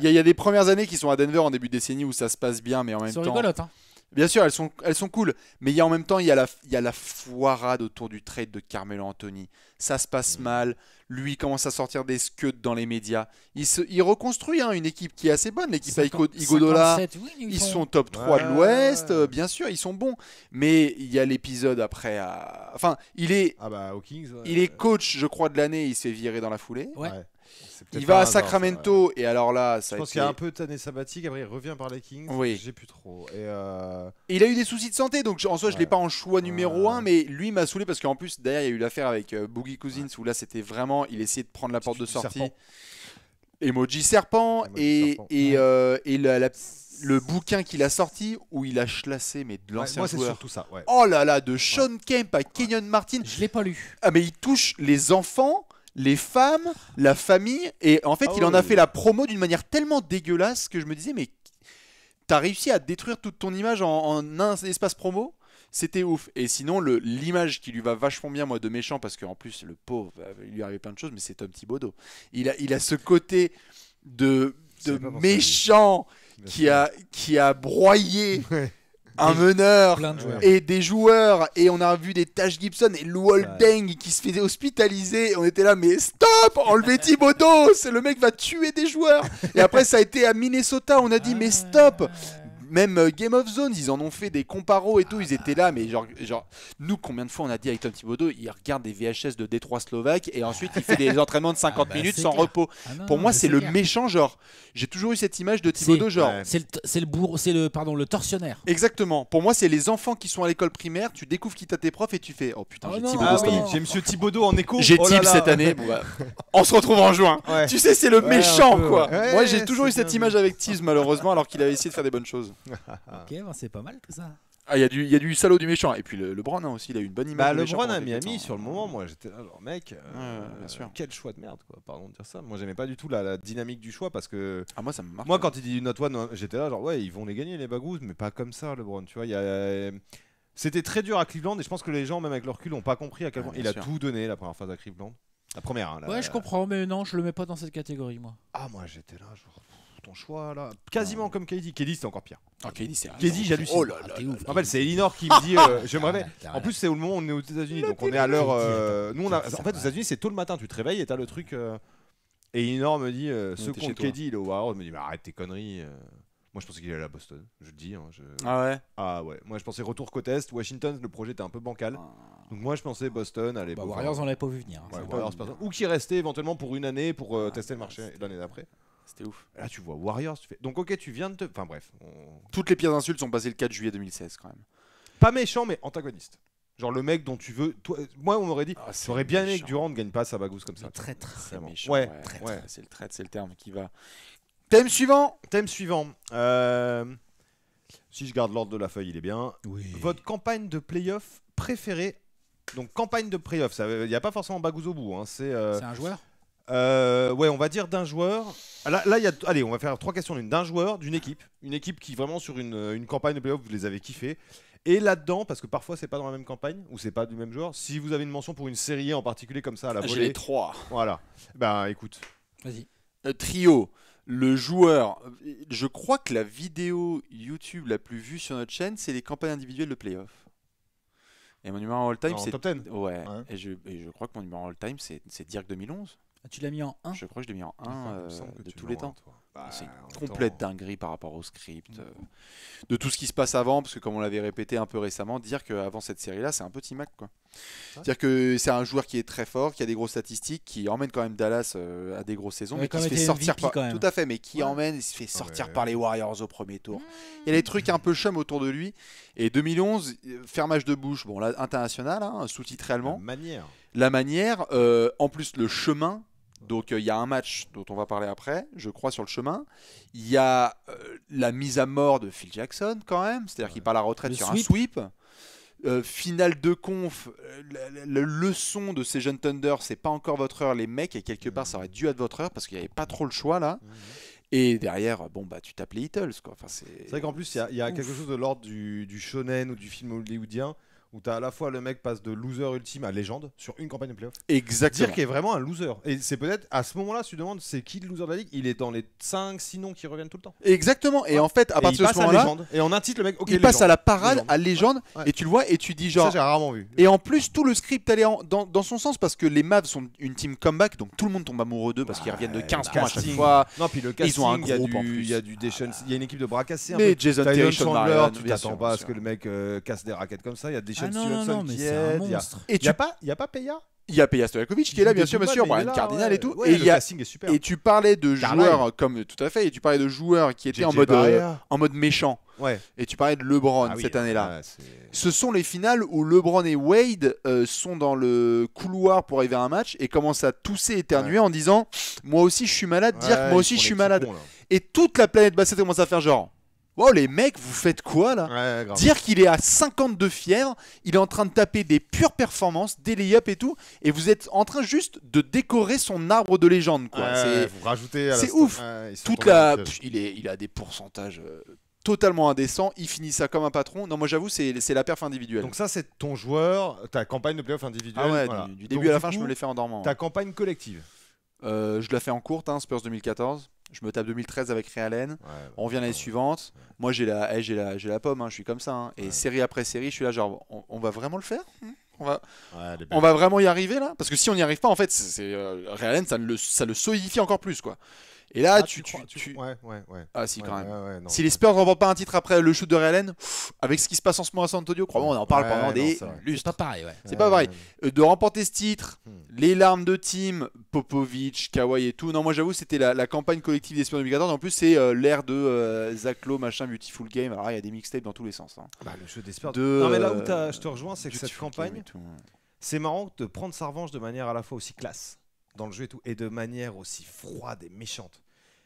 il y, a des premières années qui sont à Denver en début de décennie où ça se passe bien, mais en même temps. Rigolote, hein. Bien sûr, elles sont, elles sont cool, mais il y a en même temps, il y a la, il y a la foirade autour du trade de Carmelo Anthony. Ça se passe mm. mal, lui commence à sortir des scuds dans les médias. Il, se, reconstruit hein, une équipe qui est assez bonne, l'équipe avec Igodola. ils, sont... top 3 de l'Ouest, euh, bien sûr, ils sont bons. Mais il y a l'épisode après. Enfin, il est, ah bah, il est coach, je crois, de l'année, il s'est viré dans la foulée. Ouais. Il va à Sacramento et alors là, ça Je pense qu'il y a un peu année sabbatique. Après, il revient par les Kings. Oui. J'ai plus trop. Et euh, Il a eu des soucis de santé, donc en soi, Je je l'ai pas en choix numéro 1, mais lui m'a saoulé parce qu'en plus, derrière, il y a eu l'affaire avec euh, Boogie Cousins où là, c'était vraiment. Il essayait de prendre la porte de sortie. Emoji serpent et, et, euh, le bouquin qu'il a sorti où il a chlassé mais de l'ancien Moi c'est Surtout ça, Oh là là, de Sean Kemp à Kenyon Martin. Je l'ai pas lu. Ah mais il touche les enfants les femmes, la famille. Et en fait, ah il en a fait la promo d'une manière tellement dégueulasse que je me disais, mais t'as réussi à détruire toute ton image en, un espace promo c'était ouf. Et sinon, l'image qui lui va vachement bien, moi, de méchant, parce qu'en plus, le pauvre, euh, il lui arrive plein de choses, mais c'est Tom Thibodeau. Il a, il a ce côté de, de méchant qui a, qui a broyé un meneur et des joueurs. Et on a vu des Tash Gibson et Lou Deng qui se faisait hospitaliser. On était là, mais stop Enlevez c'est Le mec va tuer des joueurs. Et après, ça a été à Minnesota. On a dit, mais stop même euh, Game of Zones, ils en ont fait des comparos et tout. Ils étaient là, mais genre, genre nous, combien de fois on a dit avec Tom Thibodeau, il regarde des VHS de Détroit Slovaque et ensuite il fait des entraînements de 50 ah bah, minutes sans repos. Ah Pour moi, c'est le méchant genre. J'ai toujours eu cette image de Thibodeau genre. C'est le, c'est le pardon, le tortionnaire. Exactement. Pour moi, c'est les enfants qui sont à l'école primaire. Tu découvres qui t'a tes profs et tu fais oh putain, oh j'ai Thibodeau. Ah Monsieur Thibodeau en écho. J'ai oh Thib cette année. Bah, on se retrouve en juin. Tu sais, c'est le méchant quoi. moi, j'ai toujours eu cette image avec Thib malheureusement alors qu'il avait essayé de faire des bonnes choses. ok, ben, c'est pas mal tout ça. Ah, il y, a du, y a du salaud du méchant. Et puis le, LeBron hein, aussi, il a eu une bonne image. Bah, LeBron à Miami, sur le moment, moi j'étais là, genre mec, euh, quel choix de merde, quoi. Pardon de dire ça. Moi j'aimais pas du tout la, dynamique du choix parce que. Ah, moi ça me marque. Moi hein. quand il dit Not One, euh, j'étais là, genre ouais, ils vont les gagner les bagous, mais pas comme ça, LeBron. Tu vois, il C'était très dur à Cleveland et je pense que les gens, même avec leur cul, n'ont pas compris à quel point il a tout donné la première phase à Cleveland. La première. Hein, ouais, je comprends, mais non, je le mets pas dans cette catégorie, moi. Ah, moi j'étais là, genre ton choix là. Quasiment comme Katie. Katie, c'est encore pire. Ah, c'est Katie, j'hallucine. Oh là là. rappelle, c'est Elinor qui me dit j'aimerais euh, Je me réveille. En plus, c'est où moment monde on est aux États-Unis. Donc, on est à l'heure. Euh, nous, on a... En fait, aux États-Unis, c'est tôt le matin. Tu te réveilles et t'as le truc. Euh, et Elinor me dit euh, Ce me dit Mais arrête tes conneries. Moi, je pensais qu'il allait à Boston. Je le dis. Hein, ah, ah ouais Moi, je pensais retour côte est. Washington, le projet était un peu bancal. Ah. Donc, moi, je pensais Boston. Allez, bah, Warriors, on l'avait pas vu venir. Hein, Ou qui restait éventuellement pour une année pour ah, tester le marché l'année d'après. C'était ouf. Là, tu vois Warriors. Tu Donc, ok, tu viens de te. Enfin, bref. Toutes les pires insultes sont passées le 4 juillet 2016, quand même. Pas méchant, mais antagoniste. Genre le mec dont tu veux. moi, on m'aurait dit. ça ah, J'aurais bien aimé que Durant ne gagne pas sa bagousse comme ça. Très très méchant. Ouais, c'est le trait. c'est le terme qui va. Thème suivant. Thème suivant. Euh, si je garde l'ordre de la feuille, il est bien. Votre campagne de playoff préférée. Donc campagne de playoff, il n'y a pas forcément Bagouze au bout. Hein. C'est euh, un joueur euh, ouais, on va dire d'un joueur. Ah, là, il y a, allez, on va faire trois questions D'un joueur, d'une équipe, une équipe qui vraiment sur une, euh, campagne de playoff, vous les avez kiffés. Et là-dedans, parce que parfois c'est pas dans la même campagne ou c'est pas du même joueur. Si vous avez une mention pour une série en particulier comme ça à la J'ai les trois. voilà. Ben, écoute, Vas-y. Euh, trio, le joueur. Je crois que la vidéo YouTube la plus vue sur notre chaîne, c'est les campagnes individuelles de playoff. Et mon numéro all-time, c'est. Ouais. Et, je, crois que mon numéro all-time, c'est Dirk 2011. Ah, tu l'as mis en 1 Je crois que je l'ai mis en 1 euh, de tous les temps. Bah, c'est une complète dinguerie par rapport au script, euh, mm. de tout ce qui se passe avant, parce que comme on l'avait répété un peu récemment, dire qu'avant cette série-là, c'est un petit Mac. Quoi. Dire que c'est un joueur qui est très fort, qui a des grosses statistiques, qui emmène quand même Dallas euh, à des grosses saisons, mais qui se fait sortir par... Tout à fait, mais qui emmène, se fait ah sortir par les Warriors au premier tour. Mm. Il y a des trucs un peu chum autour de lui. Et 2011, fermage de bouche, bon là, international, hein, sous-titré allemand. La manière. La manière, en plus le chemin donc euh, il y a un match dont on va parler après, je crois, sur le chemin. Il y a euh, la mise à mort de Phil Jackson quand même, c'est-à-dire qu'il part à la retraite sur un sweep. Euh, finale de conf, le, leçon de ces jeunes Thunder, c'est pas encore votre heure, les mecs, et quelque part mm. ça aurait dû être votre heure parce qu'il n'y avait pas trop le choix là. Mm. Et derrière, bon bah tu tapes les quoi. Enfin, c'est vrai qu'en plus il y, a quelque chose de l'ordre du, du shonen ou du film hollywoodien où t'as à la fois le mec passe de loser ultime à légende sur une campagne de playoff. Exactement. Dire qu'il est vraiment un loser. Et c'est peut-être à ce moment-là, tu te demandes c'est qui le loser de la ligue Il est dans les 5 6 noms qui reviennent tout le temps. Exactement. Et en fait, à partir de ce moment-là, et on intitule le mec il passe à la parade, à légende et tu le vois et tu dis genre Ça, j'ai rarement vu. Et en plus, tout le script allait en, dans, dans, son sens parce que les Mavs sont une team comeback donc tout le monde tombe amoureux d'eux parce qu'ils reviennent de 15 points à chaque fois. Non, puis le casting, ils ont un groupe en plus. Il y a du ah. il y a une équipe de bras cassés un Mais Jason Chandler, tu t'attends pas à ce que le mec euh, casse des raquettes comme ça, il y a des ah non, non, mais c'est un monstre. Et tu... Il n'y a, pas Peya Il y a Peja Stojakovic qui est là, bien sûr, bien Cardinal et tout. et, tu parlais de joueurs, euh, comme tout à fait, et tu parlais de joueurs qui étaient en mode, euh, en mode méchant. Ouais. Et tu parlais de LeBron ah cette année-là. Ce sont les finales où LeBron et Wade euh, sont dans le couloir pour arriver à un match et commencent à tousser, éternuer en disant Moi aussi je suis malade, dire que moi aussi je suis malade. et toute la planète basket commence à faire genre Wow, les mecs, vous faites quoi là Dire qu'il est à 52 fièvres, il est en train de taper des pures performances, des lay et tout, et vous êtes en train juste de décorer son arbre de légende. Quoi. c'est c'est ouf. Toute il, est... il a des pourcentages euh, totalement indécents. Il finit ça comme un patron. Non, moi j'avoue, c'est la perf individuelle. Donc, ça, c'est ton joueur, ta campagne de playoff individuelle. Ah du, début à la fin, je me l'ai fait en dormant. Ta campagne collective euh, Je la fais en courte, hein, Spurs 2014 je me tape 2013 avec Realen, bah, on vient l'année suivante, moi j'ai la, eh, j'ai la, j'ai la pomme, hein, je suis comme ça, hein. et série après série, je suis là genre, on, va vraiment le faire hein on va, on va vraiment y arriver là Parce que si on n'y arrive pas, en fait, c'est, euh, ça le, ça le solidifie encore plus, quoi. Et là, ah, tu, tu, Ouais, ouais, ouais. Ah, si, quand même. si les Spurs ne remportent pas un titre après le shoot de Realen, avec ce qui se passe en ce moment à San Antonio, crois on en parle pendant des C'est pas pareil, ouais. C'est pas pareil. Euh, de remporter ce titre, hmm. les larmes de team, Popovic, Kawhi et tout. Non, moi, j'avoue, c'était la, campagne collective des Spurs 2014. En plus, c'est euh, l'ère de euh, Zach Lowe, machin, Beautiful Game. Alors, il y a des mixtapes dans tous les sens. Hein. Bah, le jeu des Spurs. De, non, mais là où je te rejoins, c'est que cette campagne, c'est marrant de prendre sa revanche de manière à la fois aussi classe dans le jeu et tout, et de manière aussi froide et méchante.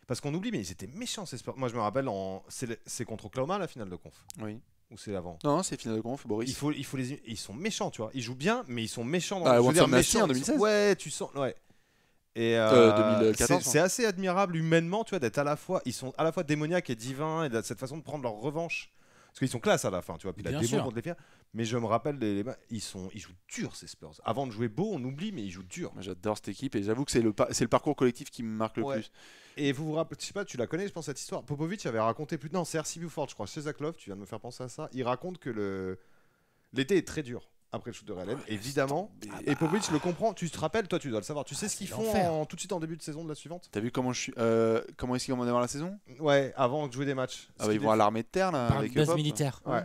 Parce qu'on oublie, mais ils étaient méchants ces sports. Moi, je me rappelle, en... c'est contre Oklahoma la finale de conf. Oui. Ou c'est avant. Non, c'est finale de conf, Boris. Il faut, il faut les... Ils sont méchants, tu vois. Ils jouent bien, mais ils sont méchants dans ah, finale de dire, en 2016 Ouais, tu sens. Ouais. Et euh, euh, hein. c'est assez admirable humainement, tu vois, d'être à la fois, ils sont à la fois démoniaques et divins et de cette façon de prendre leur revanche, parce qu'ils sont classe à la fin, tu vois. Puis la démo les mais je me rappelle, ils, sont, ils jouent dur ces Spurs. Avant de jouer beau, on oublie, mais ils jouent dur. J'adore cette équipe et j'avoue que c'est le, le parcours collectif qui me marque le plus. Et vous vous rappelez, je sais pas, tu la connais, je pense, cette histoire. Popovic avait raconté plus. Non, c'est RC Buford, je crois, chez Zach tu viens de me faire penser à ça. Il raconte que le... l'été est très dur après le shoot de Real évidemment. Et Popovic le comprend. Tu te rappelles, toi, tu dois le savoir. Tu sais ah, ce qu'ils font en, tout de suite en début de saison de la suivante. Tu as vu comment je suis euh, Comment est-ce la saison Ouais, avant de jouer des matchs. Ah bah, ils vont à l'armée de terre là. avec base militaire. Ouais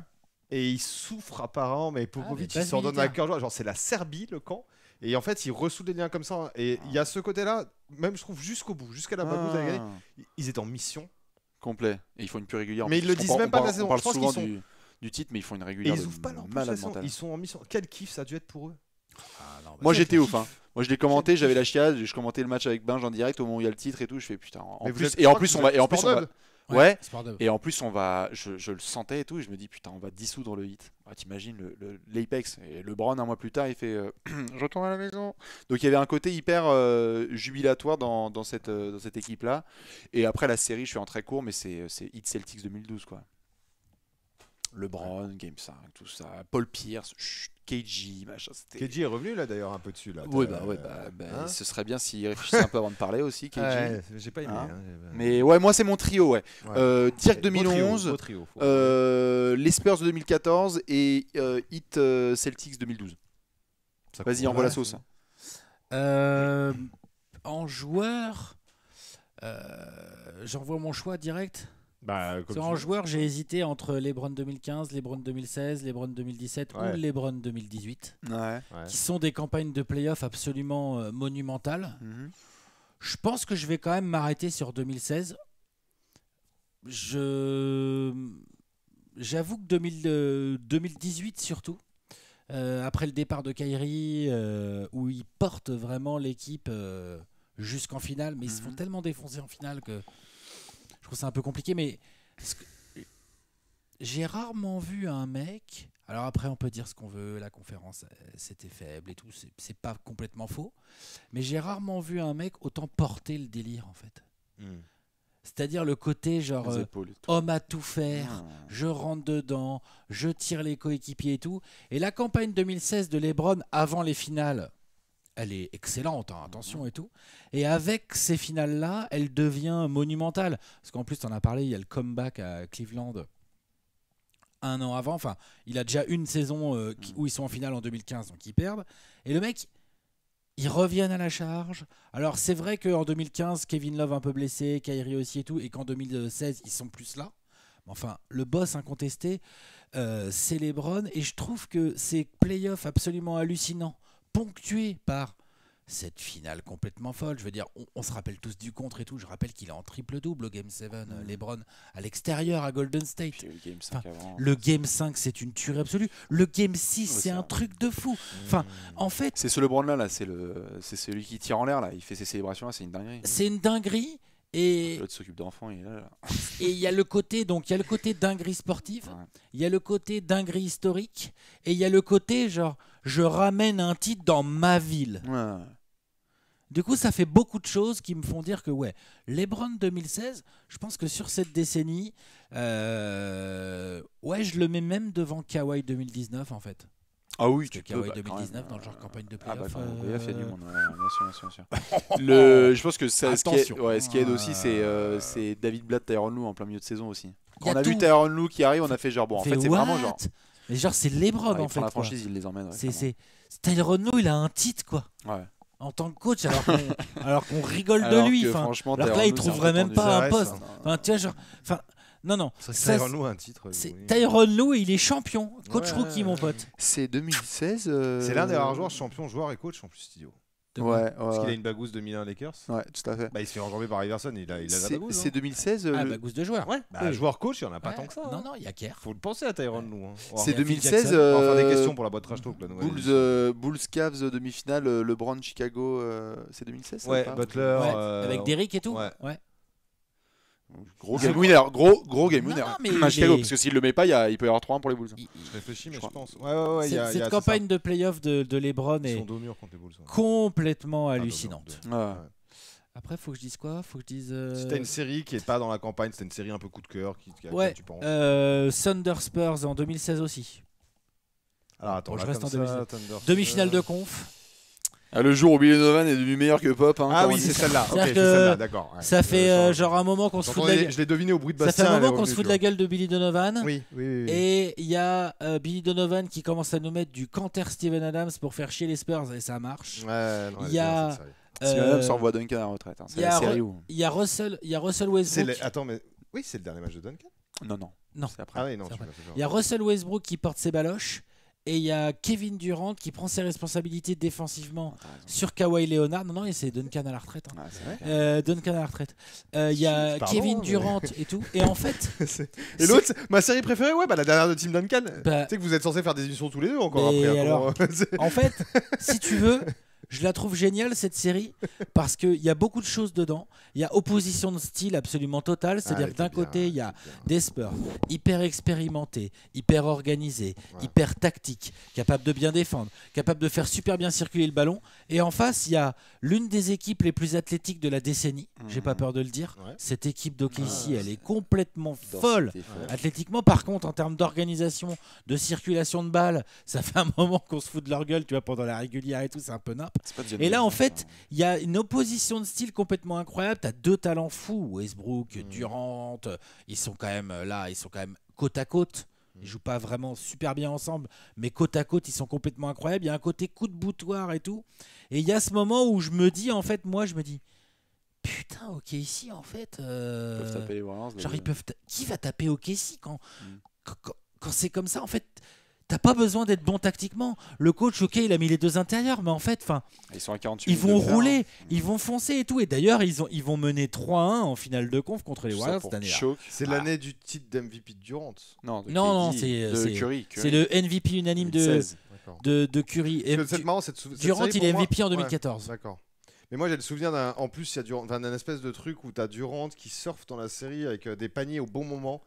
et il souffrent apparemment, mais Popovic ah, s'en donne à cœur joie. Genre, c'est la Serbie, le camp. Et en fait, ils ressoudent des liens comme ça. Hein. Et ah. il y a ce côté-là, même je trouve jusqu'au bout, jusqu'à la ah. Bagout ils étaient en mission. Complet. Et ils font une pure régulière. Mais ils le disent même pas de la saison. Parle je pense souvent sont... du, titre, mais ils font une régulière. Et ils ouvrent pas leur Ils sont en mission. Quel kiff ça a dû être pour eux. Ah, bah, Moi j'étais ouf. Moi je l'ai commenté, j'avais la chiasse, je commentais le match avec Binge en direct au moment où il y a le titre et tout. Je fais putain. En plus, et en plus, on va, et en plus, on va, Ouais. Et en plus, on va, je, je, le sentais et tout, et je me dis putain, on va dissoudre le hit. T'imagines l'Apex le, le et LeBron un mois plus tard, il fait euh, je retourne à la maison. Donc il y avait un côté hyper euh, jubilatoire dans, dans cette, euh, dans cette équipe là. Et après la série, je suis en très court, mais c'est Hit Celtics 2012 quoi. LeBron, Game 5, tout ça, Paul Pierce, KG, machin. KG est revenu là d'ailleurs un peu dessus. Là, oui, bah, euh, bah, bah hein ce serait bien s'il réfléchissait un peu avant de parler aussi, KG. j'ai pas aimé. Hein hein, Mais ouais, moi c'est mon trio, ouais. Euh, Dirk 2011, euh, les Spurs de 2014 et Hit Celtics 2012. Vas-y, envoie la sauce. en joueur, j'envoie mon choix direct. Bah, en joueur, j'ai hésité entre LeBron 2015, LeBron 2016, LeBron 2017 ou ou LeBron 2018, qui sont des campagnes de playoffs absolument euh, monumentales. Mm-hmm. Je pense que je vais quand même m'arrêter sur 2016. Je j'avoue que 2018 euh, surtout. Euh, après le départ de Kyrie, où il porte vraiment l'équipe jusqu'en finale, mais ils se font mm-hmm. tellement défoncer en finale que c'est un peu compliqué, mais j'ai rarement vu un mec. Alors après, on peut dire ce qu'on veut, la conférence euh, c'était faible et tout, c'est pas complètement faux, mais j'ai rarement vu un mec autant porter le délire en fait. Hmm. C'est-à-dire le côté genre euh, homme à tout faire, ah. je rentre dedans, je tire les coéquipiers et tout. Et la campagne 2016 de Lebron avant les finales, elle est excellente, hein, attention et tout. Et avec ces finales-là, elle devient monumentale. Parce qu'en plus, tu en as parlé, il y a le comeback à Cleveland un an avant. Enfin, il a déjà une saison euh, mm. où ils sont en finale en 2015, donc ils perdent. Et le mec, ils reviennent à la charge. Alors, c'est vrai qu'en 2015, Kevin Love un peu blessé, Kyrie aussi et tout, et qu'en 2016, ils sont plus là. enfin, le boss incontesté, euh, c'est LeBron. Et je trouve que ces playoffs absolument hallucinants ponctué par cette finale complètement folle. Je veux dire, on, se rappelle tous du contre et tout. Je rappelle qu'il est en triple-double au Game 7, euh, mm. LeBron à l'extérieur à Golden State. le Game 5, c'est une tuerie absolue. Le Game 6, c'est un truc de fou. Mm. Enfin, en fait. C'est ce LeBron-là, là, c'est le... celui qui tire en l'air, là. Il fait ses célébrations, là. c'est une dinguerie. C'est une dinguerie. Et l'autre s'occupe d'enfants, il là. et il y a le côté donc il y a le côté dinguerie sportive, il y a le côté dinguerie historique et il y a le côté genre je ramène un titre dans ma ville. Du coup, ça fait beaucoup de choses qui me font dire que, ouais, LeBron 2016, je pense que sur cette décennie, euh, ouais, je le mets même devant Kawhi 2019, en fait. Ah oui, tu peux. Kawhi 2019 dans le genre euh, campagne de ah, bah, playoff. Euh, bien sûr, bien sûr, je pense que ça, ce, qui aide, aussi, ah. c'est David Blatt, Tyron Lou en plein milieu de saison aussi. Quand on a vu Tyron Lou qui arrive, on a fait genre, bon, en fait, c'est vraiment genre. Mais genre, c'est Lebron ah, en fait. la franchise, il les emmène. c'est Tyler Renault, il a un titre quoi. Ouais. En tant que coach, alors qu'on rigole de lui. alors que là, il trouverait même pas un poste. Enfin, tu non, non. C'est Tyron un titre. C'est Tyron il est champion. Coach rookie, mon pote. C'est 2016. Euh, c'est l'un des rares joueurs champion, joueur et coach en plus, studio. Ouais, Parce qu'il a une bagousse 2001 Lakers. Ouais, tout à fait. Bah, il se fait par Iverson. Il a, il a la bagousse. C'est 2016. Hein. Ah, euh, bagousse de joueur. Ouais. Bah, joueur coach, il n'y en a pas tant que ça. Non, hein. non, il y a Kerr. Faut le penser à Tyron Lou. Hein. C'est 2016. Euh, On des questions pour la boîte trash talk. Bulls, euh, Bulls Cavs demi-finale, euh, LeBron Chicago. c'est 2016. Ouais, Butler. Avec Derrick et tout. Ouais. Gros game winner, gros, gros game winner. parce que s'il le met pas, il, peut y avoir 3-1 pour les Bulls. Je réfléchis, mais je, pense. Ouais, cette campagne de playoff de, Lebron est complètement hallucinante. Après, faut que je dise quoi Faut que je dise. c'était euh, une série qui est pas dans la campagne, c'était une série un peu coup de cœur. ouais. Euh, Thunder Spurs en 2016 aussi. Alors attends, je reste en 2016. Demi-finale de conf. Ah, le jour où Billy Donovan est devenu meilleur que Pop. Hein, ah oui, c'est celle-là. Ça fait euh, euh, genre un moment qu'on se fout de la gueule. Je l'ai deviné au bruit de bassin. Ça fait un moment qu'on se fout de la gueule de Billy Donovan. Oui, oui, oui, Et il y a euh, Billy Donovan qui commence à nous mettre du canter Steven Adams pour faire chier les Spurs et ça marche. il y a. Steven Adams envoie Duncan à la retraite. Hein, il y a Russell, il y a Russell Westbrook. Attends, mais oui, c'est le dernier match de Duncan. Non, non. Non. Ah oui, non. Il y a Russell Westbrook qui porte ses baloches. Et il y a Kevin Durant qui prend ses responsabilités défensivement ah, sur Kawhi Leonard. Non, non, et c'est Duncan à la retraite. Hein. Ah, euh, Duncan à la retraite. Euh, il y a Kevin Durant et tout. Et en fait. et l'autre, ma série préférée, ouais, bah, la dernière de Team Duncan. Bah tu sais que vous êtes censé faire des émissions tous les deux encore après. Hein, alors... Euh, en fait, si tu veux, je la trouve géniale cette série parce qu'il y a beaucoup de choses dedans. Il y a opposition de style absolument totale. C'est-à-dire ah, d'un côté, il y a des Spurs hyper expérimentés, hyper organisés, hyper tactiques, capables de bien défendre, capables de faire super bien circuler le ballon. Et en face, il y a l'une des équipes les plus athlétiques de la décennie. J'ai pas mhm. peur de le dire. Cette équipe d'OKC, ah, elle est... complètement folle athlétiquement. Par contre, en termes d'organisation, de circulation de balles, ça fait un moment qu'on se fout de leur gueule, tu vois, pendant la régulière et tout, c'est un peu nappe. Et là, en fait, il y a une opposition de style complètement incroyable. Tu as deux talents fous, Westbrook, hmm. Durant. Ils sont quand même euh, là, ils sont quand même côte à côte. Ils hmm. jouent pas vraiment super bien ensemble, mais côte à côte, ils sont complètement incroyables. Il y a un côté coup de boutoir et tout. Et il y a ce moment où je me dis, en fait, moi, je me dis, putain, OK ici, en fait. Euh, ils peuvent taper Genre, ils peuvent Qui va taper OK ici hmm. quand, quand, quand c'est comme ça En fait, T'as pas besoin d'être bon tactiquement. Le coach, ok, il a mis les deux intérieurs, mais en fait, fin, ils, sont à 48 ils vont rouler, ils vont foncer et tout. Et d'ailleurs, ils, ils vont mener 3-1 en finale de conf contre les Warriors cette année. C'est bah. l'année du titre d'MVP de Durant. Non, non, non c'est C'est le MVP unanime de, de, de, Curry. Et marrant, cette, Durant, il est MVP en 2014. D'accord. Mais moi, j'ai le souvenir d'un. En plus, il y a d'un espèce de truc où as Durant qui surfe dans la série avec euh, des paniers au bon moment.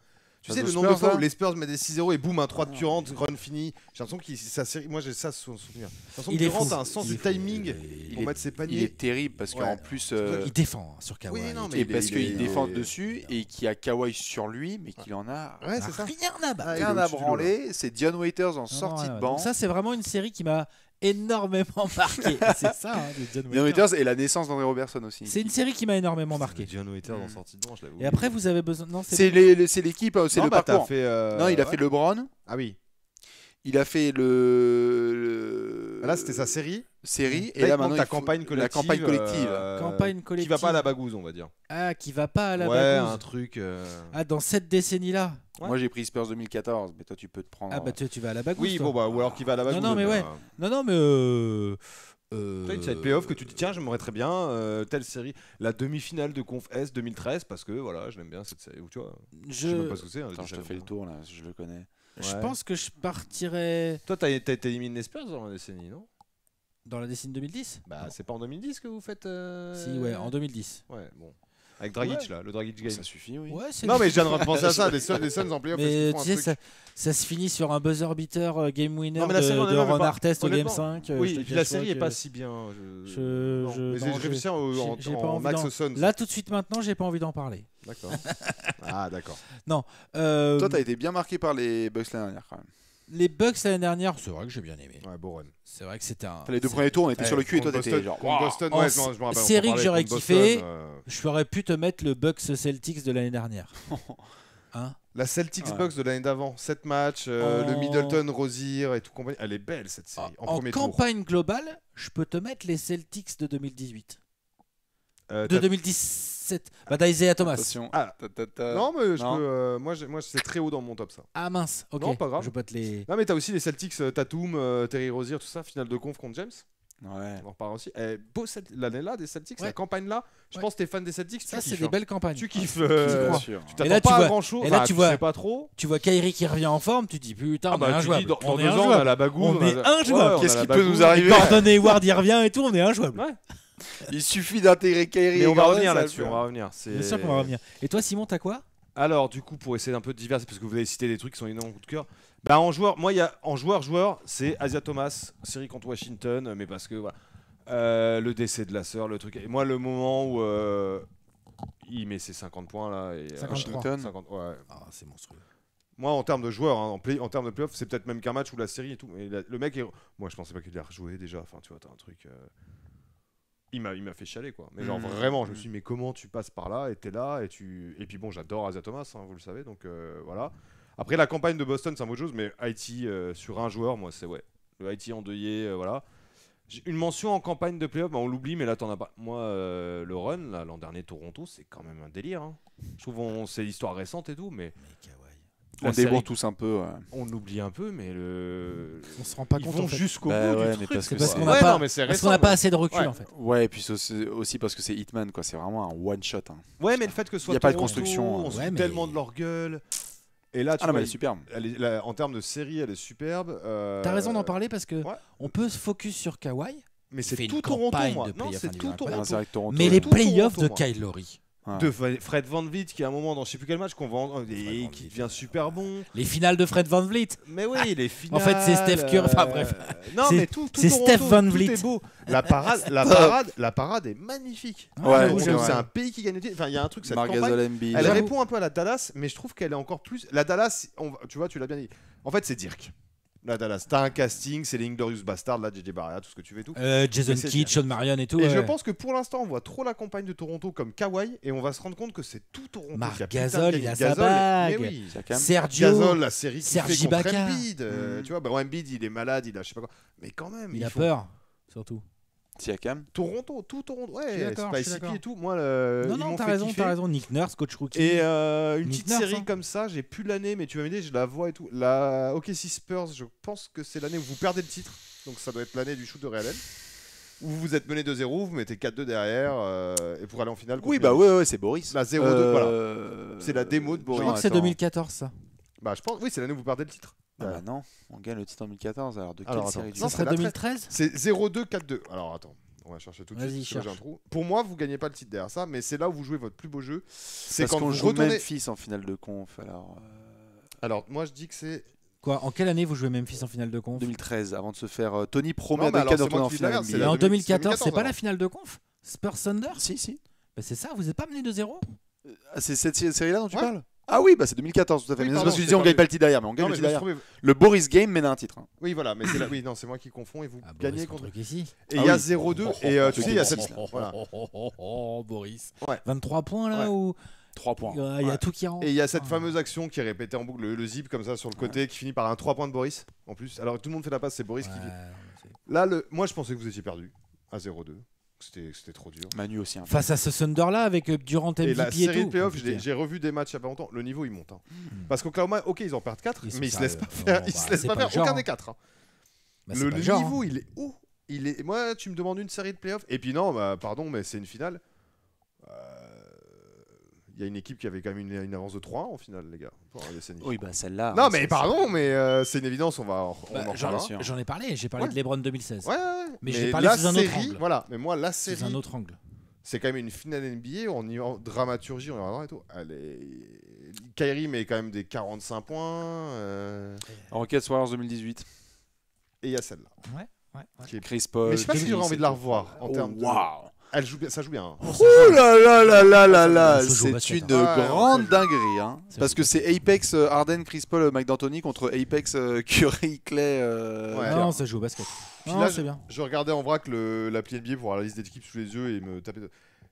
Tu sais, le nombre de fois où les Spurs mettent des 6-0 et boum, un 3 de Durant, ah. run fini. J'ai l'impression que ça série. Moi, j'ai ça sous souvenir. Il l'impression a un sens du timing pour mettre ses paniers. Il est terrible parce qu'en plus. Euh, il défend hein, sur Kawhi. Et parce qu'il défend dessus et qu'il a Kawhi sur lui, mais qu'il en a rien à ah, branler. C'est Dion Waiters en sortie de banque. Ça, c'est vraiment une série qui m'a énormément marqué. c'est ça, hein, John Waiters et la naissance d'André Robertson aussi. C'est une série qui m'a énormément marqué. John en sortie de Et après, vous avez besoin. Non, C'est l'équipe, hein, c'est le bah, parcours. Euh, non, il a fait LeBron, Ah oui. il a fait le- ah, Là, c'était sa série série et là maintenant la campagne collective, la euh, campagne collective campagne collective qui va pas à la bagouze on va dire ah qui va pas à la ouais, un truc euh. ah dans cette décennie là moi j'ai pris Spurs 2014 mais toi tu peux te prendre ah bah tu, tu vas à la bagouze oui bon bah ou alors qui va à la bagouze non non mais, ouais bah. non non mais euh... Euh... Toi, cette playoff que tu te tiens, j'aimerais très bien euh, telle série, la demi-finale de Conf S 2013, parce que voilà, je l'aime bien cette série. tu vois, je sais pas ce que c'est. Hein, je te fais le tour là, je le connais. Je pense que je partirais. Toi, t'as été éliminé Spurs dans la décennie, non dans la décennie 2010 Bah, c'est pas en 2010 que vous faites. Euh, si, ouais, en 2010. Ouais, bon. Avec Dragic, là, le Dragic Game. Ça suffit, oui. Ouais, Non, mais je viens de repenser à ça, des Suns en playoff. Mais tu sais, ça, se finit sur un buzzer beater euh, game winner de, de Ron Artest au game 5. Euh, oui, et puis la série n'est pas si bien. je- je- j'ai- réussi en, max Suns. Là, tout de suite maintenant, j'ai pas envie d'en parler. D'accord. ah, d'accord. Euh, Toi, t'as été bien marqué par les Bucks l'année dernière, quand même. Les Bucks l'année dernière, c'est vrai que j'ai bien aimé. Ouais, C'est vrai que c'était un. les deux premiers tours, on était sur le cul et toi t'étais genre. Boston, ouais, je rappelle. Série que j'aurais kiffé, euh. je pourrais pu te mettre le Bucks Celtics de l'année dernière. hein la Celtics Bucks de l'année d'avant, 7 matchs, euh, le Middleton, Rosier et tout Elle est belle cette série. en, campagne globale, je peux te mettre les Celtics de 2018. Euh, de 2017. Bah, à Thomas. Ah. Non, mais je euh, moi, moi c'est très haut dans mon top ça. Ah mince, ok. Non, pas grave. Je les. Non, mais t'as aussi les Celtics, euh, Tatum, Terry Rozier, tout ça, finale de conf contre James. Ouais. On repart aussi. Eh, beau l'année-là des Celtics, la campagne-là. Je pense que t'es fan des Celtics. Ça, c'est des hein. belles campagnes. Tu kiffes. Ah, tu t'attends pas vois- à grand-chose. et là, hein, tu tu vois- sais pas trop. Tu vois Kyrie qui revient en forme, tu dis putain, on est on est la Qu'est-ce qui peut nous arriver Gordon Hayward y revient et tout, on est un injouable. Il suffit d'intégrer Kyrie. Mais on va revenir là-dessus, on va revenir. Bien sûr qu'on va revenir. Et toi, Simon, t'as quoi alors, du coup, pour essayer d'un peu de diverser, parce que vous avez cité des trucs qui sont énormes coup de cœur. Bah, en joueur, moi, y a en joueur, joueur, c'est Asia Thomas, série contre Washington, mais parce que voilà, euh, le décès de la sœur, le truc. Et moi, le moment où euh, il met ses 50 points là, et, 53. Euh, ouais. ah, c'est monstrueux. Moi, en termes de joueur, hein, en, en termes de playoff, c'est peut-être même qu'un match ou la série et tout. Mais le mec, est, moi, je pensais pas qu'il allait rejouer déjà. Enfin, tu vois, t'as un truc il m'a, il m'a fait chialer quoi. Mais genre mmh. vraiment, je me mmh. suis dit, mais comment tu passes par là et t'es là et tu et puis bon, j'adore Asia Thomas, hein, vous le savez, donc euh, voilà. Après la campagne de Boston, c'est un autre chose, mais Haïti euh, sur un joueur, moi c'est ouais, le Haïti endeuillé, euh, voilà. une mention en campagne de playoff, bah, on l'oublie, mais là t'en as pas. Moi, le run l'an dernier Toronto, c'est quand même un délire. Hein. Je trouve c'est l'histoire récente et tout, mais on débourre tous un peu. On oublie un peu, mais le. On se rend pas compte. jusqu'au bah bout du parce qu'on n'a pas, assez de recul en fait. Ouais, et puis aussi parce que c'est Hitman, quoi. C'est vraiment un one shot. Hein. Ouais, mais le fait que soit. Il a pas de construction. Hein. on se tellement de leur gueule. Et là, tu ah elle est superbe. en termes de série, elle est superbe. Euh, T'as raison d'en parler parce que on peut se focus sur Kawhi. Mais c'est tout ah, Toronto, moi. Non, tout Mais les playoffs de Kyle de Fred Van Vliet qui à un moment dans je sais plus quel match qu'on vend euh, et qui devient super bon. Les finales de Fred Van Vliet. Mais oui, les finales. En fait, c'est Steph Curry. Enfin bref. Euh, non, mais tout, tout C'est Steph Van Vliet. La parade, la parade, la parade est magnifique. c'est un pays qui gagne. Enfin, il y a un truc cette Elle répond un peu à la Dallas, mais je trouve qu'elle est encore plus. La Dallas, on... tu vois, tu l'as bien dit. En fait, c'est Dirk. Là, t'as, un casting, c'est les Inglorious Bastards, là, JJ Barriat, tout ce que tu veux, tout. Euh, Jason Kidd, Sean Marion et tout. Et je pense que pour l'instant, on voit trop la campagne de Toronto comme kawaii et on va se rendre compte que c'est tout Toronto. Marc Gasol, il a Gasol, sa bague. oui. Sergio. la série qui Sergi fait contre euh, hmm. Tu vois, bah, il est malade, il a je sais pas quoi. Mais quand même. Il a peur, surtout. Siakam. Toronto, tout Toronto. Ouais, Spicy et tout. Moi, le, non, non, t'as raison, t'as raison. Nick Nurse, coach rookie. Et euh, une petite série hein. comme ça, j'ai plus l'année, mais tu vas me dire, je la vois et tout. La OKC Spurs, je pense que c'est l'année où vous perdez le titre. Donc ça doit être l'année du shoot de Real Où vous vous êtes mené 2-0, vous mettez 4-2 derrière euh, et pour aller en finale. Oui, bah ouais, ouais c'est Boris. La bah, 0-2, voilà. Euh, c'est la démo de Boris. Je crois que c'est 2014 ça. Bah je pense, oui, c'est l'année où vous perdez le titre. Ah bah non, on gagne le titre en 2014. Alors de quelle série Ça serait 2013 C'est 0-2-4-2. Alors attends, on va chercher tout de suite. Pour moi, vous gagnez pas le titre derrière ça, mais c'est là où vous jouez votre plus beau jeu. C'est quand on joue Memphis en finale de conf. Alors euh, Alors moi je dis que c'est. Quoi En quelle année vous jouez Memphis en finale de conf 2013, avant de se faire euh, Tony promet en finale. en 2014, c'est pas la finale de conf Spurs Thunder Si si. Bah, c'est ça, vous n'êtes pas mené de zéro euh, ah, C'est cette série-là dont tu parles ah oui, bah c'est 2014, tout à fait. mais c'est parce que je dis on gagne pas le titre derrière, mais on gagne le titre derrière. Le Boris Game mène un titre. Hein. Oui, voilà, mais c'est oui, non, c'est moi qui confonds et vous ah, gagnez contre ici. Et il y a 0-2 ah et euh, oh, tu sais il y a cette oh, oh, oh, Boris. Ouais. 23 points là ou 3 points. Il y a tout qui rentre. Et il y a cette ah. fameuse action qui est répétée en boucle, le, zip comme ça sur le côté qui finit par un 3 points de Boris en plus. Alors tout le monde fait la passe, c'est Boris qui Là moi je pensais que vous étiez perdu à 0-2 c'était trop dur. Manu aussi. Hein. Face à ce Thunder là avec euh, Durant MVP et, la série tout. j'ai revu des matchs il y a pas longtemps. Le niveau il monte. Hein. qu'au hmm. Parce qu'Oklahoma, ok, ils en perdent 4, mais ils se laissent pas faire, bah, se laissent pas faire aucun des 4. Hein. Hein. Bah, le, niveau il est où Il est... Moi, tu me demandes une série de playoffs. Et puis non, bah, pardon, mais c'est une finale il y a une équipe qui avait quand même une, avance de 3 en finale, les gars. oui, bah celle-là. Non, hein, mais pardon, mais euh, c'est une évidence, on va on bah, J'en ai parlé, j'ai parlé de LeBron 2016. Ouais, ouais, mais, mais j'ai parlé la sous un série, autre angle. Voilà, mais moi, la série. un autre angle. C'est quand même une finale NBA, on y en dramaturgie, on y en et tout. Allez. Kyrie met quand même des 45 points. Enquête Rockets Warriors 2018. Et il y a celle-là. Ouais. Ouais, Qui est Chris Paul. Mais je sais pas si j'aurais envie de la revoir en oh, termes de. de. Elle joue bien, ça joue bien. Hein. Oh, là là là là là là C'est une hein. grande dinguerie. hein. Parce que c'est Apex, euh, Arden, Chris Paul, euh, contre Apex, euh, Curry, Clay. Non, ça joue au basket. Puis Non, c'est bien. Je regardais en vrac le- de NBA pour avoir la liste des équipes sous les yeux et me taper. de-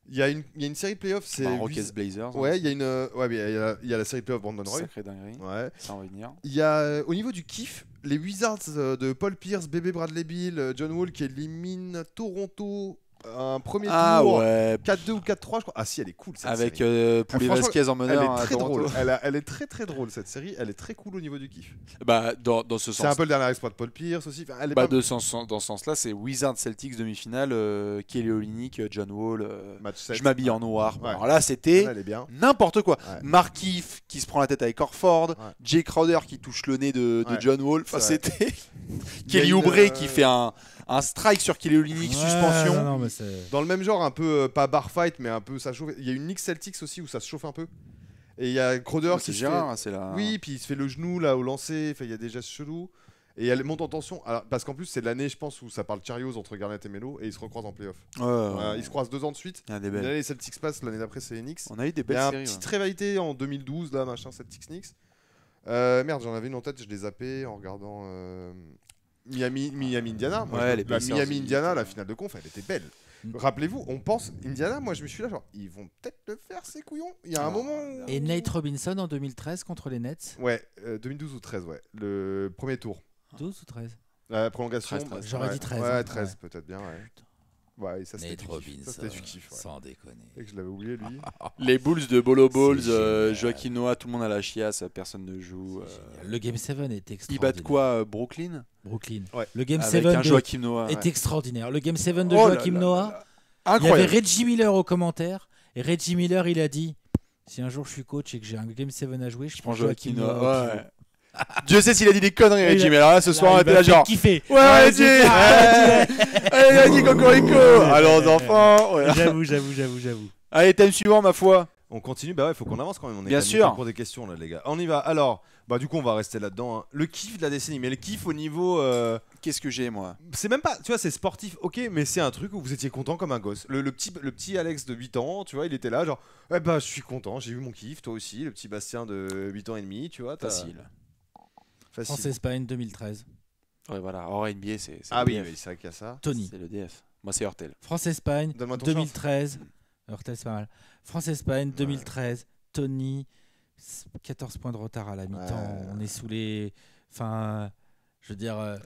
Il y a une, il y a une série de playoffs, c'est. Bah, Rockets Blazers. Hein, ouais, il y a une. Ouais, il y a la- série de playoffs Brandon Roy. Sacré dinguerie. Ouais. Ça en va Il y a, au niveau du kiff, les Wizards de Paul Pierce, Bébé Bradley Bill, John Wall qui éliminent Toronto un premier ah tour 4-2 ou 4-3 je crois. Ah si, elle est cool cette Avec, série. Euh, Poulet Vasquez en meneur. Elle est très drôle. Elle, est très très drôle cette série. Elle est très cool au niveau du kiff. Bah dans, ce sens. C'est un peu le dernier exploit de Paul Pierce aussi. Bah, dans ce sens-là, c'est Wizard Celtics demi-finale, euh, Kelly Olynyk, euh, John Wall. je m'habille en noir. Alors là, c'était n'importe quoi. Mark Keefe qui se prend la tête avec Orford, Jay Crowder qui touche le nez de, John Wall. Enfin, c'était Kelly Oubre qui fait un un strike sur qui est suspension. dans le même genre, un peu, euh, pas bar fight, mais un peu ça chauffe. Il y a une Knicks Celtics aussi où ça se chauffe un peu. Et il y a Crowder ah, qui. se hein, Oui, puis il se fait le genou là au lancer. il y a des gestes chelous. Et elle monte en tension. parce qu'en plus, c'est l'année, je pense, où ça parle chariots entre Garnett et Melo et ils se recroisent en playoff. Ils se croisent deux ans de suite. Il y a Celtics passent, l'année d'après, c'est les On a eu des belles Il y a une petite rivalité en 2012, là, machin, Celtics-Knicks. Euh, merde, j'en avais une en tête, je l'ai zappé en regardant. Euh, Miami, Miami Indiana. Miami Indiana, la finale de conf, elle était belle. Mm. Rappelez-vous, on pense Indiana. Moi, je me suis là, genre, ils vont peut-être le faire, ces couillons. Il y a un ah. moment. Et Nate Robinson en 2013 contre les Nets. Ouais, 2012 euh, ou 13, ouais. Le premier tour. 12 ou 13 La prolongation. J'aurais dit 13. Ouais, 13 hein. peut-être bien. Ouais. Putain. Ouais, ça c'était du kiff, sans déconner. les Bulls de Bolo Balls, euh, Joaquin Noah, tout le monde a la chiasse, personne ne joue. Euh. Le Game 7 est extraordinaire. ils battent quoi euh, Brooklyn Brooklyn. Le Game 7 Noah, est extraordinaire. Le Game 7 de oh Joaquin Noah. il y avait Reggie Miller au commentaire et Reggie Miller, il a dit si un jour je suis coach et que j'ai un Game 7 à jouer, je, prends Joaquin Noah. Ouais. Je sais s'il a dit des conneries, mais alors là, ce soir, on était là, genre. Kiffer. Ouais, Reggie Allez, Reggie, Cocorico Allons, enfants J'avoue, j'avoue, j'avoue, j'avoue. Allez, thème suivant, ma foi. On continue, bah ouais, faut qu'on avance quand même. On est Bien sûr. Pour des questions, là, les gars. On y va. Alors, bah, du coup, on va rester là-dedans. Hein. Le kiff de la décennie, mais le kiff au niveau. Euh, Qu'est-ce que j'ai, moi c'est même pas. Tu vois, c'est sportif, ok, mais c'est un truc où vous étiez content comme un gosse. Le, petit, le petit Alex de 8 ans, tu vois, il était là, genre, eh bah, je suis content, j'ai eu mon kiff, toi aussi, le petit Bastien de 8 ans et demi, tu vois. Facile. France-Espagne 2013. Ouais, voilà. Hors NBA, c'est. Ah oui, c'est ça qui a ça. Tony. C'est le Moi, c'est Hortel. France-Espagne 2013. Hortel, c'est pas mal. France-Espagne 2013. Tony, 14 points de retard à la mi-temps. On est sous les. Enfin, je veux dire. Euh,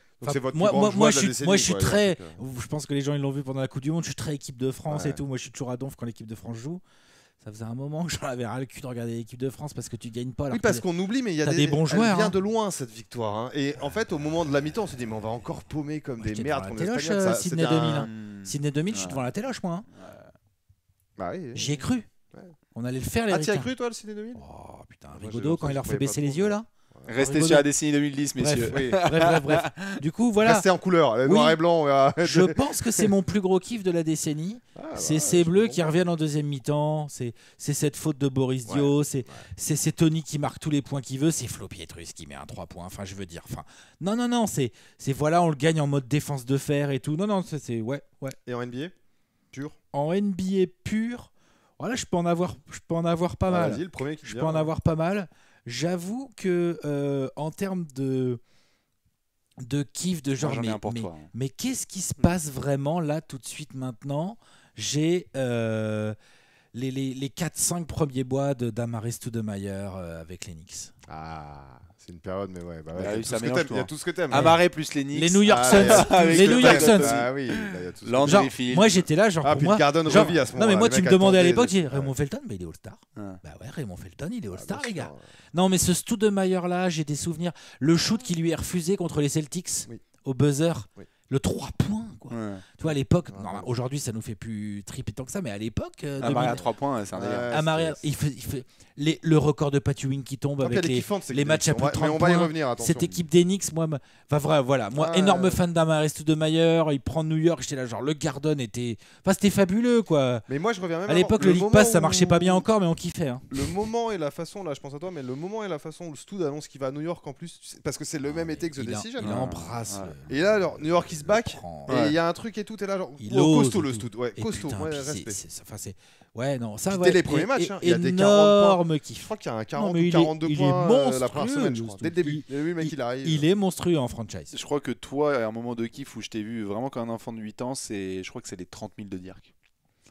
moi, moi, je, moi, je suis, très. Je pense que les gens ils l'ont vu pendant la Coupe du Monde. Je suis très équipe de France et tout. Moi, je suis toujours à Donf quand l'équipe de France joue ça faisait un moment que j'en avais ras le cul de regarder l'équipe de France parce que tu gagnes pas. Oui, parce qu'on oublie, mais il y a des, bons joueurs. Elle vient hein. de loin cette victoire. Hein. Et en fait, au moment de la mi-temps, on s'est dit, mais on va encore paumer comme des merdes devant les téloche euh, Sydney 2000. Hein. Hmm. Sydney 2000, je suis devant la téloche, moi. Bah, oui, J'y ai cru. On allait le faire, les Ah, t'y as cru, toi, le Sydney 2000 Oh putain, Rigaudot, quand il leur fait baisser les yeux, là Restez sur la décennie 2010, messieurs. Bref, bref, bref, Du coup, voilà. Restez en couleur, noir et blanc. Euh, je pense que c'est mon plus gros kiff de la décennie. Ah, bah, c'est ces bleus qui reviennent en deuxième mi-temps. C'est cette faute de Boris Dio. c'est Tony qui marque tous les points qu'il veut. C'est Flo Pietrus qui met un 3 points. Enfin, je veux dire. Enfin, non, non, non. C'est voilà, on le gagne en mode défense de fer et tout. Non, non, c'est ouais, ouais. Et en NBA pur En NBA pur. Voilà, oh je peux en avoir, je peux en avoir pas bah, mal. Le premier je peux en avoir pas mal. J'avoue que euh, en termes de de kiff de genre mais, hein. mais, qu'est-ce qui se passe vraiment là tout de suite maintenant j'ai euh, les, les, les 4-5 premiers bois de Damaris Tudemeyer euh, avec l'Enix. Ah. C'est une période, mais ouais. Bah il, y a tout ce que t'aimes. Amaré plus les Knicks. Les New York Suns. Ah, les New York Suns. Ah Genre, Moi j'étais là, genre ah, pour puis moi. Garden à ce moment. là Non mais moi tu me demandais à l'époque, j'ai Raymond Felton, mais il est All-Star. Ah. Bah ouais, Raymond Felton, il est ah, All-Star, les gars. Non mais ce Stoudemeyer là, j'ai des souvenirs. Le shoot qui lui est refusé contre les Celtics au buzzer. Oui le 3 points. Quoi. Tu vois, à l'époque, aujourd'hui, ça nous fait plus triper tant que ça, mais à l'époque. Amari euh, à 3 points, c'est un délire. il fait, Les... le record de Pat qui tombe avec les, matchs à plus de on va, Y revenir, Cette équipe d'Enix, moi, enfin, voilà, moi énorme fan de Stoudemeyer il prend New York, j'étais là, genre le Garden était. Enfin, c'était fabuleux, quoi. Mais moi, je reviens même À l'époque, le, League Pass, ça marchait pas bien encore, mais on kiffait. Hein. Le moment et la façon, là, je pense à toi, mais le moment et la façon où Stoud annonce qu'il va à New York en plus, parce que c'est le ah, même été que The Decision. Il embrasse. Euh. Et là, alors, New York, se back. Et il y a un truc et tout. Et là, genre, il oh, costaud le tout. Ouais, costaud. Putain, ouais, respect. c'est, ouais, non, ça les premiers matchs, hein, il y a des 40 points. Kiff. Je crois qu'il y a un 40 non, ou 42 points euh, la première semaine, Dès le début. Il, le mec, il, arrive. Il euh. est monstrueux en franchise. Je crois que toi, à un moment de kiff où je t'ai vu vraiment comme un enfant de 8 ans, je crois que c'est les 30 000 de Dirk.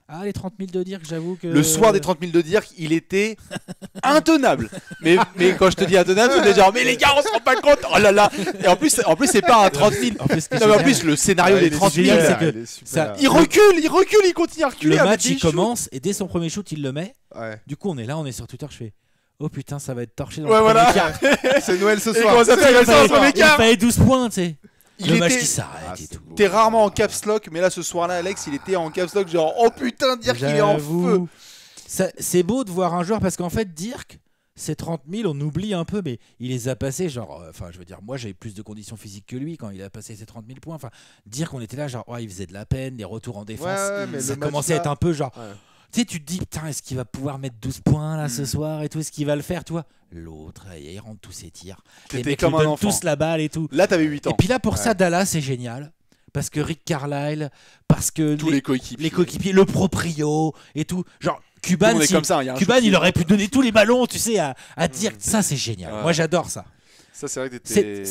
Ah, les 30 000 de Dirk, j'avoue que. Le soir des 30 000 de Dirk, il était intenable. mais, mais quand je te dis intenable, c'est genre, mais les gars, on se rend pas compte. Oh là là. Et en plus, en plus c'est pas un 30 000. En plus, non, en plus le scénario des 30 000, c'est que. Il, recule, il recule, il continue à reculer. Le match, il commence et dès son premier shoot, il le met. Du coup, on est là, on est sur Twitter, je fais. Oh putain, ça va être torché dans ouais, le voilà. c'est Noël ce soir. il fallait 12 points, tu sais. Il était... rarement en caps lock, mais là ce soir-là, Alex, il était en caps lock, genre oh putain, dire il est en feu. C'est beau de voir un joueur parce qu'en fait, Dirk, Ses 30 000, on oublie un peu, mais il les a passés, genre, euh, enfin, je veux dire, moi j'avais plus de conditions physiques que lui quand il a passé ses 30 000 points. Enfin, dire qu'on était là, genre, oh, il faisait de la peine, les retours en défense, ça commençait à être un peu genre. Tu te dis, putain, est-ce qu'il va pouvoir mettre 12 points là ce hmm. soir et tout Est-ce qu'il va le faire, toi L'autre, eh, il rentre tous ses tirs. Les mecs donnent tous la balle et tout. Là, t'avais 8 ans. Et puis là, pour ça, Dallas, c'est génial parce que Rick Carlisle, parce que tous les, coéquipiers, les coéquipiers le proprio et tout. Genre Cuban, comme ça, il, il aurait pu donner tous les ballons, tu sais, à, à hmm. dire ça c'est génial. Moi j'adore ça. Ça c'est vrai que t'étais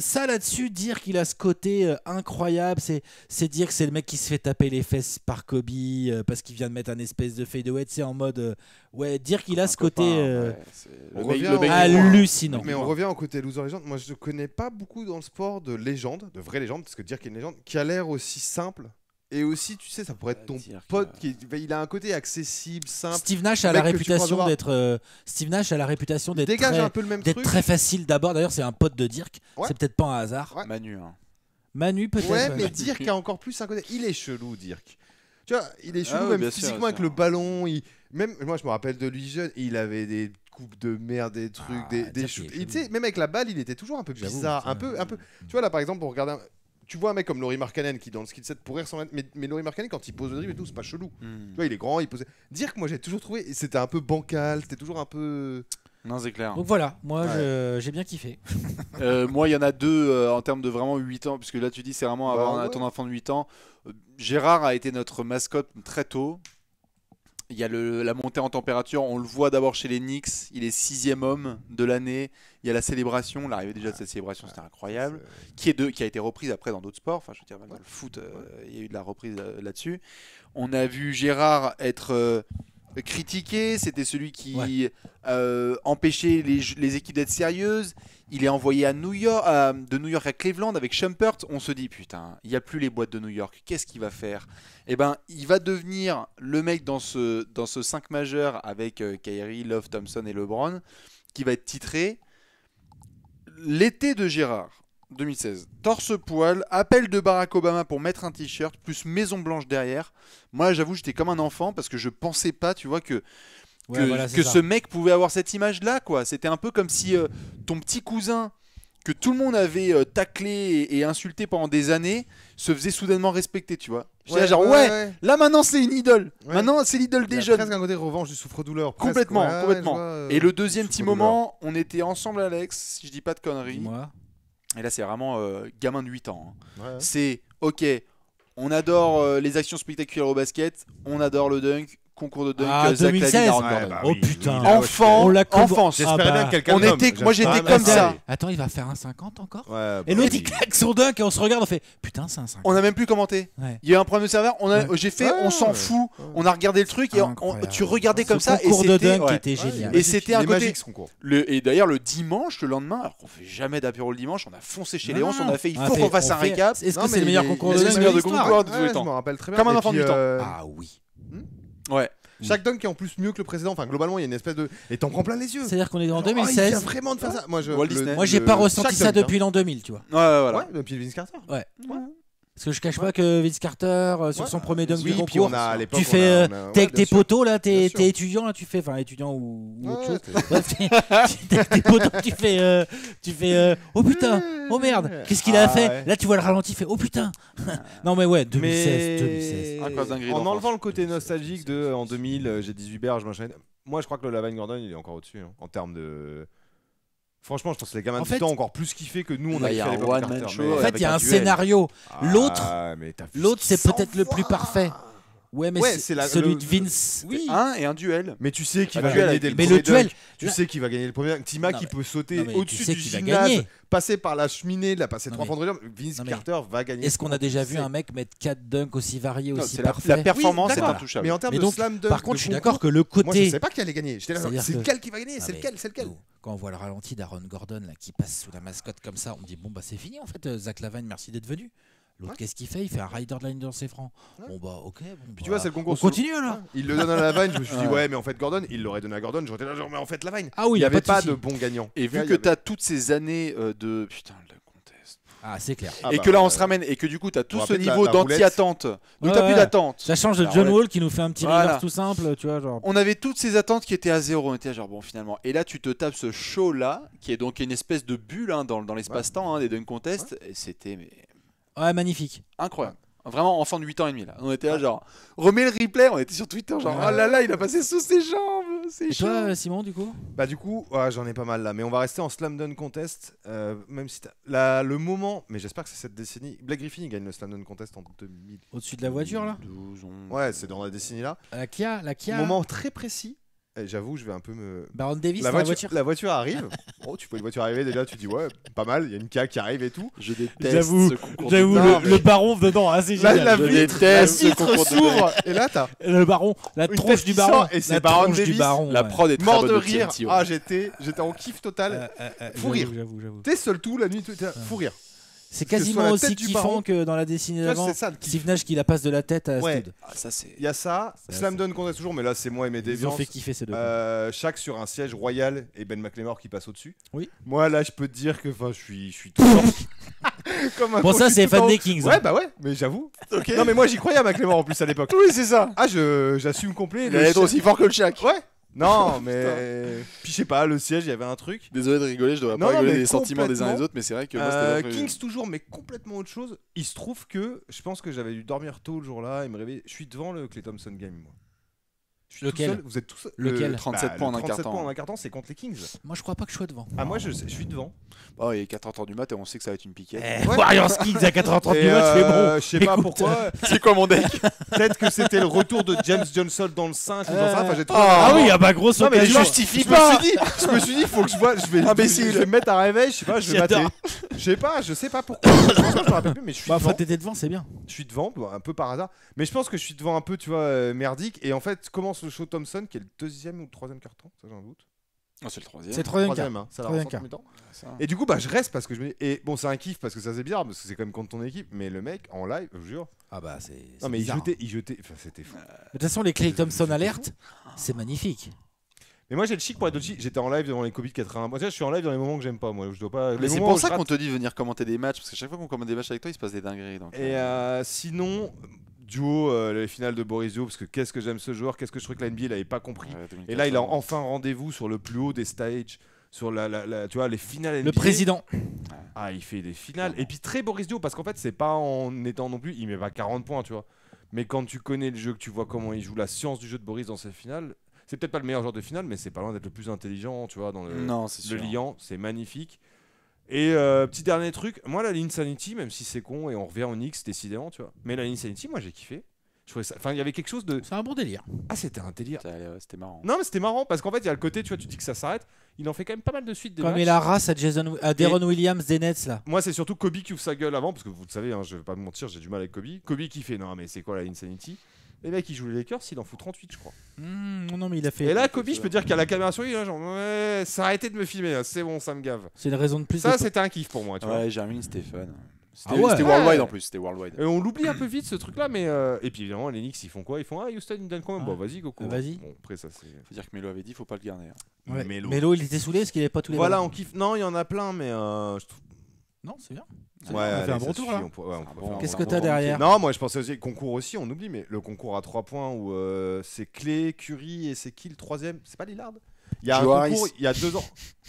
ça là-dessus, dire qu'il a ce côté euh, incroyable, c'est dire que c'est le mec qui se fait taper les fesses par Kobe euh, parce qu'il vient de mettre un espèce de fadeaway, c'est en mode euh, ouais, dire qu'il a ce côté hallucinant. Mais on revient au côté loser légende. Moi, je ne connais pas beaucoup dans le sport de légende, de vraie légende, parce que dire qu'il est une légende, qui a l'air aussi simple et aussi, tu sais, ça pourrait être ton pote qui bah, il a un côté accessible, simple. Steve Nash a la réputation d'être euh, Steve Nash a la réputation d'être dégage très, un peu le même très facile d'abord. D'ailleurs, c'est un pote de Dirk. C'est peut-être pas un hasard. Manu. Hein. Manu peut-être. ouais, mais Dirk a encore plus un côté. Il est chelou, Dirk. Tu vois, il est ah chelou, même physiquement avec le ballon. Il... Même, moi, je me rappelle de lui jeune, il avait des coupes de merde, des trucs, ah, des, des Même avec la balle, il était toujours un peu bizarre. Un peu, un peu... Tu vois, là, par exemple, pour regarder... un- tu vois un mec comme Laurie Markkanen qui dans le skill set pourrait ressembler mais, mais Laurie Markkanen quand il pose le dribble et tout c'est pas chelou hmm. tu vois il est grand il pose dire que moi j'ai toujours trouvé c'était un peu bancal c'était toujours un peu non c'est clair donc voilà moi j'ai bien kiffé euh, moi il y en a deux euh, en termes de vraiment 8 ans puisque là tu dis c'est vraiment bah ton enfant de 8 ans euh, Gérard a été notre mascotte très tôt il y a la montée en température. On le voit d'abord chez les Knicks. Il est sixième homme de l'année. Il y a la célébration. L'arrivée déjà de cette célébration, c'était incroyable. Qui, est qui a été reprise après dans d'autres sports. Enfin, je veux dire, même le foot, euh, il y a eu de la reprise euh, là-dessus. On a vu Gérard être euh, critiqué, c'était celui qui euh, empêchait les, équipes d'être sérieuses. Il est envoyé à New York, de New York à Cleveland avec Shumpert. On se dit putain, il n'y a plus les boîtes de New York. Qu'est-ce qu'il va faire Eh ben, il va devenir le mec dans ce dans ce 5 majeur avec euh, Kyrie, Love, Thompson et LeBron, qui va être titré l'été de Gérard. 2016. Torse-poil, appel de Barack Obama pour mettre un t-shirt, plus Maison Blanche derrière. Moi, j'avoue, j'étais comme un enfant parce que je pensais pas, tu vois, que, que, ce mec pouvait avoir cette image-là, quoi. C'était un peu comme si euh, ton petit cousin que tout le monde avait euh, taclé et, insulté pendant des années se faisait soudainement respecter, tu vois. Ouais, là, maintenant c'est une idole. Maintenant c'est l'idole des jeunes. Presque un côté revanche du souffre-douleur. Complètement, complètement. Euh, et le deuxième petit moment, on était ensemble, Alex, si je dis pas de conneries. Moi. Et là, c'est vraiment euh, gamin de 8 ans. Hein. C'est ok, on adore euh, les actions spectaculaires au basket, on adore le dunk, concours de dunk ah, 2016 euh, bah Oh putain. Enfant, on l'a enfance. Ah, bah, on était, moi j'étais ah, comme ça. Attends, il va faire un 50 encore bah Et nous il claque son dunk et on se regarde, on fait putain, c'est un 50. On a même plus commenté. Il y a eu un problème de serveur, on a j'ai fait on s'en fout, on a regardé le truc et tu regardais comme ça et c'était était génial. Et c'était un côté le et d'ailleurs le dimanche, le lendemain, alors qu'on fait jamais d'apéro le dimanche, on a foncé chez Léon, on a fait il faut qu'on fasse un récap. Est-ce que c'est le meilleur concours de dunk de tous Comme un enfant du temps. Euh, ah oui. Hmm Ouais. Chaque dunk est en plus mieux que le précédent. Enfin, globalement, il y a une espèce de. Et t'en prends plein les yeux. C'est-à-dire qu'on est en 2016. il 2016. vraiment de faire ça. Moi, je, j'ai pas ressenti ça hein. depuis l'an 2000, tu vois. Ouais, ouais, voilà. Ouais, depuis Vince Carter. Ouais. Ouais. Parce que je cache pas que Vince Carter, euh, sur son premier dunk, du tu fais, euh, t'es avec tes là, t'es, étudiant là, tu fais, enfin étudiant ou, autre chose, t'es, tes tu fais, euh, tu fais, oh putain, oh merde, qu'est-ce qu'il a ah, fait Là tu vois le ralenti, fait, oh putain. non mais ouais, 2016, 2016. En enlevant le côté nostalgique de, en 2000, j'ai 18 berges, machin. Moi je crois que le Lavane Gordon il est encore au-dessus hein, en termes de. Franchement, je pense que les gamins du temps ont encore plus kiffé que nous, on bah, a fait les de En fait, il y a un scénario. Ah, l'autre c'est peut-être le plus parfait. Ouais, mais c'est celui de Vince. Oui. Un et un duel. Mais tu sais qu'il ah, va gagner dès le premier duel, Tu sais qu'il va gagner le premier Tima qui peut sauter au-dessus tu du gymnase, passer par la cheminée, la passer trois fois Vince Carter va gagner. Est-ce qu'on a déjà vu un mec mettre quatre dunks aussi variés, aussi la, performance est intouchable. Mais en termes de slam dunk, par contre, je suis d'accord que le côté. je ne savais pas qui allait gagner. C'est lequel qui va gagner C'est lequel C'est lequel quand on voit le ralenti d'Aaron Gordon là, qui passe sous la mascotte comme ça, on dit bon bah c'est fini en fait, euh, Zach Lavine, merci d'être venu. L'autre, qu'est-ce qu'il fait Il fait un rider de la ligne dans ses francs. Bon, bah, ok. Puis tu vois, bah, c'est le concours. On continue là. Il le donne à la vine. Je me suis dit, ouais, mais en fait, Gordon, il l'aurait donné à Gordon. J'aurais là, genre, mais en fait, vine. Ah oui, il n'y avait pas, de, bon gagnant. Et vu que t'as tu as toutes ces années euh, de. Putain, le contest. Ah, c'est clair. Ah et bah, que là, on euh, se ramène. Et que du coup, tu as tout ce niveau d'anti-attente. Donc, tu plus d'attente. Ça change de John Wall qui nous fait un petit reverse tout simple. tu vois genre. On avait toutes ces attentes qui étaient à zéro. On était genre, bon, finalement. Et là, tu te tapes ce show-là, qui est donc une espèce de bulle hein, dans l'espace-temps hein, des Dunk Contest. C'était. Ouais, magnifique. Incroyable. Vraiment enfant de 8 ans et demi là. On était là genre remets le replay, on était sur Twitter genre oh là là, il a passé sous ses jambes, c'est Et toi Simon du coup Bah du coup, j'en ai pas mal là, mais on va rester en slam dunk contest euh, même si là le moment, mais j'espère que c'est cette décennie. Black Griffin gagne le slam dunk contest en 2000. Au-dessus de la voiture là Ouais, c'est dans la décennie là. La Kia, la Kia. Moment très précis eh, j'avoue, je vais un peu me. Baron Davis, la, voiture, la voiture. arrive. oh, tu vois une voiture arriver déjà, tu dis ouais, pas mal. Il y a une K qui arrive et tout. Je déteste. J'avoue, j'avoue, le, le, baron dedans, hein, assez génial. Là, la, vitre, la vitre s'ouvre et là t'as le baron, la tronche du baron et c'est Baron Davis. Du baron, la prod est mort de rire. Ah, j'étais, j'étais en kiff total. Euh, euh, euh, fou rire. T'es seul tout la nuit, ah. fou rire. C'est quasiment aussi kiffant que dans la dessinée d'avant. Steve Nash qui la passe de la tête à la ah, Il y a ça. Slam donne qu'on a toujours, mais là c'est moi et mes déviants. Ils ont fait kiffer ces deux. chaque euh, sur un siège royal et Ben McLemore qui passe au-dessus. Oui. Moi là je peux te dire que je suis, je suis tout Comme un Pour ça c'est fan des Kings. Ouais hein. bah ouais, mais j'avoue. Non mais moi j'y croyais à McLemore en plus à l'époque. Oui c'est ça. Ah j'assume complet. Il est aussi fort que le Shaq. Ouais. Non, mais. Puis je sais pas, le siège, il y avait un truc. Désolé de rigoler, je devrais pas rigoler des sentiments des uns et des autres, mais c'est vrai que. Euh, Kings toujours, mais complètement autre chose. Il se trouve que je pense que j'avais dû dormir tôt le jour-là et me réveiller. Je suis devant le Clay Thompson Game, moi. Lequel Vous êtes tous Lequel le 37 bah, points en un 37 points en un carton, c'est contre les Kings. Moi, je crois pas que je sois devant. Ah, moi, je, je suis devant. Bon, bah, il est 4h30 du mat et on sait que ça va être une piquette. Eh, Warriors Kings à 4h30 du mat, c'est euh, bon. Je sais pas pourquoi. c'est quoi mon deck Peut-être que c'était le retour de James Johnson dans le 5. enfin, j'ai trop ah, ah oui, ah bah grosse mais je justifie pas. Je me suis dit, faut que je vois, je vais, L'imbécile ah, je vais me mettre à réveil, je sais pas, je vais mater. Je sais pas, je sais pas pourquoi. je plus, mais je suis. Bah, devant. t'étais devant, c'est bien. Je suis devant, un peu par hasard. Mais je pense que je suis devant un peu, tu vois, euh, merdique. Et en fait, comment Show Thompson, qui est le deuxième ou le troisième carton, ça j'en doute. Ah, c'est le troisième. C'est le troisième, Et du coup, bah, je reste parce que je me Et bon, c'est un kiff parce que ça, c'est bizarre, parce que c'est quand même contre ton équipe, mais le mec, en live, je jure. Ah bah, c'est. Non, mais il jetait. Il jetait... Enfin, c'était fou. Euh, de toute façon, les Clay Thompson alerte, c'est magnifique. Mais moi j'ai le chic pour être aussi J'étais en live devant les Covid 80. Moi, je suis en live dans les moments que j'aime pas. Moi, je dois pas. Mais c'est pour ça qu'on te dit venir commenter des matchs parce que chaque fois qu'on commente des matchs avec toi, il se passe des dingueries. Donc... Et euh, sinon, duo, euh, les finales de Borisio, parce que qu'est-ce que j'aime ce joueur, qu'est-ce que je trouvais que la NBA pas compris. et là, il a enfin rendez-vous sur le plus haut des stages, sur la, tu vois, les finales NBA. Le président. Ah, il fait des finales. Et puis très Boris Borisio, parce qu'en fait, c'est pas en étant non plus, il met pas 40 points, tu vois. Mais quand tu connais le jeu, que tu vois comment il joue, la science du jeu de Boris dans ses finales, c'est peut-être pas le meilleur joueur de finale, mais c'est pas loin d'être le plus intelligent, tu vois, dans le, non, le liant, c'est magnifique. Et euh, petit dernier truc, moi la Insanity, même si c'est con et on revient en X décidément, tu vois. Mais la Insanity, moi j'ai kiffé. Enfin, il y avait quelque chose de. C'est un bon délire. Ah, c'était un délire. Euh, c'était marrant. Non, mais c'était marrant parce qu'en fait, il y a le côté, tu vois, tu dis que ça s'arrête. Il en fait quand même pas mal de suites. Des Comme la race à, Jason... à Deron Williams des Nets là. Moi, c'est surtout Kobe qui ouvre sa gueule avant parce que vous le savez, hein, je vais pas me mentir, j'ai du mal avec Kobe. Kobe qui fait non, mais c'est quoi la Insanity les mecs, ils jouent les Lakers, il en fout 38, je crois. Hmm, non, mais il a fait. Et là, Kobe, je peux dire qu'à la caméra sur lui, genre, ouais, a arrêté de me filmer, hein, c'est bon, ça me gave. C'est une raison de plus. Ça, c'était un kiff pour moi, tu ouais, vois. Ouais, Stéphane. C'était ah worldwide en plus, c'était worldwide. Et on l'oublie un peu vite ce truc là, mais. Euh, et puis évidemment, les Knicks ils font quoi Ils font Ah, Houston, il donne quand même. Bon, ah. vas-y, Goku. Ah, vas-y. après, ça c'est. Faut dire que Melo avait dit, faut pas le garder. Hein. Melo. il était saoulé parce qu'il avait pas tous les. Voilà, on kiffe. Non, il y en a plein, mais. Euh, non, c'est bien. Ouais, un Qu'est-ce que t'as derrière Non, moi je pensais aussi concours aussi, on oublie, mais le concours à 3 points où euh, c'est Clé, Curie et c'est qui le troisième C'est pas Lillard il y a il y a deux ans.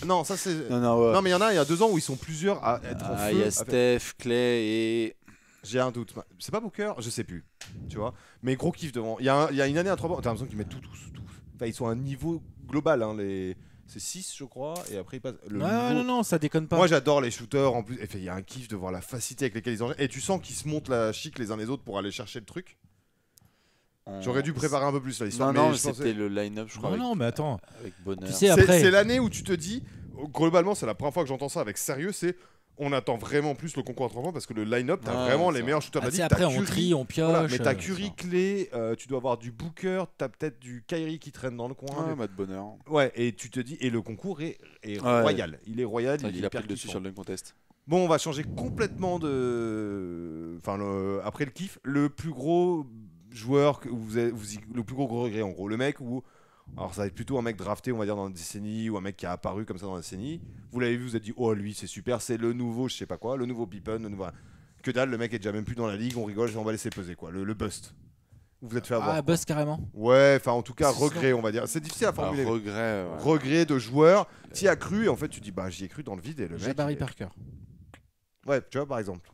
Non, ça c'est. Non, mais il y en a, il y a deux ans où ils sont plusieurs à être en ah, Il y a Steph, Clay et. J'ai un doute. C'est pas Booker Je sais plus. Tu vois Mais gros kiff devant. Il y, a une année à 3 points. T'as l'impression qu'ils mettent tout, tous, tout. ils sont à un niveau global, hein, les c'est 6 je crois et après il passe le non non ça déconne pas moi j'adore les shooters en plus il y a un kiff de voir la facilité avec laquelle ils ont et tu sens qu'ils se montent la chic les uns les autres pour aller chercher le truc euh, J'aurais dû préparer un peu plus l'histoire. Non, non, c'était le line-up, je crois. Non, mais attends. C'est l'année où tu te dis, globalement, c'est la première fois que j'entends ça avec sérieux, c'est on attend vraiment plus le concours à parce que le line-up, t'as vraiment les meilleurs shooters de ah, Après, on Curry, on pioche. mais euh, t'as Curie, Clé, euh, tu dois avoir du Booker, t'as peut-être du Kyrie qui traîne dans le coin. Ouais, de Bonheur. Ouais, et tu te dis, et le concours est, royal. Il est royal, il, a dessus sur le contest. Bon, on va changer complètement de. Enfin, après le kiff, le plus gros joueur que vous le plus gros regret en gros, le mec où alors ça va être plutôt un mec drafté, on va dire, dans une décennie, ou un mec qui a apparu comme ça dans une décennie. Vous l'avez vu, vous avez dit, oh lui, c'est super, c'est le nouveau, je sais pas quoi, le nouveau Pippen, le nouveau... Que dalle, le mec est déjà même plus dans la ligue, on rigole, on va laisser peser, quoi. Le, bust. Vous êtes fait avoir. Ah, bust carrément Ouais, enfin en tout cas, regret, on va dire. C'est difficile à bah, formuler. regret. Regret de joueur, qui as cru, et en fait tu dis, bah j'y ai cru dans le vide, et le mec... Jabari Parker. Ouais, tu vois, par exemple.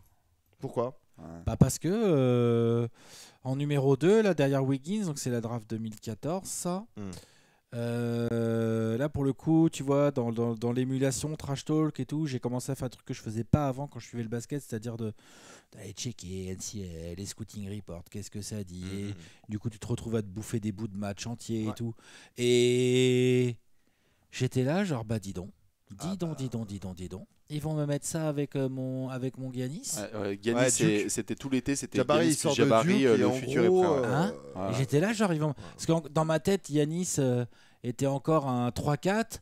Pourquoi bah Parce que euh, en numéro 2, là, derrière Wiggins, donc c'est la draft 2014, hmm. euh, là, pour le coup, tu vois, dans, l'émulation Trash Talk et tout, j'ai commencé à faire un truc que je faisais pas avant quand je suivais le basket, c'est-à-dire de d'aller checker NCL, les scouting reports, qu'est-ce que ça dit. Hmm. du coup, tu te retrouves à te bouffer des bouts de match entiers et tout. Et j'étais là, genre, bah dis donc. Dis ah donc, bah. dis donc, dis donc, dis donc. Ils vont me mettre ça avec euh, mon avec mon c'était tout l'été, c'était Jabari, Jabari, euh, le futur est hein euh, J'étais là, genre ils vont. Parce que dans ma tête, Yanis était encore un 3-4.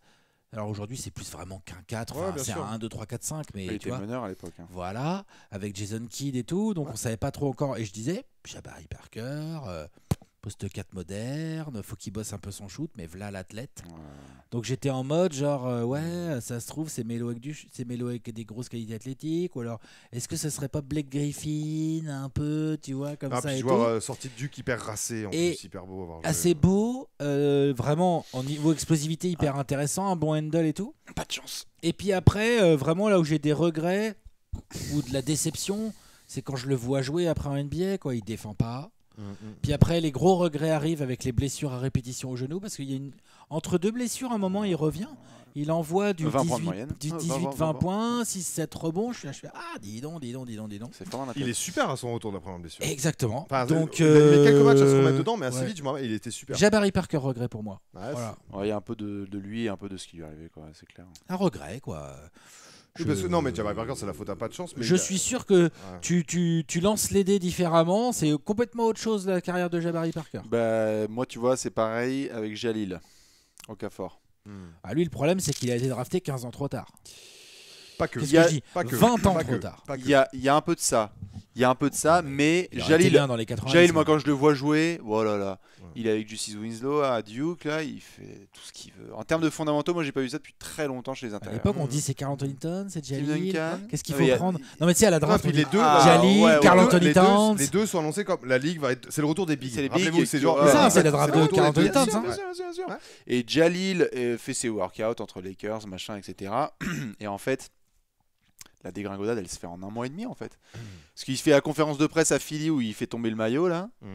Alors aujourd'hui, c'est plus vraiment qu'un 4, c'est un 1, 2, 3, 4, 5. Mais, était meneur à l'époque. Hein. Voilà, avec Jason Kidd et tout, donc on savait pas trop encore. Et je disais, Jabari Parker, poste 4 moderne, faut qu'il bosse un peu son shoot, mais voilà l'athlète. Donc j'étais en mode genre, euh, ouais, mm. ça se trouve, c'est Melo avec des grosses qualités athlétiques, ou alors est-ce que ce serait pas Blake Griffin, un peu, tu vois, comme ah, ça. Euh, sorti de Duke hyper racé, en plus, hyper beau. assez beau, euh, vraiment, en niveau explosivité, hyper ah. intéressant, un bon handle et tout. Pas de chance. Et puis après, vraiment là où j'ai des regrets ou de la déception, c'est quand je le vois jouer après un NBA, quoi, il défend pas Mm, mm. Puis après, les gros regrets arrivent avec les blessures à répétition au genou, parce qu'il y a une... entre deux blessures, à un moment, il revient. Il envoie du 18-20 points, 6-7 ah, rebonds. Je, suis là, je fais Ah, dis donc, dis donc, dis donc, dis donc. il est super à son retour d'après la première blessure. Exactement. donc, Il a quelques matchs à se remettre euh, dedans, mais assez vite, il était super. Jabari Parker, regret pour moi. il y a un peu de, de, lui et un peu de ce qui lui est arrivé, c'est clair. Un regret, quoi non, mais Jabari Parker, c'est la faute à pas de chance. Mais je suis sûr que tu, tu, tu, lances les dés différemment. C'est complètement autre chose la carrière de Jabari Parker. Bah, moi, tu vois, c'est pareil avec Jalil au CAFOR. Hmm. Ah, lui, le problème, c'est qu'il a été drafté 15 ans trop tard. Pas que. ce que je dis pas que. 20 ans trop tard. Il y, a, y a, un peu de ça. Il y a un peu de ça, mais Jalil, Jalil, hein. moi, quand je le vois jouer, voilà oh là, il est avec Justice Winslow hein, à Duke, là, il fait tout ce qu'il veut. En termes de fondamentaux, moi j'ai pas vu ça depuis très longtemps chez les intérieurs. À l'époque, on dit c'est Carl Anthony Towns, c'est Jalil. Qu'est-ce qu'il ah, faut prendre Non, mais tu sais, à la draft, non, ah, les deux, ah, Jalil, Carl Anthony Towns. Les deux sont annoncés comme la ligue va être. C'est le retour des bigs. C'est les bigs. C'est genre... ça, c'est la draft de Carl Anthony Towns. Hein. Et Jalil euh, fait ses workouts entre Lakers, machin, etc. Et en fait la dégringolade, elle se fait en un mois et demi en fait. Mmh. Ce Parce qu'il fait la conférence de presse à Philly où il fait tomber le maillot là. Mmh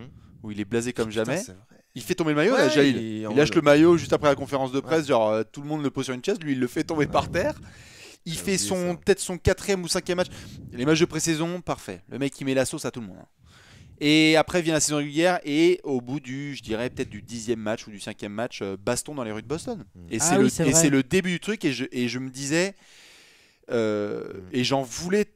où il est blasé comme jamais. Il fait tomber le maillot, Il, lâche le... maillot juste après la conférence de presse, genre euh, tout le monde le pose sur une chaise, lui il le fait tomber par terre. Il fait son peut-être son quatrième ou cinquième match. Les matchs de pré-saison, parfait. Le mec qui met la sauce à tout le monde. Hein. Et après vient la saison régulière et au bout du, je dirais peut-être du dixième match ou du cinquième match, euh, baston dans les rues de Boston. Mm. Et ah c'est le le, c'est le, début du truc et je, me disais, euh, mm. et j'en voulais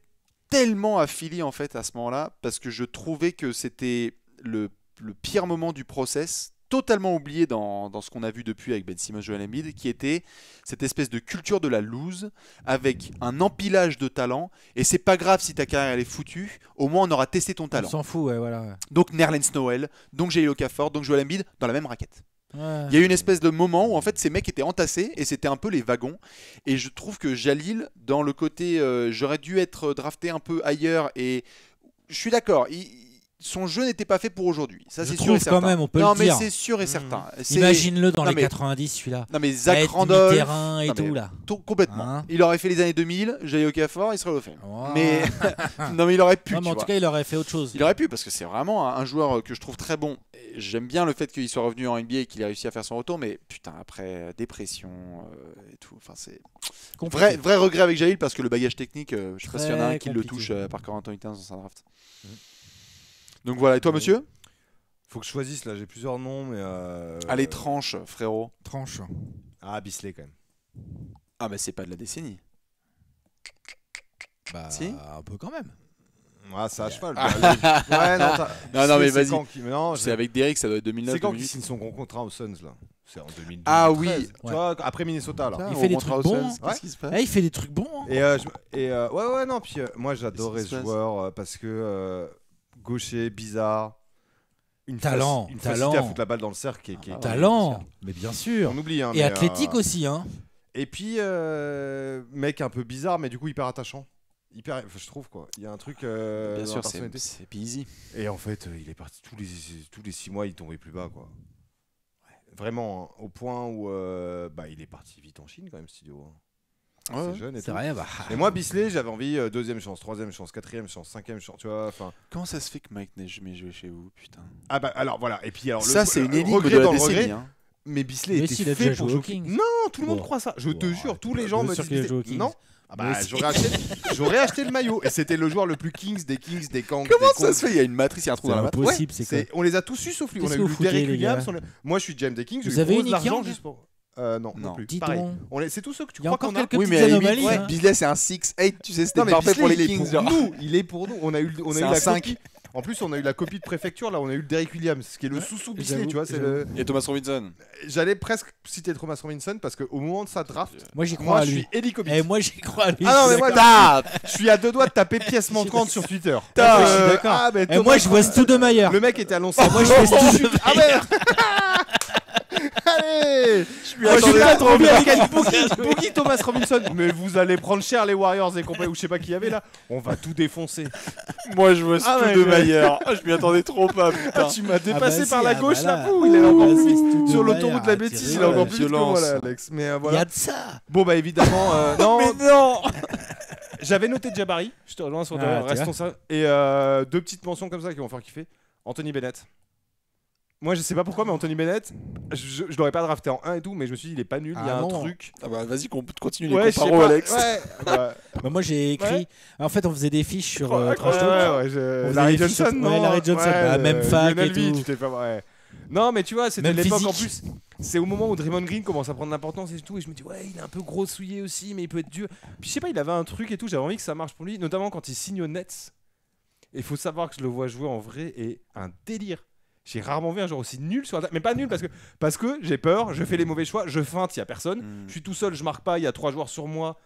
tellement à Philly en fait à ce moment-là parce que je trouvais que c'était le le pire moment du process, totalement oublié dans, ce qu'on a vu depuis avec Ben Simmons, Joel Embiid, qui était cette espèce de culture de la loose avec un empilage de talents. Et c'est pas grave si ta carrière elle est foutue, au moins on aura testé ton talent. On s'en fout, ouais, voilà. Donc Nerlens Noel, donc Jail Okafor, donc Joel Embiid dans la même raquette. Il y a eu une espèce de moment où en fait ces mecs étaient entassés et c'était un peu les wagons. Et je trouve que Jalil, dans le côté euh, j'aurais dû être drafté un peu ailleurs et je suis d'accord, il son jeu n'était pas fait pour aujourd'hui. Ça, c'est sûr et certain. quand même, on peut mais c'est sûr et mmh. certain. Imagine-le dans les 90, celui-là. Non, mais Zach Randolph. terrain et tout, là. complètement. Hein il aurait fait les années 2000, au Okafor, il serait au fait. Mais... non, mais il aurait pu. en tout cas, il aurait fait autre chose. Il aurait pu, parce que c'est vraiment un joueur que je trouve très bon. J'aime bien le fait qu'il soit revenu en NBA et qu'il ait réussi à faire son retour, mais putain, après dépression euh, et tout. Enfin, c'est. Vrai, vrai regret avec Jaïl, parce que le bagage technique, euh, je sais pas s'il y en a un qui le touche euh, par 40 dans sa draft. Mmh. Donc voilà, et toi, euh, monsieur Faut que je choisisse là, j'ai plusieurs noms, mais. Euh, Allez, tranche, frérot. Tranche. Ah, Bisley quand même. Ah, mais c'est pas de la décennie. Bah, si un peu quand même. Ouais, ah, ça à cheval. ouais, non, mais vas-y. C'est avec Derrick ça doit être 2009. C'est quand qu'ils signe son contrat aux Suns là C'est en 2012. Ah oui, après Minnesota alors hein. eh, Il, fait des, trucs bons, qu'est-ce se passe il fait des trucs bons. Et, euh, ouais, ouais, non. Puis moi, j'adorais ce joueur parce que gaucher, bizarre. Une talent, une talent. à foutre la balle dans le cercle. Qui, qui ah, bah, Talent, mais bien sûr. On oublie. Hein, Et athlétique euh, aussi, hein. Et puis, euh, mec un peu bizarre, mais du coup hyper attachant. Hyper, je trouve quoi. Il y a un truc. Euh, bien sûr, c'est easy. Et en fait, il est parti tous les tous les six mois, il tombait plus bas quoi. Vraiment, hein, au point où bah, il est parti vite en Chine quand même, studio. Hein. Ah c'est et Rien, bah. Et moi, Bisley, j'avais envie euh, deuxième chance, troisième chance, quatrième chance, cinquième chance, tu vois. Comment ça se fait que Mike n'ait jamais joué chez vous, putain Ah bah alors voilà. Et puis alors ça, c'est une euh, énigme de décennie, hein. Mais Bisley était fait pour jouer Kings. Non, tout le monde croit ça. Je te jure, tous les gens me disent non. Ah bah, j'aurais acheté, le maillot et c'était le joueur le plus Kings des Kings des Kangs. Comment ça se fait Il y a une matrice, il y a un trou dans la matrice. impossible, c'est On les a tous su sauf lui. Moi, je suis James des Kings. Vous avez une l'argent juste pour. Euh, non, non, plus. Dis On C'est tous ceux que tu crois qu'on a. Oui, mais à hein. c'est un 6-8, tu sais, c'était Non, mais parfait pour les Kings. pour nous, il est pour nous. On a eu, on a eu la cinq. copie. En plus, on a eu la copie de préfecture. Là, on a eu le Derrick Williams, qui est le sous-sous Bisley, tu vois. c'est le- Et Thomas Robinson. J'allais presque citer Thomas Robinson parce qu'au moment de sa draft, Moi j'y crois moi, à je suis hélicoptère. Et eh, moi j'y crois à lui. Ah non, mais moi, je suis à deux doigts de taper pièce montrante sur Twitter. ah, mais Et ah, eh, eh, moi je vois Stu tout de meilleur. Le mec était annoncé. moi, je vois Stoudemeyer. Ah merde Allez je suis pas trop bien avec Boogie, Boogie Thomas Robinson. Mais vous allez prendre cher les Warriors et compagnie, ou je sais pas qui y avait là. On va tout défoncer. Moi, je vois ah, de Maillard. Oh, je m'y attendais trop pas, ah, putain. Ah, tu m'as ah bah dépassé par la ah bah gauche, là. Ouh, il est encore plus Sur l'autoroute de la bêtise, il est encore plus vite que moi, là, Alex. Mais euh, Y a de ça Bon, bah évidemment, euh, non. Mais non J'avais noté Jabari, je te rejoins sur ah, Restons ça. Et euh, deux petites mentions comme ça qui vont faire kiffer. Anthony Bennett. Moi, je sais pas pourquoi, mais Anthony Bennett, je, l'aurais pas drafté en 1 et tout, mais je me suis dit, il est pas nul, il y a ah un truc. Ah bah vas-y, qu'on continue les Ouais, Alex. Ouais, bah, moi j'ai écrit. En fait, on faisait des fiches sur euh, Trash ouais, ouais, Larry Johnson, non ouais, Larry bah, Johnson, même euh, fac et tout. tu Non, mais tu vois, c'était l'époque en plus. C'est au moment où Draymond Green commence à prendre l'importance et tout. Et je me dis, ouais, il est un peu gros souillé aussi, mais il peut être dur. Puis je sais pas, il avait un truc et tout. J'avais envie que ça marche pour lui, notamment quand il signe au Nets. Il faut savoir que je le vois jouer en vrai et un délire. J'ai rarement vu un joueur aussi nul sur la Mais pas nul parce que, parce que j'ai peur, je fais les mauvais choix, je feinte, il n'y a personne. Mm. Je suis tout seul, je marque pas, il y a trois joueurs sur moi,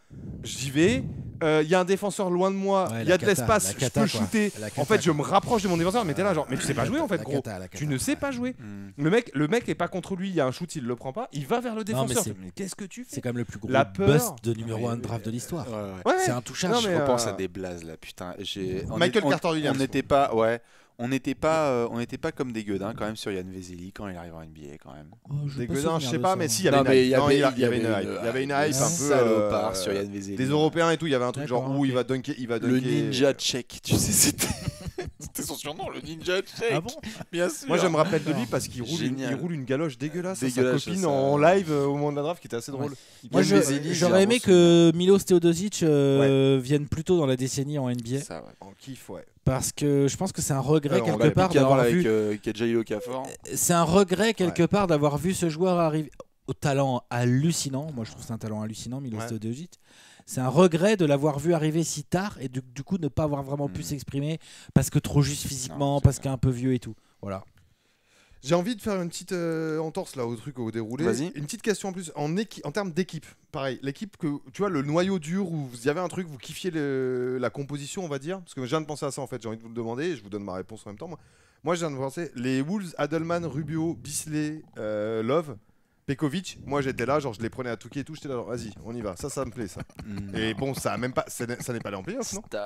j'y vais. Il euh, y a un défenseur loin de moi, il y a de l'espace, je peux shooter. en fait, je me rapproche de mon défenseur, mais t'es là, genre, mais tu sais pas jouer en fait, gros. tu ne sais pas jouer. Mm. Le, mec, le mec est pas contre lui, il y a un shoot, il le prend pas, il va vers le défenseur. qu'est-ce que tu fais C'est quand même le plus gros la bust de numéro 1 de draft de l'histoire. C'est un touchage. Je repense à euh, des blazes là, putain. Michael Carter On n'était pas, ouais. On n'était pas, euh, pas comme des gueudins quand même sur Yann Veseli quand il arrive en NBA quand même. Oh, des gueudins, je sais pas, mais si, il y avait une hype. Il y avait une hype ah, un, peu... peu. Euh, sur Yann Veseli. Des Européens et tout, il y avait un truc genre où il va dunker. Il va dunker. Le ninja euh, tchèque, tu sais, c'était. C'était son surnom, le ninja Ah bon Moi, je me rappelle de lui parce qu'il roule, une, roule une galoche dégueulasse, hein, sa copine en live euh, au moment de la draft qui était assez drôle. Moi, j'aurais aimé que Milos Teodosic euh, vienne plus tôt dans la décennie en NBA. Ça, ouais. En kiff, ouais. Parce que je pense que c'est un regret quelque part d'avoir vu. Euh, c'est un regret quelque part d'avoir vu ce joueur arriver au talent hallucinant. Moi, je trouve c'est un talent hallucinant, Milos Teodosic c'est un regret de l'avoir vu arriver si tard et du, coup ne pas avoir vraiment pu mm. s'exprimer parce que trop juste physiquement, parce qu'un peu vieux et tout. Voilà. J'ai envie de faire une petite euh, entorse là au truc au déroulé. Une petite question en plus en, en termes d'équipe. Pareil, l'équipe que tu vois le noyau dur où vous y avait un truc, vous kiffiez la composition, on va dire. Parce que je viens de penser à ça en fait. J'ai envie de vous le demander et je vous donne ma réponse en même temps. Moi, je viens de penser les Wolves, Adelman, Rubio, Bisley, euh, Love. Pekovic, moi j'étais là, genre je les prenais à tout et tout, j'étais là, vas-y, on y va, ça, ça me plaît ça. Mm. Et bon, ça même pas, ça n'est pas allé en non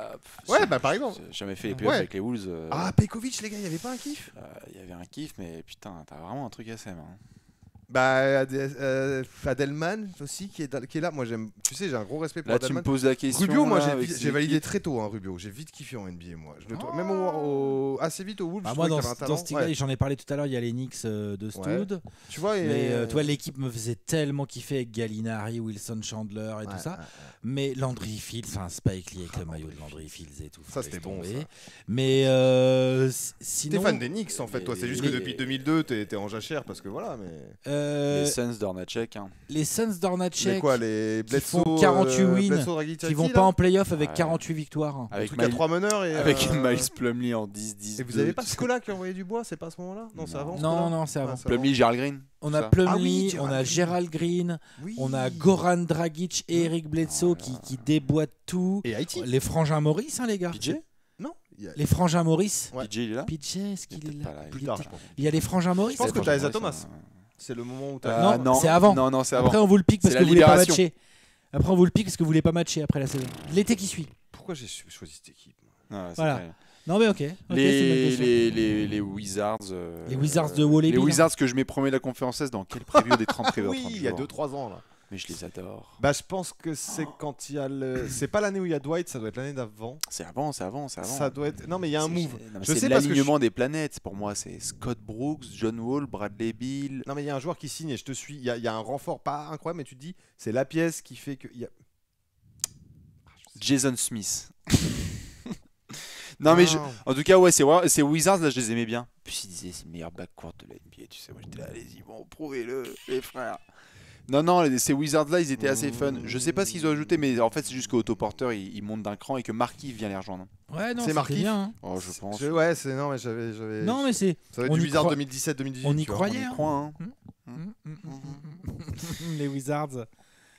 Ouais, bah par exemple. J'ai jamais fait les playoffs avec les Wolves. Euh. Ah, Pekovic, les gars, il y avait pas un kiff euh, Il y avait un kiff, mais putain, t'as vraiment un truc à s'aimer. Hein. Bah, euh, Adelman aussi, qui est, là. Moi, j'aime. Tu sais, j'ai un gros respect pour là, tu me poses la question. Rubio, moi, j'ai validé très tôt, hein, Rubio. J'ai vite kiffé en NBA, moi. Je Même assez vite au Wolves. Bah, moi, dans, j'en ai parlé tout à l'heure, il y a les Knicks euh, de Stoud. Tu vois, toi, euh, l'équipe me faisait tellement kiffer avec Gallinari, Wilson Chandler et tout ça. Mais Landry Fields, enfin, Spike Lee avec le maillot de Landry Fields et tout. Ça, c'était bon. Ça. Mais sinon. T'es fan des Knicks, en fait, toi. C'est juste que depuis 2002, t'es en jachère parce que voilà, mais. Euh, les Suns d'Ornacek. Hein. Les Suns d'Ornacek. C'est quoi Les Bledsoe, euh, qui 48 wins. qui vont pas en playoff avec 48 victoires. Avec truc 3 meneurs. Et, avec euh, Miles Plumley en 10-10. Et vous avez pas Scola qui a envoyé du bois C'est pas à ce moment-là Non, c'est avant. Non, non, c'est ah, avant. Plumley, Gerald Green. On a ah Plumley, on a Gerald Green, on a Goran Dragic et Eric oh Bledsoe qui, qui, déboîtent tout. Et Haïti. Les frangins Maurice, hein, les gars. PJ Non. A... Les frangins Maurice. Ouais. PJ, il est là PJ, est-ce qu'il est là Plus tard, Il y a les frangins Maurice. Je pense que tu as les Thomas. Hein. C'est le moment où tu as. Euh, non, non c'est avant. Après, on vous le pique parce que vous voulez pas matcher. Après, on vous le pique parce que vous voulez pas matcher après la saison. L'été qui suit. Pourquoi j'ai choisi cette équipe ah, Voilà. Non, mais ok. les, les, les, Wizards. Euh, les Wizards de Wally. Les hein. Wizards que je mets premier de la conférence S dans quel preview des 30 Oui, il y a 2-3 ans là mais je les adore. Bah, je pense que c'est quand il y a le. C'est pas l'année où il y a Dwight, ça doit être l'année d'avant. C'est avant, c'est avant, c'est avant. Ça doit être. Non, mais il y a un move. C'est l'alignement des planètes pour moi. C'est Scott Brooks, John Wall, Bradley Bill. Non, mais il y a un joueur qui signe et je te suis. Il y, a un renfort pas incroyable, mais tu te dis, c'est la pièce qui fait que. a... Jason Smith. non, mais ah. en tout cas, ouais, c'est Wizards, là, je les aimais bien. Puis il disait c'est le meilleur backcourt de la NBA, tu sais. Moi, j'étais là, allez-y, bon, prouvez-le, les frères. Non, non, ces Wizards-là, ils étaient assez fun. Je sais pas ce qu'ils ont ajouté, mais en fait, c'est juste qu'Autoporteur, il, il monte d'un cran et que Marquis vient les rejoindre. Ouais, non, c'est Marquis. Hein. Oh, je pense. ouais, c'est non, mais j'avais, j'avais. Non, mais c'est. Ça va être du Wizard 2017-2018. On y croyait. On y croit, les Wizards.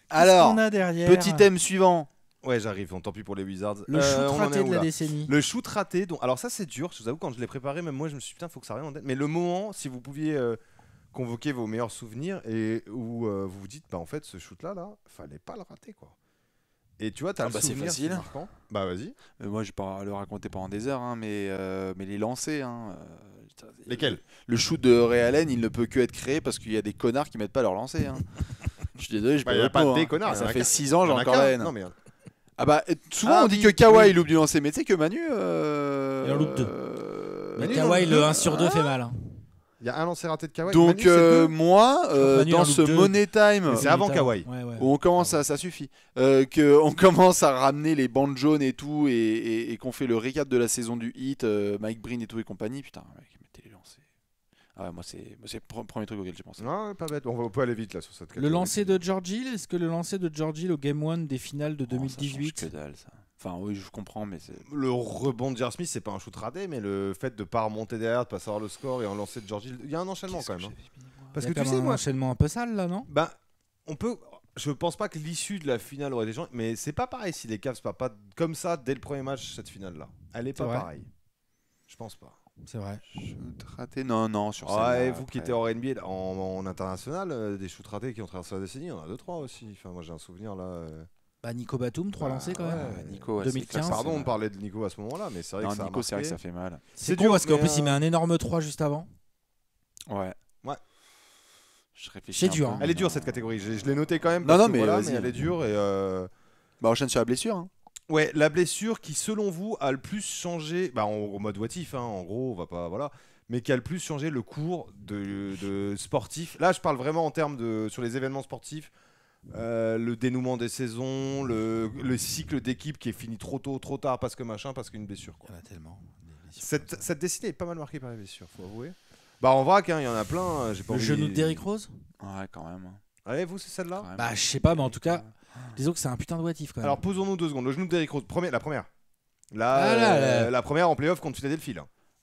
Alors, petit thème suivant. Ouais, j'arrive, tant pis pour les Wizards. Le shoot euh, raté de la décennie. Le shoot raté, donc, alors ça c'est dur, je vous avoue, quand je l'ai préparé, même moi je me suis dit, putain, faut que ça arrive Mais le moment, si vous pouviez euh, convoquer vos meilleurs souvenirs et où euh, vous vous dites, bah en fait, ce shoot-là, là, fallait pas le rater, quoi. Et tu vois, t'as un ah bah, c'est facile. marquant. Bah vas-y. Euh, moi, je vais pas le raconter pendant des heures, hein, mais, euh, mais les lancers. Hein, Lesquels Le shoot de Ray il ne peut que être créé parce qu'il y a des connards qui mettent pas leur lancer. Hein. je suis désolé, je bah, pas des hein. connards. Ça fait 6 ans, j'ai en encore la Ah bah, souvent ah on dit que Kawhi loupe du lancer, mais tu sais que Manu. Il en loupe 2. Kawhi, le 1 sur 2 ah. fait mal. Il y a un lancer raté de Kawhi. Donc euh, moi, euh, dans ce Money Time, c'est avant Kawhi, où on commence à, ça suffit, euh, qu'on commence à ramener les bandes jaunes et tout, et, qu'on fait le récap de la saison du hit, Mike Breen et tout et compagnie. Putain, mec, les lancers. Ah, ouais, moi, c'est le premier truc auquel j'ai pensé. Non, pas bête. On, va, aller vite là sur cette Le lancer de georgie est-ce que le lancer de georgie au Game 1 des finales de 2018 ça. Enfin, oui, je comprends, mais c'est. Le rebond de Jar Smith, c'est pas un shoot radé, mais le fait de pas remonter derrière, de pas savoir le score et en lancer de Georgie, il y a un enchaînement quand même. Hein. Parce que tu sais, un enchaînement un peu sale là, non ben, on peut. Je pense pas que l'issue de la finale aurait des gens, mais c'est pas pareil si les Cavs partent pas comme ça dès le premier match cette finale là. Elle est pas pareille. Je pense pas. C'est vrai. Shoot raté Non, non, sur ça. Ah, vous qui étiez en NBA, en, international, euh, des shoots ratés qui ont traversé la décennie, on en a deux trois aussi. Enfin, moi j'ai un souvenir là. Euh, bah, Nico Batum, 3 lancés quand même. Nico, 2015. Pardon, on parlait de Nico à ce moment-là, mais c'est vrai, que ça Nico, vrai que ça fait mal. C'est dur parce qu'en plus, il met euh, un énorme 3 juste avant. Ouais. Ouais. Je réfléchis. C'est dur. Hein. Elle est dure cette catégorie. Je, l'ai noté quand même. non, non, mais, elle est dure. Et, euh, Bah, enchaîne sur la blessure. Hein. Ouais, la blessure qui, selon vous, a le plus changé. Bah, en, mode voitif hein, en gros, on va pas. Voilà. Mais qui a le plus changé le cours de, de sportif. Là, je parle vraiment en termes de. sur les événements sportifs euh, le dénouement des saisons, le, cycle d'équipe qui est fini trop tôt, trop tard, parce que machin, parce qu'une blessure. Quoi. Il a tellement. Cette, cette destinée est pas mal marquée par les blessures, faut avouer. Bah en vrac, hein, il y en a plein. Euh, j'ai pas le genou de Derrick Rose Ouais, quand même. Hein. Allez, ah vous, c'est celle-là Bah je sais pas, mais en tout cas, disons que c'est un putain de watif quand même. Alors posons-nous deux secondes. Le genou de Derrick Rose, la première. La, ah là, la première en playoff contre Philadelphie.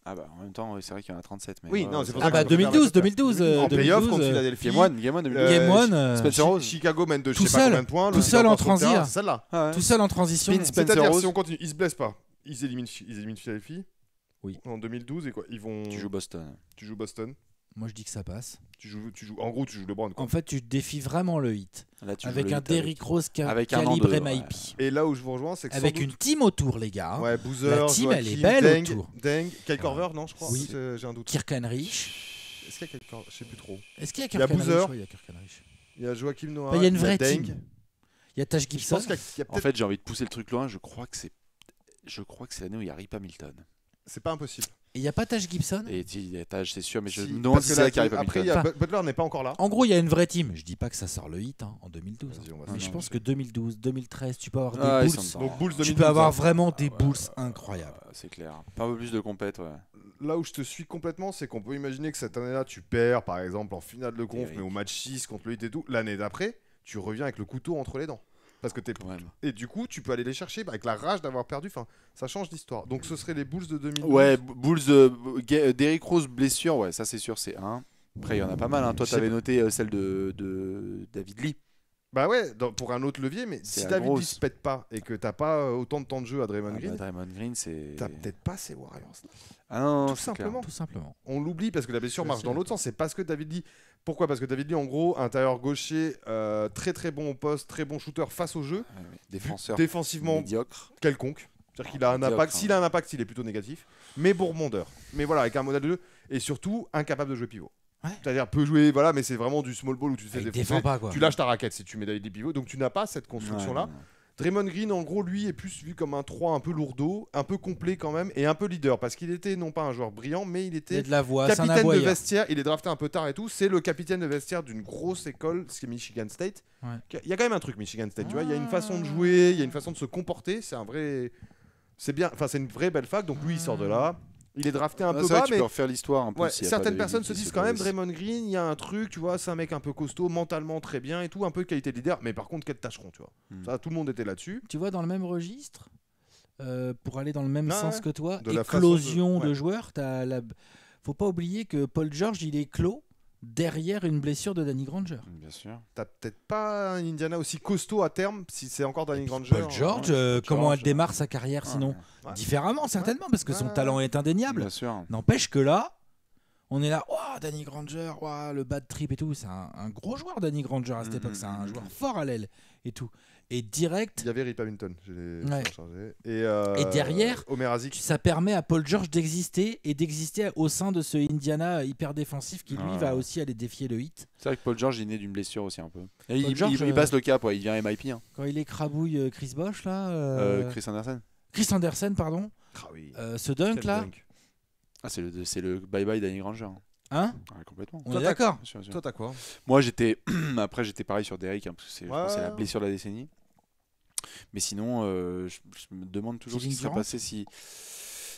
Ah bah en même temps, c'est vrai qu'il y en a 37. Mais oui, non, c'est pour ah ça Ah bah 2012, 2012. Euh, en playoff contre Philadelphie. Game 1, Game 1, Game 1. Euh, euh, Chicago mène de je sais pas combien de points. Tout seul en transition. Celle-là. Tout seul en transition. C'est-à-dire si on continue, ils se blessent pas. Ils éliminent, ils Philadelphie. Oui. En 2012 et quoi Ils vont. Tu joues Boston. Tu joues Boston. Moi, je dis que ça passe. Tu joues, tu joues, en gros, tu joues le Quoi. En fait, tu défies vraiment le hit. avec un Derrick Rose ca... avec calibré un Et là où je vous rejoins, c'est que. Avec une team autour, les gars. Ouais, Boozer, La team, elle est belle Deng, autour. Deng, Kyle Corver, non, je crois. Oui. J'ai un doute. Kirk Est-ce qu'il y a quelqu'un Je sais plus trop. Est-ce qu'il y a Kirk Il y a Il y a Il y a Joachim Noah. il y a une vraie team. Il y a Tash Gibson. Je pense y a, en fait, j'ai envie de pousser le truc loin. Je crois que c'est. Je crois que c'est l'année où il y a Rip Hamilton. C'est pas impossible il n'y a pas Taj Gibson Et Taj, c'est sûr, mais je me si c'est qui arrive Après, Butler n'est pas encore là. En gros, il y a une vraie team. Je dis pas que ça sort le hit hein, en 2012. Hein. Mais je pense que 2012, 2013, tu peux avoir des Bulls. Ah, tu peux avoir vraiment des ah, Bulls incroyables. Ah, c'est clair. Pas un peu plus de compète, ouais. Là où je te suis complètement, c'est qu'on peut imaginer que cette année-là, tu perds, par exemple, en finale de conf, mais au match 6 contre le hit et tout. L'année d'après, tu reviens avec le couteau entre les dents. Parce que Et du coup, tu peux aller les chercher bah, avec la rage d'avoir perdu. Enfin, ça change d'histoire Donc, ce serait les Bulls de 2000 Ouais, Bulls. Euh, euh, d'eric Rose, blessure, ouais, ça c'est sûr, c'est un. Après, il y en a pas mal. Hein. Toi, avais noté euh, celle de, David Lee. Bah ouais, pour un autre levier, mais si David Lee se pète pas et que t'as pas autant de temps de jeu à Draymond ah bah, Green, Draymond Green, c'est. T'as peut-être pas ces Warriors. Ah tout, simplement. On l'oublie parce que la blessure marche dans l'autre sens. C'est parce que David dit. Pourquoi Parce que David dit en gros, intérieur gaucher, euh, très très bon au poste, très bon shooter face au jeu. Ah Défensivement. Quelconque. C'est-à-dire qu'il a un impact. S'il a hein. un impact, il est plutôt négatif. Mais bourbondeur, Mais voilà, avec un modèle de Et surtout, incapable de jouer pivot. C'est-à-dire peut jouer, voilà, mais c'est vraiment du small ball où tu sais ah, défendre, Tu lâches ta raquette si tu mets David pivots, pivot. Donc tu n'as pas cette construction-là. Draymond Green, en gros, lui, est plus vu comme un 3 un peu lourdeau, un peu complet quand même, et un peu leader. Parce qu'il était non pas un joueur brillant, mais il était capitaine de vestiaire. Il est drafté un peu tard et tout. C'est le capitaine de vestiaire d'une grosse école, est Michigan State. Il y a quand même un truc, Michigan State, tu vois. Il y a une ah. façon de jouer, il y a une façon de se comporter. C'est un vrai. C'est bien. Enfin, c'est une vraie belle fac. Donc lui, il sort de là. Il est drafté un ah, peu bas, vrai, tu peux refaire l'histoire. certaines personnes se disent quand même, Draymond Green, il y a un truc, tu vois, c'est un mec un peu costaud, mentalement très bien et tout, un peu de qualité de leader, mais par contre, quel tâcheron, tu vois. Hmm. Ça, tout le monde était là-dessus. Tu vois, dans le même registre, euh, pour aller dans le même sens que toi, de éclosion de... de joueurs, t'as la... faut pas oublier que Paul George, il est clos derrière une blessure de Danny Granger. Bien sûr. T'as peut-être pas un Indiana aussi costaud à terme si c'est encore Danny Granger. Paul hein. George, euh, comment elle démarre sa carrière sinon Différemment, certainement, parce que son talent est indéniable. N'empêche que là, on est là, oh, Danny Granger, oh, le bad trip et tout. C'est un, gros joueur, Danny Granger à cette mm, époque. C'est mm, un mm, joueur fort à l'aile et tout direct. Il y avait Rip Hamilton, je euh, Et, derrière, ça permet à Paul George d'exister et d'exister au sein de ce Indiana hyper défensif qui lui va aussi aller défier le hit. C'est vrai que Paul George est né d'une blessure aussi un peu. il, passe euh, le cap, il vient MIP. Hein. Quand il écrabouille euh, Chris Bosch là. Chris Anderson. Chris Anderson, pardon. Ah ce dunk là. Ah, c'est le, bye bye Danny Granger. Hein Complètement. On Toi, est d'accord. Toi, t'as quoi Moi, j'étais. Après, j'étais pareil sur Derrick, hein, parce que c'est la blessure de la décennie. Mais sinon, euh, je, me demande toujours ce qui serait passé si.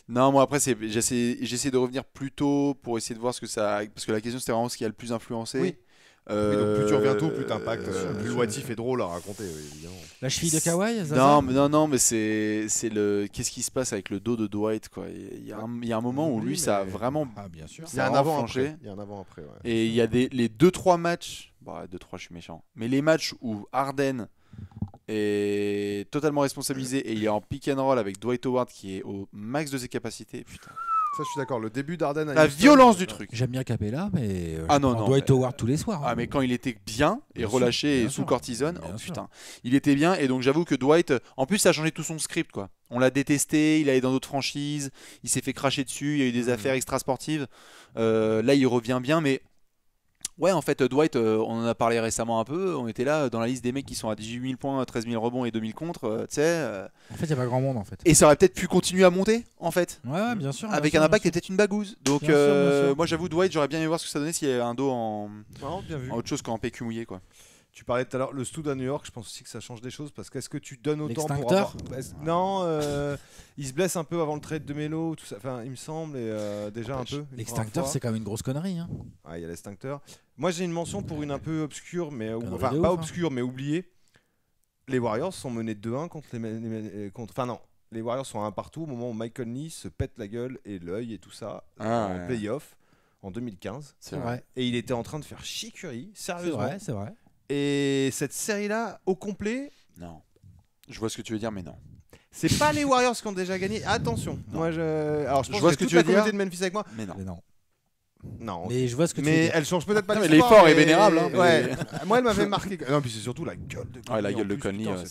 Non, moi après, j'essaie de revenir plus tôt pour essayer de voir ce que ça. Parce que la question, c'était vraiment ce qui a le plus influencé. Oui. Euh, donc plus tu reviens tôt, plus t'impactes, euh, euh, plus loitif et drôle à raconter, évidemment. La cheville de Kawhi Non, mais non, non, mais c'est le qu'est-ce qui se passe avec le dos de Dwight quoi. Il y a un, moment où lui ça a vraiment ah, bien sûr. c'est a un avant après. Il y a un avant après. Ouais. Et il y a des les deux trois matchs, bah deux trois je suis méchant, mais les matchs où Arden est totalement responsabilisé et il est en pick and roll avec Dwight Howard qui est au max de ses capacités. Putain. Ça, je suis d'accord. Le début d'Arden. La violence euh, du truc. J'aime bien Capella, mais euh, ah non, non, Dwight Howard tous les soirs. Hein. Ah, mais quand il était bien et relâché et sous cortisone, oh, putain, il était bien. Et donc j'avoue que Dwight, euh, en plus, ça a changé tout son script, quoi. On l'a détesté, il allait dans d'autres franchises, il s'est fait cracher dessus, il y a eu des hmm. affaires extra sportives là, il revient bien, mais Ouais, en fait, Dwight, euh, on en a parlé récemment un peu. On était là euh, dans la liste des mecs qui sont à 18 000 points, 13 000 rebonds et 000 contre. Euh, tu sais. En fait, il n'y a pas grand monde en fait. Et ça aurait peut-être pu continuer à monter, en fait. Ouais, bien sûr. Avec un impact qui une bagouze. Donc, moi, j'avoue, Dwight, j'aurais bien aimé voir ce que ça donnait s'il y avait un dos en, en autre chose qu'en PQ mouillé, quoi. Tu parlais tout à l'heure, le stud à New York, je pense aussi que ça change des choses parce qu'est-ce que tu donnes autant pour bah, Non, euh, il se blesse un peu avant le trade de Melo, tout ça. Enfin, il me semble, et euh, déjà ah, un bah, peu. L'extincteur, c'est quand même une grosse connerie. Hein. il y a l'extincteur. Moi, j'ai une mention pour une un peu obscure, mais enfin, pas hein. obscure, mais oubliée. Les Warriors sont menés 2-1 contre les. Contre... Enfin, non. Les Warriors sont à un partout au moment où Michael Lee se pète la gueule et l'œil et tout ça euh, ah, en playoff en 2015. C'est vrai. Et il était en train de faire chicurie, sérieusement. C'est vrai, c'est vrai. Et cette série-là, au complet. Non. Je vois ce que tu veux dire, mais non. C'est pas les Warriors qui ont déjà gagné. Attention. Moi, je. Alors, je, pense je vois ce que, toute tu veux dire. de Memphis avec moi. Mais non. Mais non. Non. Mais je vois ce que Mais elle change peut-être pas l'effort est vénérable, hein, ouais. Ah, moi, elle m'avait marqué. Non, puis c'est surtout la gueule de Conley. la gueule de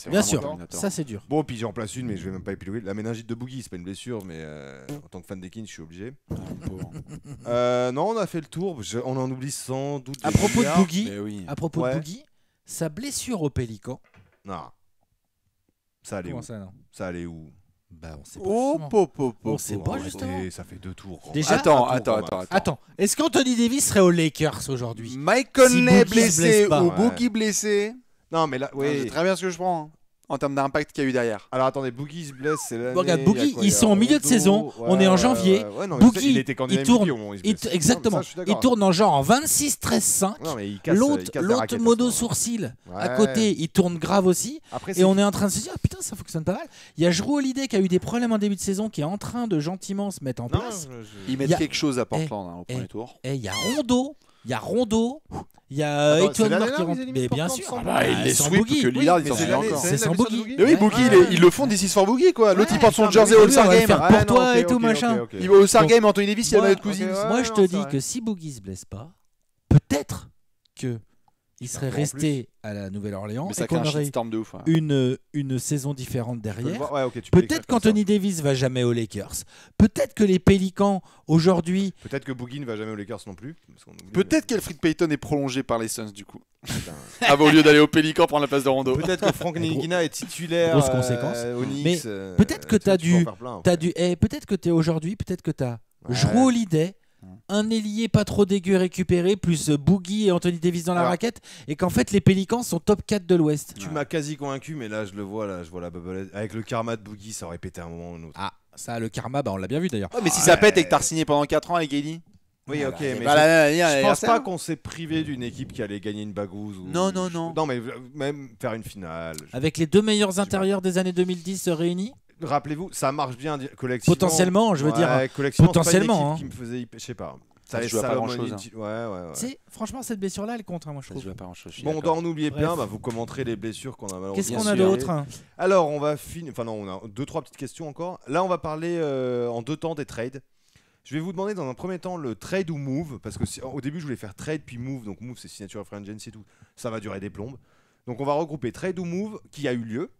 Bien sûr, ça c'est dur. Bon, puis j'en place une, mais je vais même pas épiloguer. La méningite de Boogie, c'est pas une blessure, mais euh, en tant que fan des Kings, je suis obligé. Euh, non, on a fait le tour. on en oublie sans doute. À propos de Boogie, à propos de Boogie, sa blessure au Pélican. Non. Ça allait où non Ça allait où bah, on sait pas. Oh, po, on sait pas, ah, justement. ça fait deux tours. Déjà, attends, attends, attends, attends. Est-ce qu'Anthony Davis serait aux Lakers aujourd'hui Mike Conley blessé ou Boogie blessé Non, mais là, ah, oui. c'est très bien ce que je prends. Hein en termes d'impact qu'il y a eu derrière. Alors attendez, Boogie se blesse, c'est l'année. Regarde, Boogie, ils sont en milieu de saison, on est en janvier. Boogie, il, était tourne, exactement, il tourne en genre en 26-13-5. L'autre modo sourcil à côté, il tourne grave aussi. et on est en train de se dire, ah, putain, ça fonctionne pas mal. Il y a Jrou Holiday qui a eu des problèmes en début de saison, qui est en train de gentiment se mettre en place. il met quelque chose à eh, Portland hein, au premier eh, tour. Et eh, il y a Rondo il y a Rondo, il y a Etoine Mark qui rentre. Mais bien sûr, ah, ah il est sans Boogie. que Lillard il s'en C'est sans Boogie. Mais oui, Boogie, ah, ils le font d'ici sans Boogie quoi. L'autre il porte son jersey au Star Game. Pour ah, toi et tout machin. Il va au Star Game, Anthony Davis, il y a cousine. Moi je te dis que si Boogie se blesse pas, peut-être que il serait resté à la Nouvelle-Orléans et qu'on aurait une, une saison différente derrière. Peut-être qu'Anthony Davis va jamais aux Lakers. Peut-être que les Pelicans aujourd'hui. Peut-être que Boogie ne va jamais aux Lakers non plus. Peut-être qu'Alfred Payton est prolongé par les Suns du coup. Eh ben, au lieu d'aller aux Pelicans prendre la place de Rondo. Peut-être que Frank Nigina est titulaire. Grosse conséquence. Euh, mais peut-être euh, que tu as du, as eh, peut-être que tu es aujourd'hui, peut-être que tu as ouais un ailier pas trop dégueu récupéré, plus euh, Boogie et Anthony Davis dans la raquette, et qu'en fait les Pélicans sont top 4 de l'Ouest. Tu m'as quasi convaincu, mais là je le vois, là je vois la Avec le karma de Boogie, ça aurait pété un moment ou un autre. Ah, ça, le karma, bah, on l'a bien vu d'ailleurs. mais si ça pète et que t'as signé pendant 4 ans avec Eddie oui, ah ok, bah, mais je, pense pas qu'on s'est privé d'une équipe qui allait gagner une bagouze. non, non, non. Non, mais euh, même faire une finale. Avec les deux meilleurs intérieurs des années 2010 euh, réunis rappelez-vous, ça marche bien collectivement. Potentiellement, je veux dire. Ouais, collectivement, potentiellement. Hein. Qui me faisait, je sais pas. Ça, ça joue pas grand chose. Hein. Ouais, ouais, ouais. Franchement, cette blessure-là, elle compte, hein, moi je trouve. Ça pas grand chose. Bon, on doit en oublier plein. Bah, vous commenterez les blessures qu'on a malheureusement. Qu'est-ce qu'on a d'autre Alors, on va finir. Enfin, non, on a deux, trois petites questions encore. Là, on va parler euh, en deux temps des trades. Je vais vous demander dans un premier temps le trade ou move. Parce que au début, je voulais faire trade puis move. Donc, move, c'est signature free agency et tout. Ça va durer des plombes. Donc, on va regrouper trade ou move qui a eu lieu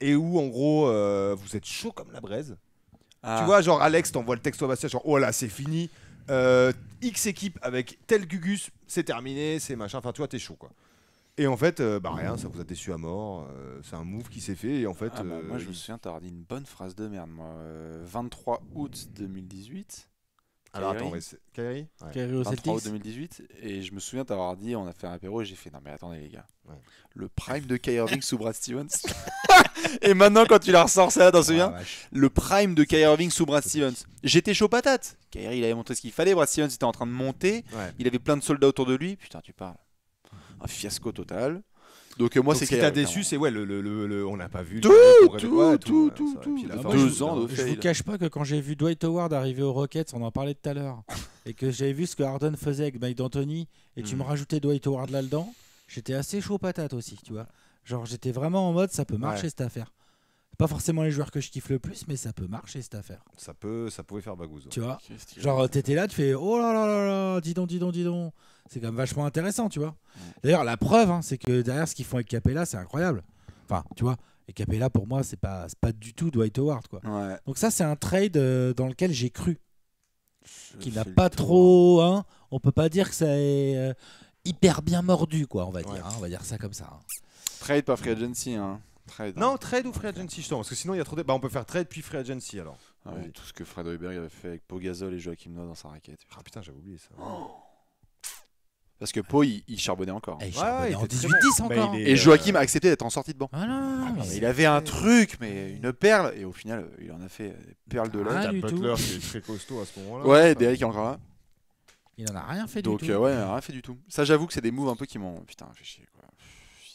et où en gros euh, vous êtes chaud comme la braise. Tu ah. vois, genre Alex t'envoie le texte au Bastia genre oh là c'est fini, euh, X équipe avec tel Gugus, c'est terminé, c'est machin, enfin tu vois, t'es chaud quoi. Et en fait, euh, bah rien, ça vous a déçu à mort. c'est un move qui s'est fait. Et en fait, ah bah, moi je me souviens, t'as dit une bonne phrase de merde. Moi. 23 août 2018, alors attends, au 23 2018, et je me souviens t'avoir dit, on a fait un apéro, et j'ai fait, non mais attendez les gars, le prime de Kyrie Irving sous Brad Stevens. et maintenant quand tu la ressors, ça, t'en souviens Le prime de Kyrie Irving sous Brad Stevens. J'étais chaud patate. Kyrie, il avait montré ce qu'il fallait, Brad Stevens était en train de monter, il avait plein de soldats autour de lui, putain tu parles. Un fiasco total. Donc euh, moi c'est. Ce qui t'a déçu, c'est ouais, le, on n'a pas vu. Tout, tout, tout, Deux ans Je vous cache pas que quand j'ai vu Dwight Howard arriver aux Rockets, on en parlait tout à l'heure, et que j'avais vu ce que Harden faisait avec Mike D'Antoni, et tu hmm. me rajoutais Dwight Howard là-dedans, j'étais assez chaud patate aussi, tu vois. Genre j'étais vraiment en mode ça peut marcher cette affaire pas forcément les joueurs que je kiffe le plus, mais ça peut marcher cette affaire. Ça peut, ça pouvait faire bagouze. Tu vois, genre t'étais là, tu fais oh là là là là, dis donc, dis donc, dis donc c'est quand même vachement intéressant, tu vois. D'ailleurs, la preuve, hein, c'est que derrière ce qu'ils font avec Capella, c'est incroyable. Enfin, tu vois, et Capella, pour moi, c'est pas, pas du tout Dwight Howard, quoi. Donc, ça, c'est un trade euh, dans lequel j'ai cru. Qui n'a pas trop. Hein, on peut pas dire que ça est euh, hyper bien mordu, quoi, on va dire. Hein. on va dire ça comme ça. Hein. Trade, pas free agency, hein. Trade, non, trade ou free agency, justement, parce que sinon, il y a trop de. Bah, on peut faire trade puis free agency alors. Ah tout ce que Fred Weber avait fait avec Pogazol et Joachim Noah dans sa raquette. Ah putain, j'avais oublié ça. Oh. Parce que Pau, il, charbonnait encore. Et il euh, Joachim a accepté d'être en sortie de banc. Ah ah, il avait un truc, mais une perle. Et au final, il en a fait perle euh, perles de l'or. Il y a Butler qui est très costaud à ce moment-là. Ouais, Derek est encore là. il en a rien fait du tout. Donc, euh, ouais, rien fait du tout. Ça, j'avoue que c'est des moves un peu qui m'ont. Putain, fait chier quoi.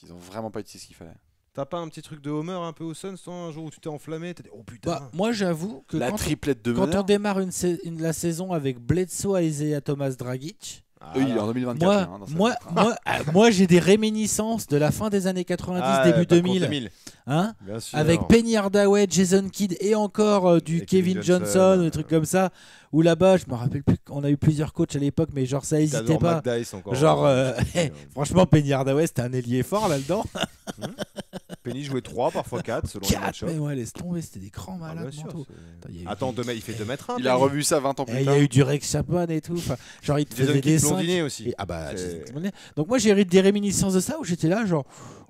Ils ont vraiment pas utilisé ce qu'il fallait. T'as pas un petit truc de Homer un peu au Suns, un jour où tu t'es enflammé, t'as dit oh putain. Bah, moi, j'avoue que quand, quand on démarre la saison avec Bledsoe, Isaiah Thomas, Dragic, ah oui, en 2024. Moi, hein, moi, euh, moi, j'ai des réminiscences de la fin des années 90, ah, début 2000. Hein Avec Penny Hardaway, Jason Kidd et encore euh, du Kevin Johnson, des euh, trucs comme ça. Ou là-bas, je me rappelle plus, on a eu plusieurs coachs à l'époque, mais genre ça n'hésitait pas. Genre, franchement, Penny Hardaway, c'était un ailier fort là-dedans. Hmm. Penny jouait 3, parfois 4, selon les match Mais ouais, laisse tomber, c'était des grands malades. Ah, Attends, il fait 2 mètres Il a revu ça 20 ans plus tard. Il y a eu du Rex Chapman et tout. Genre, il te faisait des blondinet aussi. Ah bah, donc moi, j'ai des réminiscences de ça où j'étais là, genre.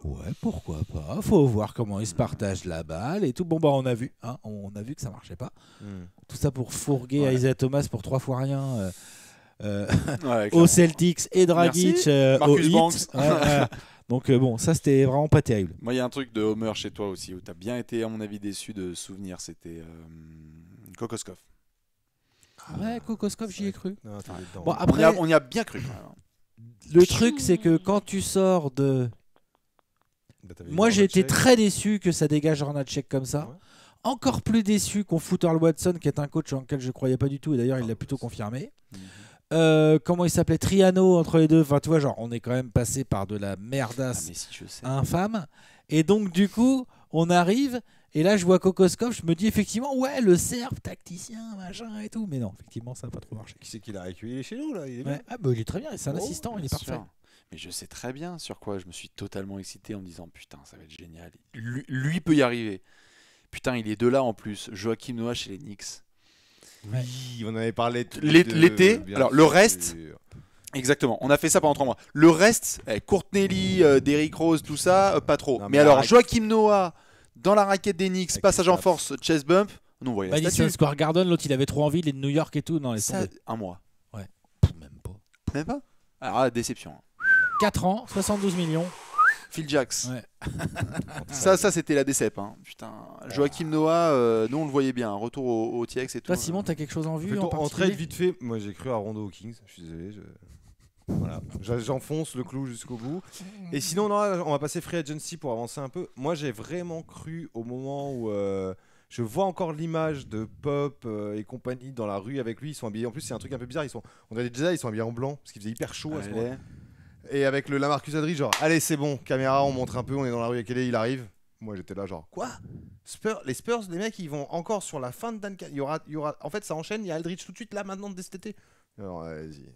Ouais, pourquoi pas Faut voir comment ils se partagent la balle et tout. Bon, bah, on a vu, hein, on a vu que ça marchait pas. Hmm. Tout ça pour fourguer ouais. Isaiah Thomas pour trois fois rien. Euh, euh, aux Celtics et Dragic euh, aux Donc euh, bon, ça c'était vraiment pas terrible. Moi, il y a un truc de Homer chez toi aussi où t'as bien été, à mon avis, déçu de souvenir. C'était euh, Kokoskov. Ah ouais, Kokoskov, j'y ai cru. bon, après, on y, a, bien cru. Hein. Le truc, c'est que quand tu sors de. Bah, Moi, j'ai été très déçu que ça dégage Hornacek comme ça. Encore plus déçu qu'on fout Earl Watson, qui est un coach en lequel je croyais pas du tout, et d'ailleurs, il l'a plutôt confirmé. Mm-hmm. Euh, comment il s'appelait Triano entre les deux. Enfin, tu vois, genre, on est quand même passé par de la merdasse ah, infâme. Et donc, du coup, on arrive. Et là, je vois Kokoskov, je me dis effectivement, ouais, le cerf tacticien, machin et tout. Mais non, effectivement, ça n'a pas trop marché. Qui c'est qu'il a récupéré chez nous, là. Il est, Ah, bah, il est très bien, c'est un oh, assistant, il est parfait. Mais je sais très bien sur quoi je me suis totalement excité en me disant, putain, ça va être génial. Lui, peut y arriver. Putain, il est de là en plus. Joachim Noah chez les Knicks. Oui, on avait parlé l'été. Alors le reste, euh, Exactement, on a fait ça pendant 3 mois. Le reste, eh, Courtney Lee, mm. euh, Derrick Rose, tout ça, euh, pas trop. mais, alors, Joachim Noah, dans la raquette des Knicks, passage en force, Chess bump, nous voyez. Madison Square Garden, l'autre il avait trop envie, est de New York et tout, dans les Un mois. Ouais, même pas. Même pas Alors, ah, déception. 4 ans, 72 millions. Phil Jacks ça, ça c'était la décep. Hein. Joachim ah. Noah, euh, nous on le voyait bien. Retour au, au TX et tout. Toi, hein. Simon, t'as quelque chose en vue Plutôt, en, trade vite fait. Moi, j'ai cru à Rondo Kings. Je suis désolé. J'enfonce le clou jusqu'au bout. Et sinon, on va passer free agency pour avancer un peu. Moi, j'ai vraiment cru au moment où. Euh, je vois encore l'image de Pop euh, et compagnie dans la rue avec lui. Ils sont habillés. En plus, c'est un truc un peu bizarre. Ils sont. On a des Jedi, ils sont habillés en blanc parce qu'il faisait hyper chaud à ce moment-là. Et avec le Lamarcus Adri, genre, allez, c'est bon, caméra, on montre un peu, on est dans la rue à Kelly, il arrive. Moi, j'étais là, genre, quoi Spurs, Les Spurs, les mecs, ils vont encore sur la fin de Dan. Il aura, y aura... En fait, ça enchaîne, il y a Aldridge tout de suite, là, maintenant, de cet Alors, vas-y.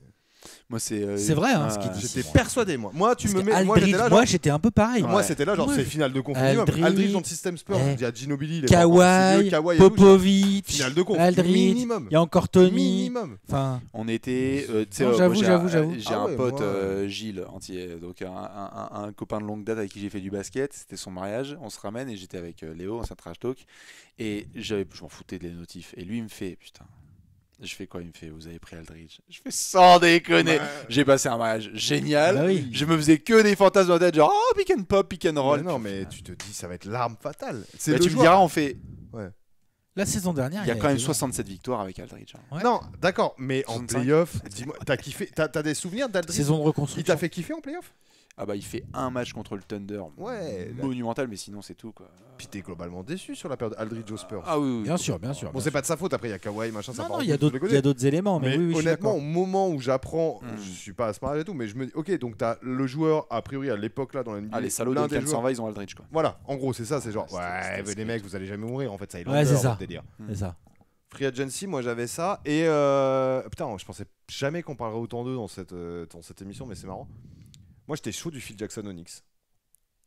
Moi, c'est. Euh, c'est vrai, hein, ce euh, dit. J'étais persuadé, moi. Moi, tu me mets. moi, j'étais un peu pareil. Moi, c'était là, genre, c'est finale de conf. Aldridge. dans le système sport. il y a Ginobili, il y Kawhi, Popovic, Finale de conf. Aldridge, il y a encore Tony. Enfin, On était. Euh, j'avoue, j'avoue, j'avoue. J'ai ah un pote, Gilles, entier, donc un, copain de longue date avec qui j'ai fait du basket. C'était son mariage. On se ramène et j'étais avec Léo Léo, ancien trash talk. Et j'avais- je m'en foutais des notifs. Et lui, il me fait Putain, je fais quoi Il me fait, vous avez pris Aldridge. Je fais sans déconner. J'ai passé un mariage génial. Bah Je me faisais que des fantasmes dans la tête, genre oh, pick and pop, pick and roll. non, mais tu te dis, ça va être l'arme fatale. C'est bah, tu me diras, on fait. Ouais. La saison dernière, il y a, quand même 67 victoires avec Aldridge. Hein. Non, d'accord, mais en playoff, dis-moi, t'as kiffé, t'as, as des souvenirs d'Aldridge Saison de reconstruction. Il t'a fait kiffer en playoff ah bah il fait un match contre le Thunder. Ouais, monumental, mais sinon c'est tout quoi. Puis t'es globalement déçu sur la perte Aldridge Au Spurs. Ah oui, oui, bien sûr, bien sûr. Bon, c'est pas de sa faute après, il y a Kawhi, machin, ça Non, non, il y a d'autres éléments, mais, mais oui, oui, honnêtement, au moment où j'apprends, mm. je suis pas à ce moment et tout, mais je me dis, ok, donc t'as le joueur, a priori à l'époque là dans la NBA. Ah, les salauds d'un ils ont Aldridge quoi. Voilà, en gros, c'est ça, c'est genre, ah, ouais, les mecs, vous allez jamais mourir en fait, ça, il ouais, c'est ça. C'est ça. Free Agency, moi j'avais ça. Et euh, putain, je pensais jamais qu'on parlerait autant d'eux dans cette, euh, dans cette émission, mais c'est marrant. Moi, j'étais chaud du Phil Jackson Onyx.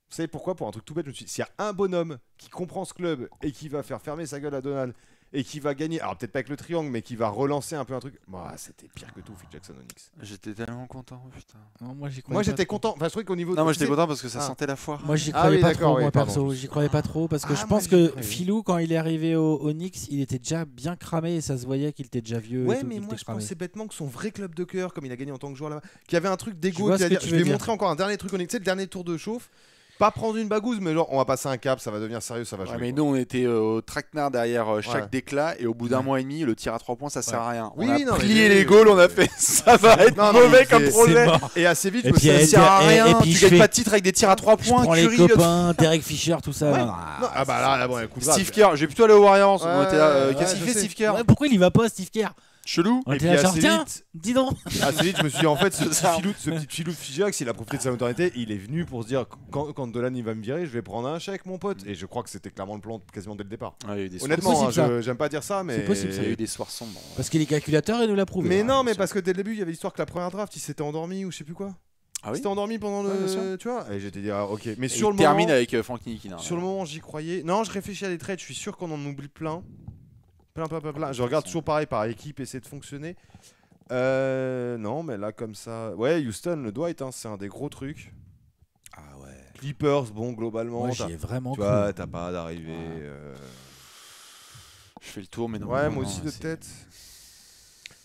Vous savez pourquoi Pour un truc tout bête, je me suis dit, s'il y a un bonhomme qui comprend ce club et qui va faire fermer sa gueule à Donald et qui va gagner. Alors peut-être pas avec le triangle, mais qui va relancer un peu un truc. c'était pire que tout, Phil Jackson Onyx. J'étais tellement content, putain. moi j'étais content. Enfin, je trouvais qu'au niveau. Non, moi j'étais content parce que ça ah. sentait la foire. Moi j'y ah croyais pas trop, moi perso. J'y croyais pas trop parce que ah, je pense que Philou, quand il est arrivé au Onyx, il était déjà bien cramé et ça se voyait qu'il était déjà vieux. Ouais, mais moi je pensais bêtement que son vrai club de cœur, comme il a gagné en tant que joueur là-bas, qu'il avait un truc d'ego. Je vais montrer encore un dernier truc Onyx, le dernier tour de chauffe. Pas prendre une bagouze, mais genre on va passer un cap, ça va devenir sérieux, ça va jouer. mais nous, on était euh, au traquenard derrière euh, chaque déclat et au bout d'un mois et demi, le tir à 3 points, ça sert à rien. Oui, on a plié les goals, on a fait ça va être mauvais comme projet. Et assez vite, ça sert à rien. Tu gagnes pas de titre avec des tirs à 3 points. les copains, Derek Fisher, tout ça. Ah, ah bah là, bon, Steve Kerr, j'ai plutôt aller au Warriors. Euh, qu'est-ce qu'il fait, Steve Kerr Pourquoi il y va pas, Steve Kerr chelou. et puis assez vite, dis donc. Assez vite, je me suis dit, en fait, ce, petit filou, ce petit de il a profité de sa notoriété. Il est venu pour se dire, quand, Dolan il va me virer, je vais prendre un chèque, mon pote. Et je crois que c'était clairement le plan quasiment dès le départ. Honnêtement, hein, j'aime pas dire ça, mais. C'est possible, ça. a eu des soirs sombres. Hein. Parce qu'il est calculateur et nous l'a prouvé. Mais hein, non, mais parce que dès le début, il y avait l'histoire que la première draft, il s'était endormi ou je sais plus quoi. Ah oui endormi pendant le. tu vois Et j'étais dit, ah, ok. Mais sur il le termine avec euh, Sur le moment, j'y croyais. Non, je réfléchis à des trades, je suis sûr qu'on en oublie plein. Ah, Je regarde toujours pareil par équipe, essayer de fonctionner. Euh, non, mais là, comme ça. Ouais, Houston, le Dwight, hein, c'est un des gros trucs. Ah ouais. Clippers, bon, globalement. Moi, j'y ai vraiment Tu vois, t'as pas d'arrivée. Euh. Je fais le tour, mais non. Ouais, moi aussi de tête.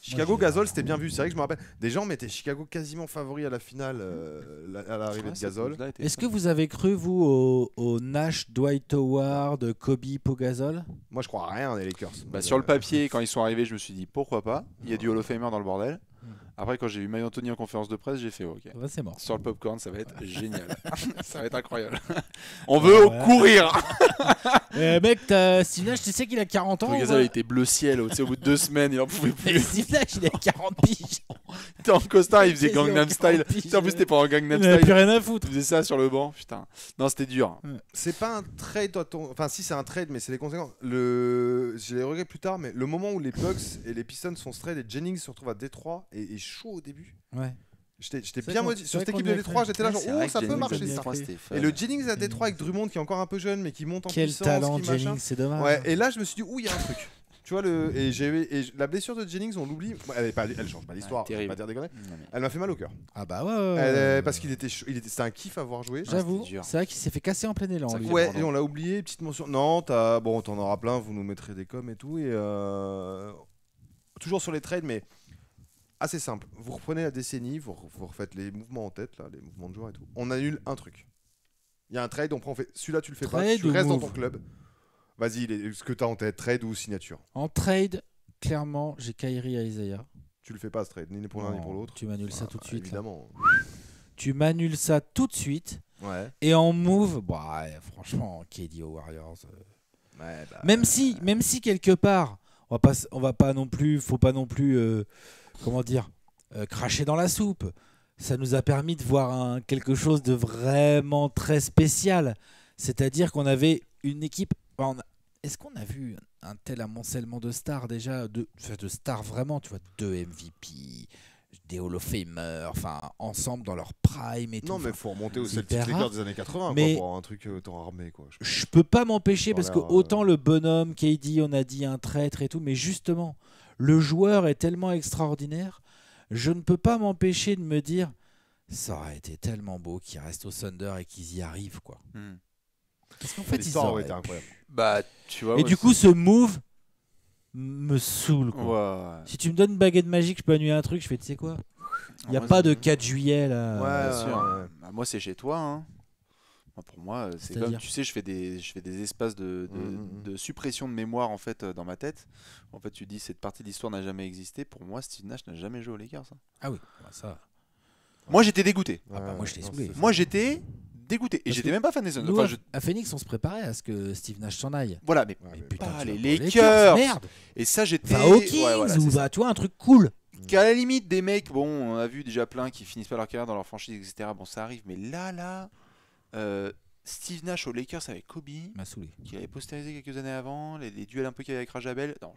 Chicago Gasol, c'était bien vu. C'est vrai que je me rappelle. Des gens mettaient Chicago quasiment favori à la finale, euh, à l'arrivée de Gasol. Est-ce que vous avez cru, vous, au, Nash, Dwight Howard, Kobe, Pogazol Moi, je crois à rien les Lakers. Bah, sur le euh, papier, quand ils sont arrivés, je me suis dit pourquoi pas. Il y a du Hall Famer dans le bordel. Hmm. Après, quand j'ai eu Mike Anthony en conférence de presse, j'ai fait OK. Bah, c'est mort. Sur le popcorn, ça va être génial. ça va être incroyable. On veut courir. mais euh, mec, Stevenage, tu sais qu'il a 40 ans. il était bleu ciel. Au, bout de deux semaines, il en pouvait plus. Stevenage, il a 40 piges. T'es en costard, il faisait Gangnam Style. en plus, t'es pas en Gangnam Style. Il plus rien à foutre. Il faisait ça sur le banc. Putain. Non, c'était dur. C'est pas un trade. toi ton, Enfin, si, c'est un trade, mais c'est les conséquences. Le... Je les regretté plus tard, mais le moment où les Bucks et les Pistons sont trade et Jennings se retrouve à Détroit et chaud au début. Ouais. J'étais bien modifié Sur cette équipe de l'E3 j'étais là genre, oh, ça peut marcher ça. Et le Jennings à l'E3 avec Drummond qui est encore un peu jeune mais qui monte en puissance puissance. Quel talent, Jennings, c'est dommage. Ouais, et là, je me suis dit, ouh, il y a un truc. Tu vois, le, et, et la blessure de Jennings, on l'oublie. Elle, elle, change pas l'histoire, ah, pas dire Elle m'a fait mal au cœur. Ah bah ouais. parce qu'il était, il était, c'était un kiff à voir jouer. J'avoue. Ah, c'est vrai qu'il s'est fait casser en plein élan. Ouais, et on l'a oublié. Petite mention. Non, bon, t'en auras plein. Vous nous mettrez des coms et tout. Et euh, toujours sur les trades, mais assez simple. Vous reprenez la décennie, vous, vous, refaites les mouvements en tête, là, les mouvements de joueurs et tout. On annule un truc. Il y a un trade, on prend, on fait celui-là, tu le fais pas, tu restes dans ton club. Vas-y, ce que tu as en tête, trade ou signature En trade, clairement, j'ai Kairi à Isaiah. Tu le fais pas ce trade, ni pour l'un ni pour l'autre. Tu m'annules ça tout de suite. Tu m'annules ça tout de suite. Ouais. Et en move, bah, franchement, KD Warriors. Euh. Bah, même, si, même si quelque part, on va pas, on va pas non plus, faut pas non plus. Euh, comment dire, euh, cracher dans la soupe. Ça nous a permis de voir quelque chose de vraiment très spécial. C'est-à-dire qu'on avait une équipe. Est-ce qu'on a vu un tel amoncellement de stars déjà de, de stars vraiment, tu vois, deux MVP, des Hall of Famers, enfin, ensemble dans leur prime et tout. Non, mais faut remonter aux Celtics des années 80 mais pour un truc euh, autant armé. Quoi. Je peux pas m'empêcher, parce que autant le bonhomme, KD, on a dit un traître et tout, mais justement, le joueur est tellement extraordinaire, je ne peux pas m'empêcher de me dire ça aurait été tellement beau qu'il reste au Thunder et qu'ils y arrivent quoi. Hmm. Parce qu'en fait, ils Bah, tu vois, et du coup, ce move me saoule. Quoi. Si tu me donnes une baguette magique, je peux annuler un truc, je fais, tu sais quoi Il n'y a ah, pas de 4 juillet là. Ouais, bah, moi, c'est chez toi. Hein pour moi, euh, c'est tu sais, je fais des, je fais des espaces de, mm, mm, mm. suppression de mémoire en fait euh, dans ma tête. En fait, tu dis cette partie de l'histoire n'a jamais existé. Pour moi, Steve Nash n'a jamais joué aux Lakers. Hein. Ah oui, bah, ça. Moi, j'étais dégoûté. Ah bah, moi, j'étais Moi, j'étais dégoûté. Et j'étais même pas fan des Suns. Enfin, À Phoenix, on se préparait à ce que Steve Nash s'en aille. Voilà, mais, putain, les Lakers. Merde. Et ça, j'étais. Hawkins ou toi, un truc cool. Qu'à la limite, des mecs, bon, on a vu déjà plein qui finissent pas leur carrière dans leur franchise, etc. Bon, ça arrive, mais là, là. Euh, Steve Nash aux Lakers avec Kobe, m'a Qui avait postérisé quelques années avant, les, duels un peu qu'il y avait avec Rajabel. Non,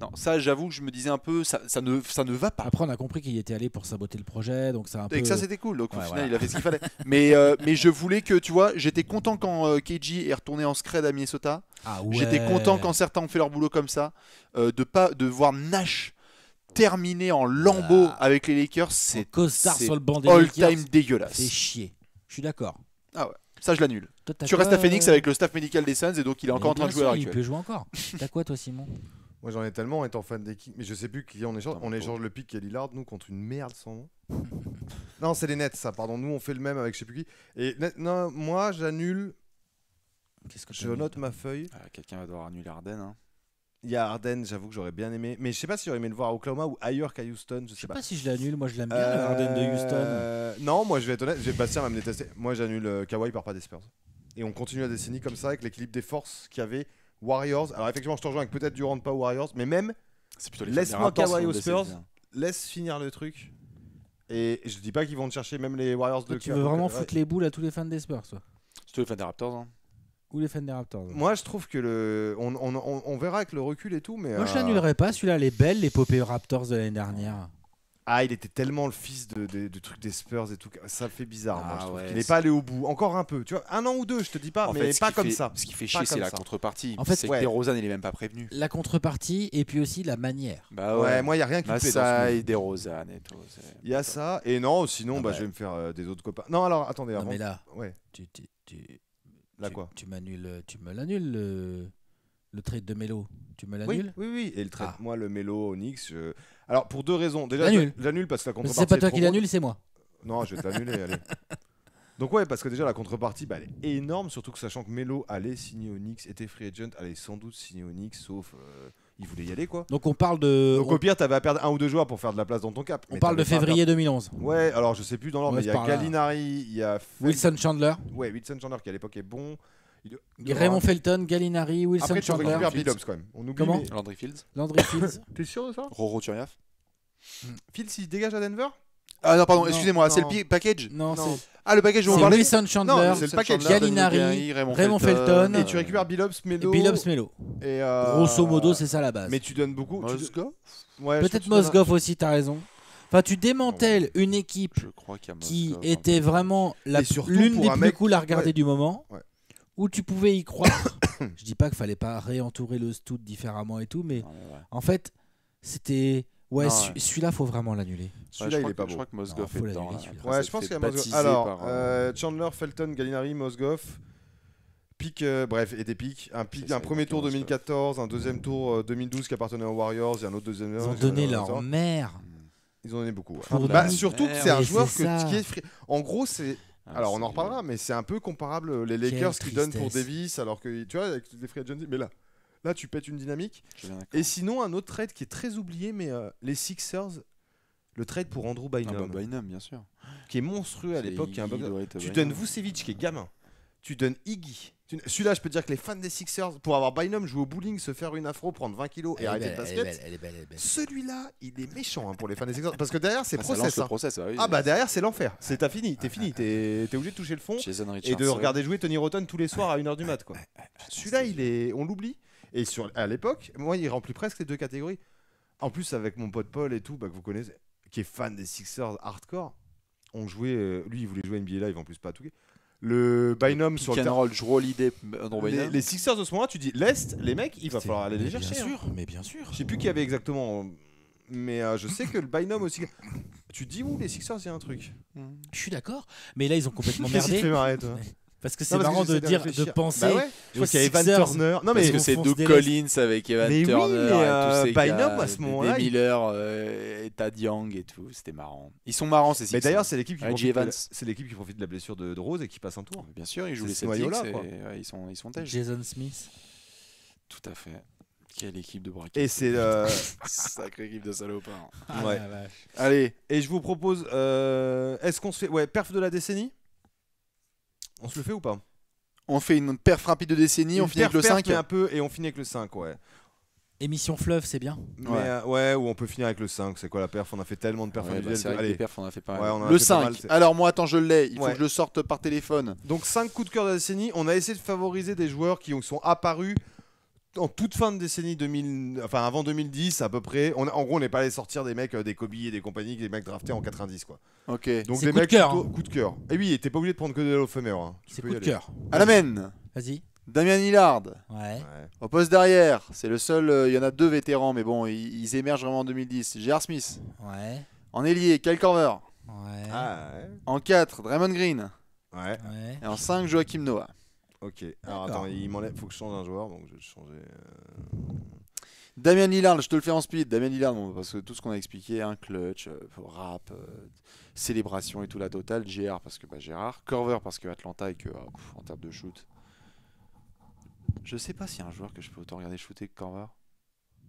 non. ça, j'avoue que je me disais un peu, ça, ne, ça ne va pas. Après, on a compris qu'il était allé pour saboter le projet, donc ça un Et peu... que ça, c'était cool. au final, il a fait ce qu'il fallait. mais, euh, mais je voulais que, tu vois, j'étais content quand euh, Keiji est retourné en scred à Minnesota. Ah j'étais content quand certains ont fait leur boulot comme ça. de pas de voir Nash terminer en lambeau ah. avec les Lakers, c'est. All-time dégueulasse. C'est chier. Je suis d'accord. Ah ouais. Ça, je l'annule. Tu restes à Phoenix avec le staff médical des Suns et donc il est encore en train de jouer à Il peut jouer encore. T'as quoi, toi, Simon Moi j'en ai tellement étant fan d'équipe, mais je sais plus qui on échange. On échange le pic et Lillard, nous, contre une merde sans nom. non, c'est les Nets, ça, pardon. Nous, on fait le même avec je sais plus qui. Et non, moi, j'annule, Qu'est-ce que je note ma feuille. Ah, quelqu'un va devoir annuler Arden. Hein. Il y a Arden, j'avoue que j'aurais bien aimé. Mais je sais pas si j'aurais aimé le voir à Oklahoma ou ailleurs qu'à Houston. Je sais, pas. si je l'annule. Moi, je l'aime bien, euh, Arden de Houston. Non, moi, je vais être honnête. Bastien va me détester. Moi, j'annule euh, Kawhi par pas des Spurs. Et on continue la décennie comme ça avec l'équilibre des forces qu'il y avait Warriors. Alors, effectivement, je te rejoins avec peut-être Durant, pas Warriors. Mais même. Laisse-moi Kawhi aux Spurs. Hein. Laisse finir le truc. Et je dis pas qu'ils vont te chercher même les Warriors de Tu veux vraiment euh, foutre les boules à tous les fans des Spurs, toi tous les fans des Raptors, hein ou les fans des Raptors Moi, je trouve que le. On, on, on, verra avec le recul et tout, mais. Moi, je euh, l'annulerai pas. Celui-là, les belles, l'épopée Raptors de l'année dernière. Ah, il était tellement le fils de, de, trucs des Spurs et tout. Ça fait bizarre. Ah il n'est pas allé au bout. Encore un peu. Tu vois, un an ou deux, je te dis pas, mais pas comme ça. Ce qui fait chier, c'est la contrepartie. En fait, c'est ouais. il est même pas prévenu. La contrepartie et puis aussi la manière. Bah ouais, moi, il y a rien qui me bah, plaît. Desrosanne et tout. Il y a ça. Et non, sinon, ah bah, bah, je vais me faire euh, des autres copains. Non, alors, attendez. Avant... Non, mais là, ouais. tu, tu tu, m'annules, euh, tu me l'annules le, trade de Melo. Tu me l'annules oui, oui, Et le trade, ah. moi le Melo Onyx. Alors pour deux raisons. Déjà, j'annule parce que la contrepartie. C'est pas toi qui l'annule, c'est moi. Non, je vais t'annuler. allez. Donc ouais, parce que déjà la contrepartie, bah, elle est énorme, surtout que sachant que Melo allait signer Onyx, était free agent, allait sans doute signer Onyx, sauf euh, il voulait y aller quoi. Donc on parle de. Donc au pire, t'avais à perdre un ou deux joueurs pour faire de la place dans ton cap. On parle de février 2011. Ouais, alors je sais plus dans l'ordre, mais il y a Gallinari, il y a. Wilson Chandler. Ouais, Wilson Chandler qui à l'époque est bon. Raymond Felton, Gallinari, Wilson Chandler. Après, tu récupères Billups quand même. On oublie Comment Landry Fields. Landry Fields. T'es sûr de ça Roro Turiaf. Fields, il dégage à Denver ah non, pardon, excusez-moi, c'est le package Non, c'est. Ah, le package je on parlait Wilson Chandler, c'est le package. Gallinari, Raymond, Felton, Et tu récupères Billups Melo. Et Billups euh, Melo. Grosso modo, c'est ça la base. Mais tu donnes beaucoup. Mosgoff ouais, Peut-être Mosgoff aussi, t'as raison. Enfin, tu démantèles une équipe qui hein. était vraiment l'une des plus cool à regarder du moment. Où tu pouvais y croire. je dis pas qu'il fallait pas réentourer le Stout différemment et tout, mais en fait, c'était Ouais, celui-là, faut vraiment l'annuler. Celui-là, il est pas beau. Je crois que Mosgoff est Ouais, je pense qu'il y a Mosgoff. Alors, euh, Chandler, Felton, Gallinari, Mosgoff. Pic, euh, bref, et des pics. Un, pic, un premier tour 2014, un deuxième mm. tour 2012 euh, qui appartenait aux Warriors et un autre deuxième. Ils ont donné leur mère. Mm. Ils ont donné beaucoup. Bah, surtout que ah, c'est un joueur qui est. En gros, c'est. Ah, alors on en reparlera, mais c'est un peu comparable les Lakers qui donnent pour Davis, alors que tu vois avec les free agents, mais là Là, tu pètes une dynamique. Et sinon, un autre trade qui est très oublié, mais euh, les Sixers, le trade pour Andrew Bynum. Bynum, bien sûr. Qui est monstrueux à l'époque. Un Tu donnes Vucevic, qui est gamin. Tu donnes Iggy. Celui-là, je peux dire que les fans des Sixers, pour avoir Bynum, jouer au bowling, se faire une afro, prendre 20 kilos et arrêter le basket. Celui-là, il est méchant hein, pour les fans des Sixers. Parce que derrière, c'est ah, hein. process. ah, ah bah derrière, c'est l'enfer. C'est t'as fini, t'es fini, t'es obligé de toucher le fond et de regarder jouer Tony Rotten tous les soirs à 1h du mat. Celui-là, il est, on l'oublie. Et sur, à l'époque, moi, il remplit presque les deux catégories. En plus, avec mon pote Paul et tout, bah, que vous connaissez, qui est fan des Sixers hardcore, on jouait. Euh, lui, il voulait jouer NBA Live, en plus, pas tout. Le Bynum sur le je l'idée. Euh, les, Sixers de ce moment-là, tu dis l'Est, les mecs, il va falloir aller les chercher. Bien hein. sûr, mais bien sûr. Je sais plus qui avait exactement mais euh, je sais que le Bynum aussi. Tu dis où les Sixers, il y a un truc. Je suis d'accord, mais là ils ont complètement merdé. Marrer, toi parce que c'est marrant de dire, de penser. Bah qu'il y a Evan Turner. parce que c'est Doug Collins avec Evan Turner et tous euh, à ce moment-là. Euh, et Miller, et Tad Young et tout. C'était marrant. Ils sont marrants ces six. Mais d'ailleurs, c'est l'équipe qui, profite de... la blessure de, Rose et qui passe un tour. Bien sûr, ils jouent les Celtics. ils sont, ils sont têches. Jason Smith. Tout à fait. Quelle équipe de braquet. Et c'est euh, Sacré sacrée équipe de salopards. Ah, Allez, et je vous propose. Est-ce qu'on se fait ouais perf de la décennie? On se le fait ou pas On fait une perf rapide de décennie, on finit avec le 5. un peu, et on finit avec le 5, ouais. Émission fleuve, c'est bien. Euh, ouais. ou on peut finir avec le 5. C'est quoi la perf On a fait tellement de perf le 5. Alors moi, attends, je l'ai. Il faut que je le sorte par téléphone. Donc 5 coups de cœur de la décennie. On a essayé de favoriser des joueurs qui sont apparus en toute fin de décennie 2000, enfin avant 2010 à peu près, en gros on n'est pas allé sortir des mecs, euh, des Kobe et des compagnies, des mecs draftés en 90 quoi. Ok. Donc des coup mecs hein. coup de cœur. Et eh oui, t'es pas obligé de prendre que de l'eau hein. C'est coup de cœur. À la Vas-y. Damien Hillard. Ouais. Au poste derrière, c'est le seul. Euh, il y en a deux vétérans, mais bon, ils, émergent vraiment en 2010. Gérard Smith. Ouais. En ailier, Kyle Corver. Ah, ouais. En 4, Draymond Green. ouais. Et en 5, Joachim Noah. Ok. Alors attends, il m'enlève. Faut que je change un joueur, donc je vais changer. Euh, Damien Lillard, je te le fais en speed. Damien Lillard, parce que tout ce qu'on a expliqué, un hein, clutch, euh, rap, euh, célébration et tout la totale. GR parce que bah, Gérard. Corver parce que Atlanta et que en termes de shoot. Je sais pas s'il y a un joueur que je peux autant regarder shooter que Corver.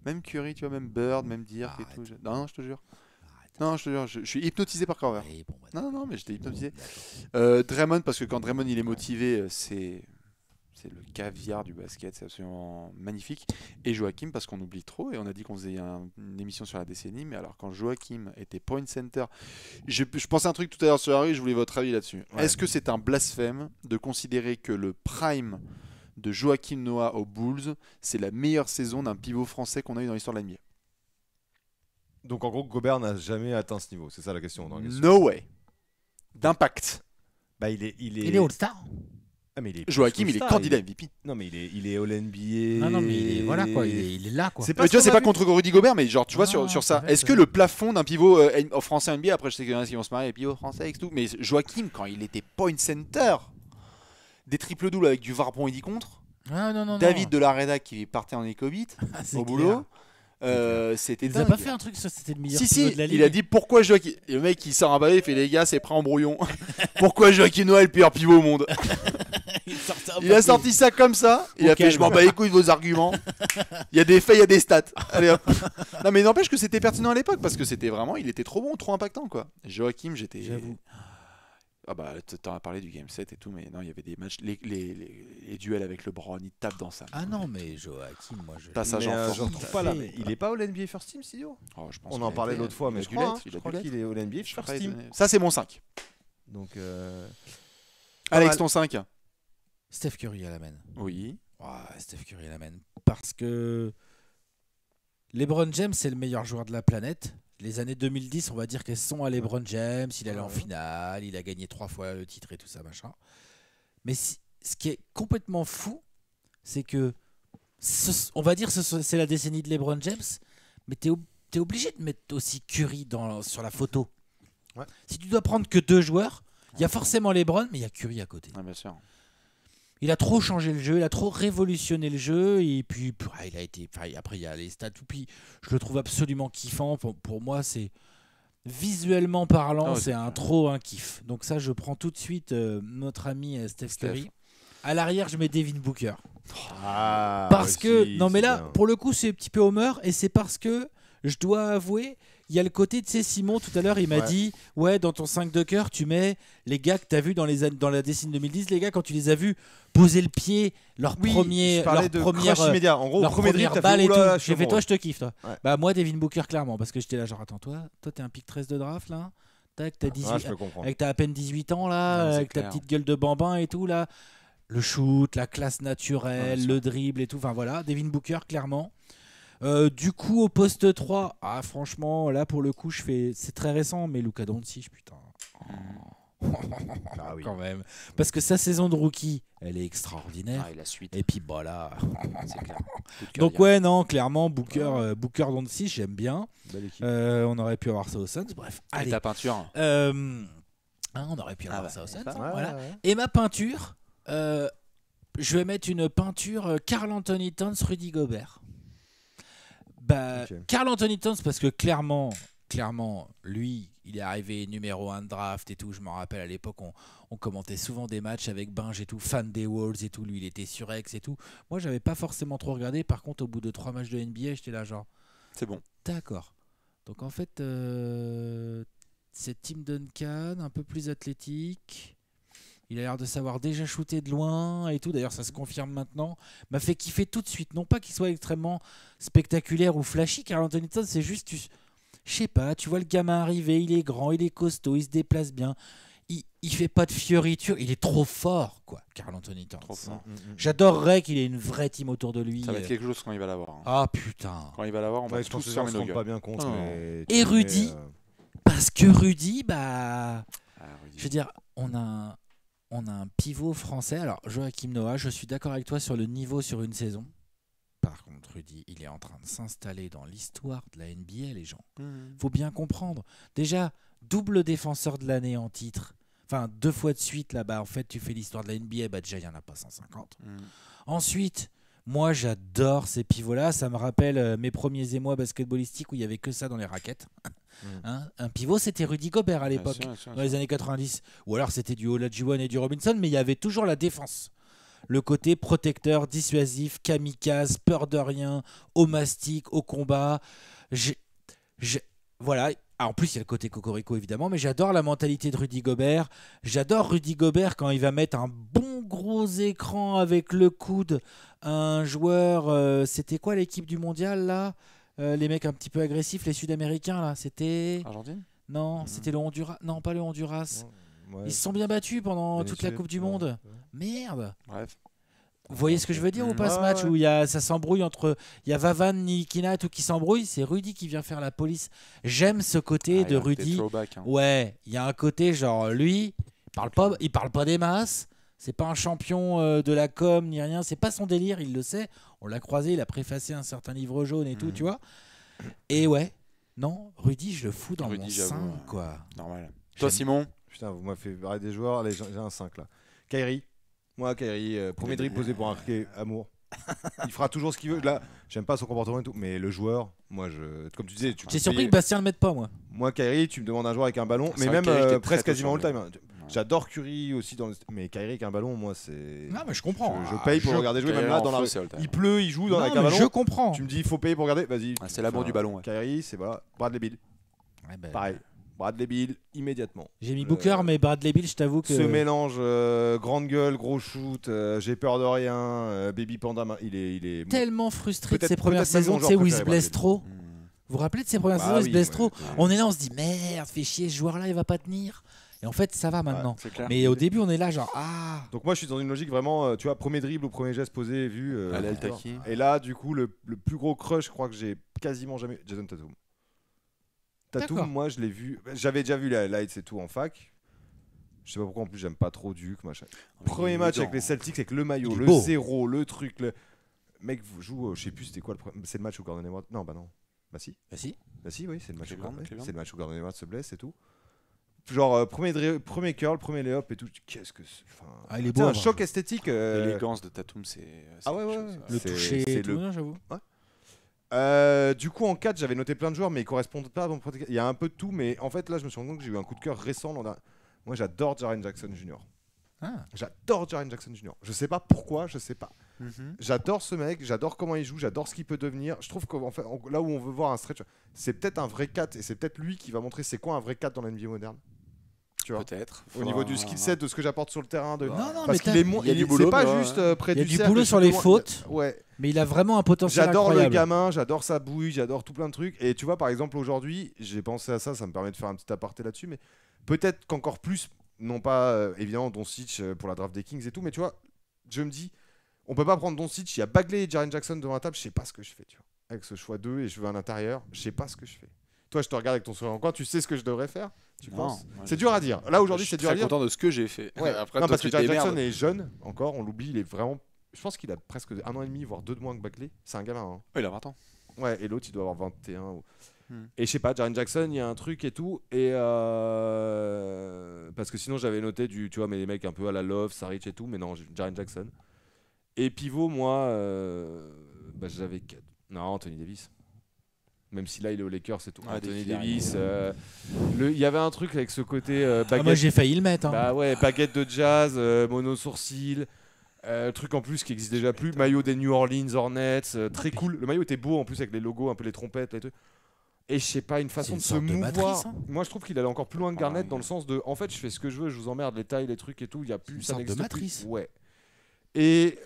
Même Curry, tu vois, même Bird, même Dirk et tout. Non, non, je te jure. Non, je te jure, je, suis hypnotisé par Corver. Eh, bah, non, non, non, mais j'étais hypnotisé. Draymond, parce que quand Draymond il est motivé, c'est c'est le caviar du basket, c'est absolument magnifique. Et Joachim, parce qu'on oublie trop, et on a dit qu'on faisait une émission sur la décennie, mais alors quand Joachim était point center, je, je pensais un truc tout à l'heure sur la rue, je voulais votre avis là-dessus. Est-ce que c'est un blasphème de considérer que le prime de Joachim Noah aux Bulls, c'est la meilleure saison d'un pivot français qu'on a eu dans l'histoire de la Donc en gros, Gobert n'a jamais atteint ce niveau, c'est ça la question, No way D'impact bah, il est, il est... Il est All-Star ah, il est Joachim, il est candidat MVP. Non, mais il est, il est All NBA. Non, non, mais il est, voilà, quoi, il est, là. Quoi. mais tu vois, c'est pas contre Rudy Gobert, mais genre, tu vois, sur, sur ça, est-ce que le plafond d'un pivot euh, français NBA, après, je sais qu'il y en a qui vont se marier, les français et tout, mais Joachim, quand il était point center, des triple doubles avec du Varbon et dit contre, ah, non, non, David de la Reda qui partait en Ecobit ah, au boulot. Euh, c'était pas fait un truc, c'était Si, de il a dit pourquoi Joachim Le mec il sort un balai, il fait les gars, c'est prêt en brouillon. pourquoi Joaquin Noël, pire pivot au monde il, a sorti ça comme ça. Il a fait je m'en bats les couilles vos arguments. Il y a des faits, il y a des stats. Allez hop. Non mais n'empêche que c'était pertinent à l'époque parce que c'était vraiment, il était trop bon, trop impactant quoi. Joachim, j'étais. J'avoue. Ah bah, t'en as parlé du game set et tout, mais non, il y avait des matchs. Les, les, les, duels avec LeBron, il tape dans ça. Ah non, mais Joachim, moi je. Passage en euh, pas là. Il est pas au NBA First Team, Sidio oh, On en parlait l'autre fois, mais je crois, qu'il est au NBA First Team. Ça, c'est mon 5. Donc. Euh... Alex, ton 5. Steph Curry à la main. Oui. Oh, Steph Curry à la main. Parce que. LeBron James, c'est le meilleur joueur de la planète les années 2010, on va dire qu'elles sont à LeBron James. Il est allé en finale, il a gagné trois fois le titre et tout ça, machin. Mais ce qui est complètement fou, c'est que, on va dire, c'est la décennie de LeBron James, mais tu es obligé de mettre aussi Curry dans, sur la photo. Si tu dois prendre que deux joueurs, il y a forcément LeBron, mais il y a Curry à côté. Ouais, bien sûr il a trop changé le jeu, il a trop révolutionné le jeu, et puis ah, il a été. après, il y a les stats puis je le trouve absolument kiffant. Pour, moi, c'est visuellement parlant, c'est un trop un kiff. Donc ça, je prends tout de suite euh, notre ami euh, Steph Curry. À l'arrière, je mets David Booker. Ah, parce que non, mais là, pour le coup, c'est un petit peu Homer, et c'est parce que je dois avouer il y a le côté, de sais, Simon, tout à l'heure, il m'a dit Ouais, dans ton 5 de cœur, tu mets les gars que tu as vus dans, les, dans la décennie 2010, les gars, quand tu les as vus poser le pied, leur premier. Je leur première, En gros, premier et tout. J'ai fait, toi, je te kiffe, toi. Bah, moi, Devin Booker, clairement, parce que j'étais là, genre, attends, toi, toi, t'es un pic 13 de draft, là Tac, t'as 18. Ah, avec t'as à peine 18 ans, là, avec ta petite gueule de bambin et tout, là. Le shoot, la classe naturelle, le dribble et tout. Enfin, voilà, Devin Booker, clairement. Euh, du coup, au poste 3, ah, franchement, là pour le coup, je fais. C'est très récent, mais Luca Doncic, putain. Ah, oui. Quand même. Parce que sa saison de rookie, elle est extraordinaire. Ah, et, puis, bah Donc, ouais, non, clairement, Booker, euh, Booker j'aime bien. Euh, on aurait pu avoir ça au Suns. Bref, Et ta peinture hein, On aurait pu ah avoir bah, ça au Suns. Hein, et ma peinture je vais mettre une peinture Carl Anthony Towns Rudy Gobert. Bah, Carl Anthony Towns, parce que clairement, clairement, lui, il est arrivé numéro 1 de draft et tout. Je m'en rappelle à l'époque, on, commentait souvent des matchs avec Binge et tout, fan des Walls et tout. Lui, il était sur X et tout. Moi, j'avais pas forcément trop regardé. Par contre, au bout de trois matchs de NBA, j'étais là, genre. C'est bon. D'accord. Donc en fait, euh, c'est Tim Duncan, un peu plus athlétique il a l'air de savoir déjà shooter de loin et tout, d'ailleurs ça se confirme maintenant, m'a fait kiffer tout de suite. Non pas qu'il soit extrêmement spectaculaire ou flashy, car Anthony c'est juste, je sais pas, tu vois le gamin arriver, il est grand, il est costaud, il se déplace bien, il, fait pas de fioritures. il est trop fort quoi, Carl Anthony Towns. Trop mm, mm. J'adorerais qu'il ait une vraie team autour de lui. Ça va être quelque chose quand il va l'avoir. Hein. Ah putain. Quand il va l'avoir, on va tous se rendre pas bien compte. Et Rudy, euh, parce que Rudy, bah, ah, je veux dire, on a on a un pivot français. Alors, Joachim Noah, je suis d'accord avec toi sur le niveau sur une saison. Par contre, Rudy, il est en train de s'installer dans l'histoire de la NBA, les gens. Il mmh. faut bien comprendre. Déjà, double défenseur de l'année en titre. Enfin, deux fois de suite, là-bas, en fait, tu fais l'histoire de la NBA, bah déjà, il n'y en a pas 150. Mmh. Ensuite, moi, j'adore ces pivots-là. Ça me rappelle euh, mes premiers émois basketballistiques où il n'y avait que ça dans les raquettes. Mm. Hein, un pivot, c'était Rudy Gobert à l'époque, dans les années 90. Ou alors c'était du Olajuwon et du Robinson, mais il y avait toujours la défense. Le côté protecteur, dissuasif, kamikaze, peur de rien, au mastic, au combat. voilà. Ah, en plus, il y a le côté cocorico évidemment, mais j'adore la mentalité de Rudy Gobert. J'adore Rudy Gobert quand il va mettre un bon gros écran avec le coude. Un joueur, euh, c'était quoi l'équipe du mondial là euh, les mecs un petit peu agressifs, les Sud-Américains là, c'était. Argentine Non, mhm. c'était le Honduras. Non, pas le Honduras. Ils se sont bien battus pendant toute la Coupe du Monde. Merde. Bref. Vous voyez ce que je veux dire ou mhm. pas ce match où il y a, ça s'embrouille entre il y a Vavan Kina tout qui s'embrouille, c'est Rudy qui vient faire la police. J'aime ce côté ah, de Rudy. Hein. Ouais, il y a un côté genre lui, il parle pas, il parle pas des masses. C'est pas un champion euh, de la com ni rien. C'est pas son délire, il le sait. On l'a croisé, il a préfacé un certain livre jaune et tout, mhm. tu vois. Et ouais, non, Rudy, je le fous dans mon 5, quoi. Normal. Toi, Simon Putain, vous m'avez fait barrer des joueurs. Allez, j'ai un 5 là. Kairi. Moi, Kairi, euh, premier dribble posé pour un marquer amour. Il fera toujours ce qu'il veut. Là, j'aime pas son comportement et tout, mais le joueur, moi, je, comme tu disais, tu. J'ai surpris que Bastien le mette pas, moi. Moi, Kairi, tu me demandes un joueur avec un ballon, ah, mais même euh, presque quasiment all-time. J'adore Curry aussi dans mais Kyrie avec un ballon, moi c'est. Non mais je comprends. Je, ah, paye pour regarder jouer même là dans la. Feu, il pleut, il joue dans la ballon. Je comprends. Tu me dis il faut payer pour regarder. Vas-y. Ah, c'est l'amour du ballon. Ouais. Kyrie, c'est voilà. Bradley Bill. Ben, Pareil. Bradley Bill immédiatement. J'ai mis Booker mais Bradley Bill, je t'avoue que ce mélange euh, grande gueule, gros shoot, euh, j'ai peur de rien, euh, Baby Panda, il est il est tellement frustré de ses premières saisons, tu sais où il se blesse trop. Vous vous rappelez de ses premières bah saisons, Où il se blesse trop. On est là, on se dit merde, fait chier, ce joueur-là, il va pas tenir. Et en fait, ça va maintenant. mais au début, on est là, genre, ah Donc, moi, je suis dans une logique vraiment, euh, tu vois, premier dribble premier geste posé, vu. Euh, et là, du coup, le, plus gros crush, je crois que j'ai quasiment jamais. Jason Tatum. Tatum, moi, je l'ai vu. Bah, j'avais déjà vu les lights et tout en fac. Je sais pas pourquoi en plus j'aime pas trop Duke machin. Premier match avec les Celtics avec le maillot, le zéro, le truc. Le... Mec, vous jouez, euh, je sais plus c'était quoi le C'est le match où Gordon Hayward. Non, bah non. Bah si. Bah si. Bah si, oui, c'est le match C'est le match où Gordon Hayward se blesse et tout genre euh, premier, premier curl, premier layup et tout. Qu'est-ce que c'est c'est ah, ah, un hein. choc esthétique. Euh, L'élégance de Tatum, c'est. Ah ouais, Le toucher c'est le- j'avoue. Euh, du coup, en 4, j'avais noté plein de joueurs, mais ils correspondent pas Il y a un peu de tout, mais en fait, là, je me suis rendu compte que j'ai eu un coup de cœur récent. Moi, j'adore Jaren Jackson Jr. Ah. J'adore Jaren Jackson Jr. Je sais pas pourquoi, je sais pas. Mm-hmm. J'adore ce mec, j'adore comment il joue, j'adore ce qu'il peut devenir. Je trouve que fait, là où on veut voir un stretch, c'est peut-être un vrai 4 et c'est peut-être lui qui va montrer c'est quoi un vrai 4 dans la NBA moderne. Peut-être. Au niveau du skill set, de ce que j'apporte sur le terrain. De... Bah, Parce qu'il est, mon... il pas bah, juste euh, près du Il y a du, boulot sur les fautes. Ouais. Mais il a vraiment un potentiel. J'adore le gamin, j'adore sa bouille, j'adore tout plein de trucs. Et tu vois, par exemple, aujourd'hui, j'ai pensé à ça, ça me permet de faire un petit aparté là-dessus, mais peut-être qu'encore plus, non pas euh, évidemment Don Sitch euh, pour la draft des Kings et tout, mais tu vois, je me dis, on peut pas prendre Doncic, il y a Bagley et Jaren Jackson devant la table, je sais pas ce que je fais, tu vois. Avec ce choix 2 et je veux un intérieur, je sais pas ce que je fais. Toi, je te regarde avec ton sourire en coin, tu sais ce que je devrais faire c'est dur à dire. Là aujourd'hui, c'est dur à dire. Je suis content de ce que j'ai fait. non, parce que Jared Jackson est jeune encore, on l'oublie, il est vraiment. Je pense qu'il a presque un an et demi, voire deux de moins que Buckley. C'est un gamin. Hein. il a 20 ans. Ouais, et l'autre, il doit avoir 21. Hmm. Et je sais pas, Jaren Jackson, il y a un truc et tout. Et euh, Parce que sinon, j'avais noté du. Tu vois, mais les mecs un peu à la Love, Sarich et tout. Mais non, Jaren Jackson. Et pivot, moi, euh... bah, j'avais. Non, Anthony Davis même si là il est au Lakers c'est tout. Ah, Anthony Davis. Euh, il y avait un truc avec ce côté euh, ah, moi j'ai failli le mettre. Hein. Bah ouais, baguette de jazz, euh, mono sourcil. truc en plus qui existe déjà plus, maillot des New Orleans Hornets, très cool. Le maillot était beau en plus avec les logos, un peu les trompettes, les trucs. Et je sais pas, une façon de se mouvoir. Hein. Moi je trouve qu'il allait encore plus loin que ah, Garnett dans le sens de en fait je fais ce que je veux, je vous emmerde, les tailles, les trucs et tout, il y a plus une de matrice. Ouais. et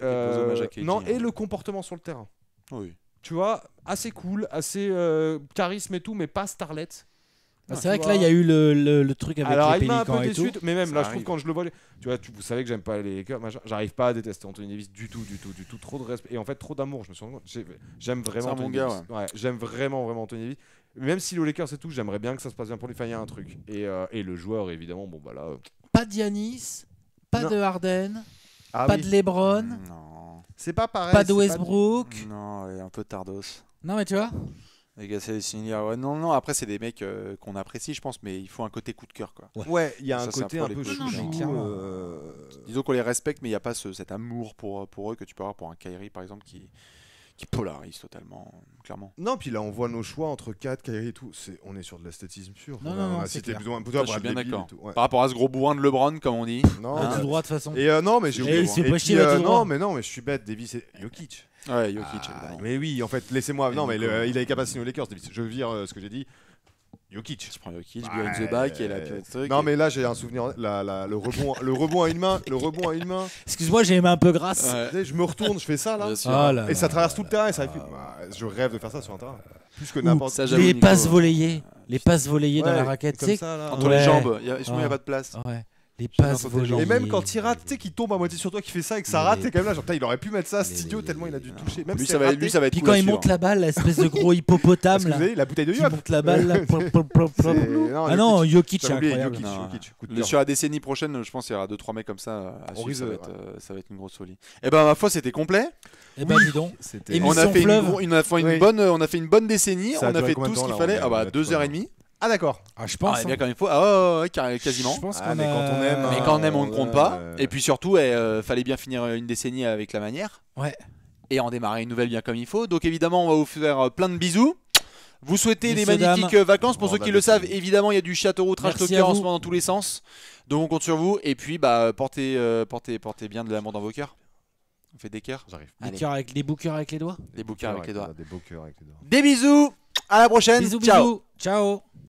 non, hein. et le comportement sur le terrain. Oui tu vois, assez cool, assez euh, charisme et tout, mais pas Starlet. Ah, c'est vrai que là, il y a eu le, le, truc avec Alors, les il m'a un peu déçu, mais même là, je trouve quand je le vois, tu vois, tu, vous savez que j'aime pas les Lakers, j'arrive pas à détester Anthony Davis du tout, du tout, du tout, trop de respect et en fait trop d'amour. Je me sens j'aime vraiment Anthony Davis. j'aime vraiment, vraiment Anthony Davis. Même si le Lakers c'est tout, j'aimerais bien que ça se passe bien pour lui. Enfin, il y a un truc. Et, euh, et, le joueur, évidemment, bon bah là. Pas euh, Dianis pas de Harden, ah pas de LeBron. Non. C'est pas pareil. Pas de Westbrook. Mm, non, et un peu Tardos. Non, mais tu vois. Les gars, c'est non, non, après, c'est des mecs euh, qu'on apprécie, je pense, mais il faut un côté coup de cœur. Quoi. Ouais, il y a un côté un peu, euh, Disons qu'on les respecte, mais il n'y a pas ce, cet amour pour, pour eux que tu peux avoir pour un Kyrie, par exemple, qui, qui polarise totalement, clairement. Non, puis là, on voit nos choix entre 4, Kyrie et tout. on est sur de l'esthétisme sûr Non, non, non, c'est je suis bien d'accord. Par rapport à ce gros bourrin de LeBron, comme on dit. Non, tout droit de façon. Et euh, non, mais j'ai eh, oublié. Et euh, non, mais non, mais je suis bête. Davis, c'est Jokic. Ouais, Jokic. Ah, mais oui, en fait, laissez-moi. Non, mais euh, il avait qu'à passer au Lakers. Davis. Je vire dire ce que j'ai dit. Jokic. Je prends Jokic, behind the back et la truc. Non, mais là, j'ai un souvenir. La, la, le, rebond, le rebond à une main. Le rebond à une main. Excuse-moi, j'ai les un peu grasses. Je me retourne, je fais ça là. Ah et ça traverse tout le terrain. Et ça... Ah. Bah, je rêve de faire ça sur un terrain. Plus que n'importe Les passes volées. Les passes volleyées dans la raquette. Comme ça, là. Entre les jambes. Il n'y a, a, pas de place. Ouais. Et même quand il rate, tu sais, qu'il tombe à moitié sur toi, qu'il fait ça et que ça rate, t'es quand même là, genre, il aurait pu mettre ça, studio, tellement il a dû toucher. Même lui, ça va, ça va Puis quand il monte hein. la balle, l'espèce de gros hippopotame, là. la bouteille de Il monte la balle, là. Ah non, Jokic, Sur la décennie prochaine, je pense qu'il y aura 2-3 mecs comme ça euh, à suivre. Euh, ça va être une grosse folie. Et eh ben, ma foi, c'était complet. Et eh ben, dis donc. On a fait une bonne décennie, ah bah, on a fait tout ce qu'il fallait. Ah bah, 2h30. Ah d'accord. Ah, je pense. bien ah, comme il hein. faut. Ah ouais, quasiment. Je pense ah, mais quand on aime, Mais quand on aime, on ne compte pas. Euh, et puis surtout, eh, euh, fallait bien finir une décennie avec la manière Ouais. et en démarrer une nouvelle bien comme il faut. Donc évidemment, on va vous faire euh, plein de bisous. Vous souhaitez des magnifiques vacances. Pour ceux qui le savent, évidemment, il y a du château Trash en ce moment dans tous les sens. Donc on compte sur vous. Et puis, bah, portez, portez, portez bien de l'amour dans vos cœurs. On fait des cœurs, J'arrive. Des cœurs avec, les avec les doigts. des bookers avec les doigts. Des beaux cœurs avec les doigts. Des bisous. À la prochaine. Bisous, Ciao. bisous. Ciao.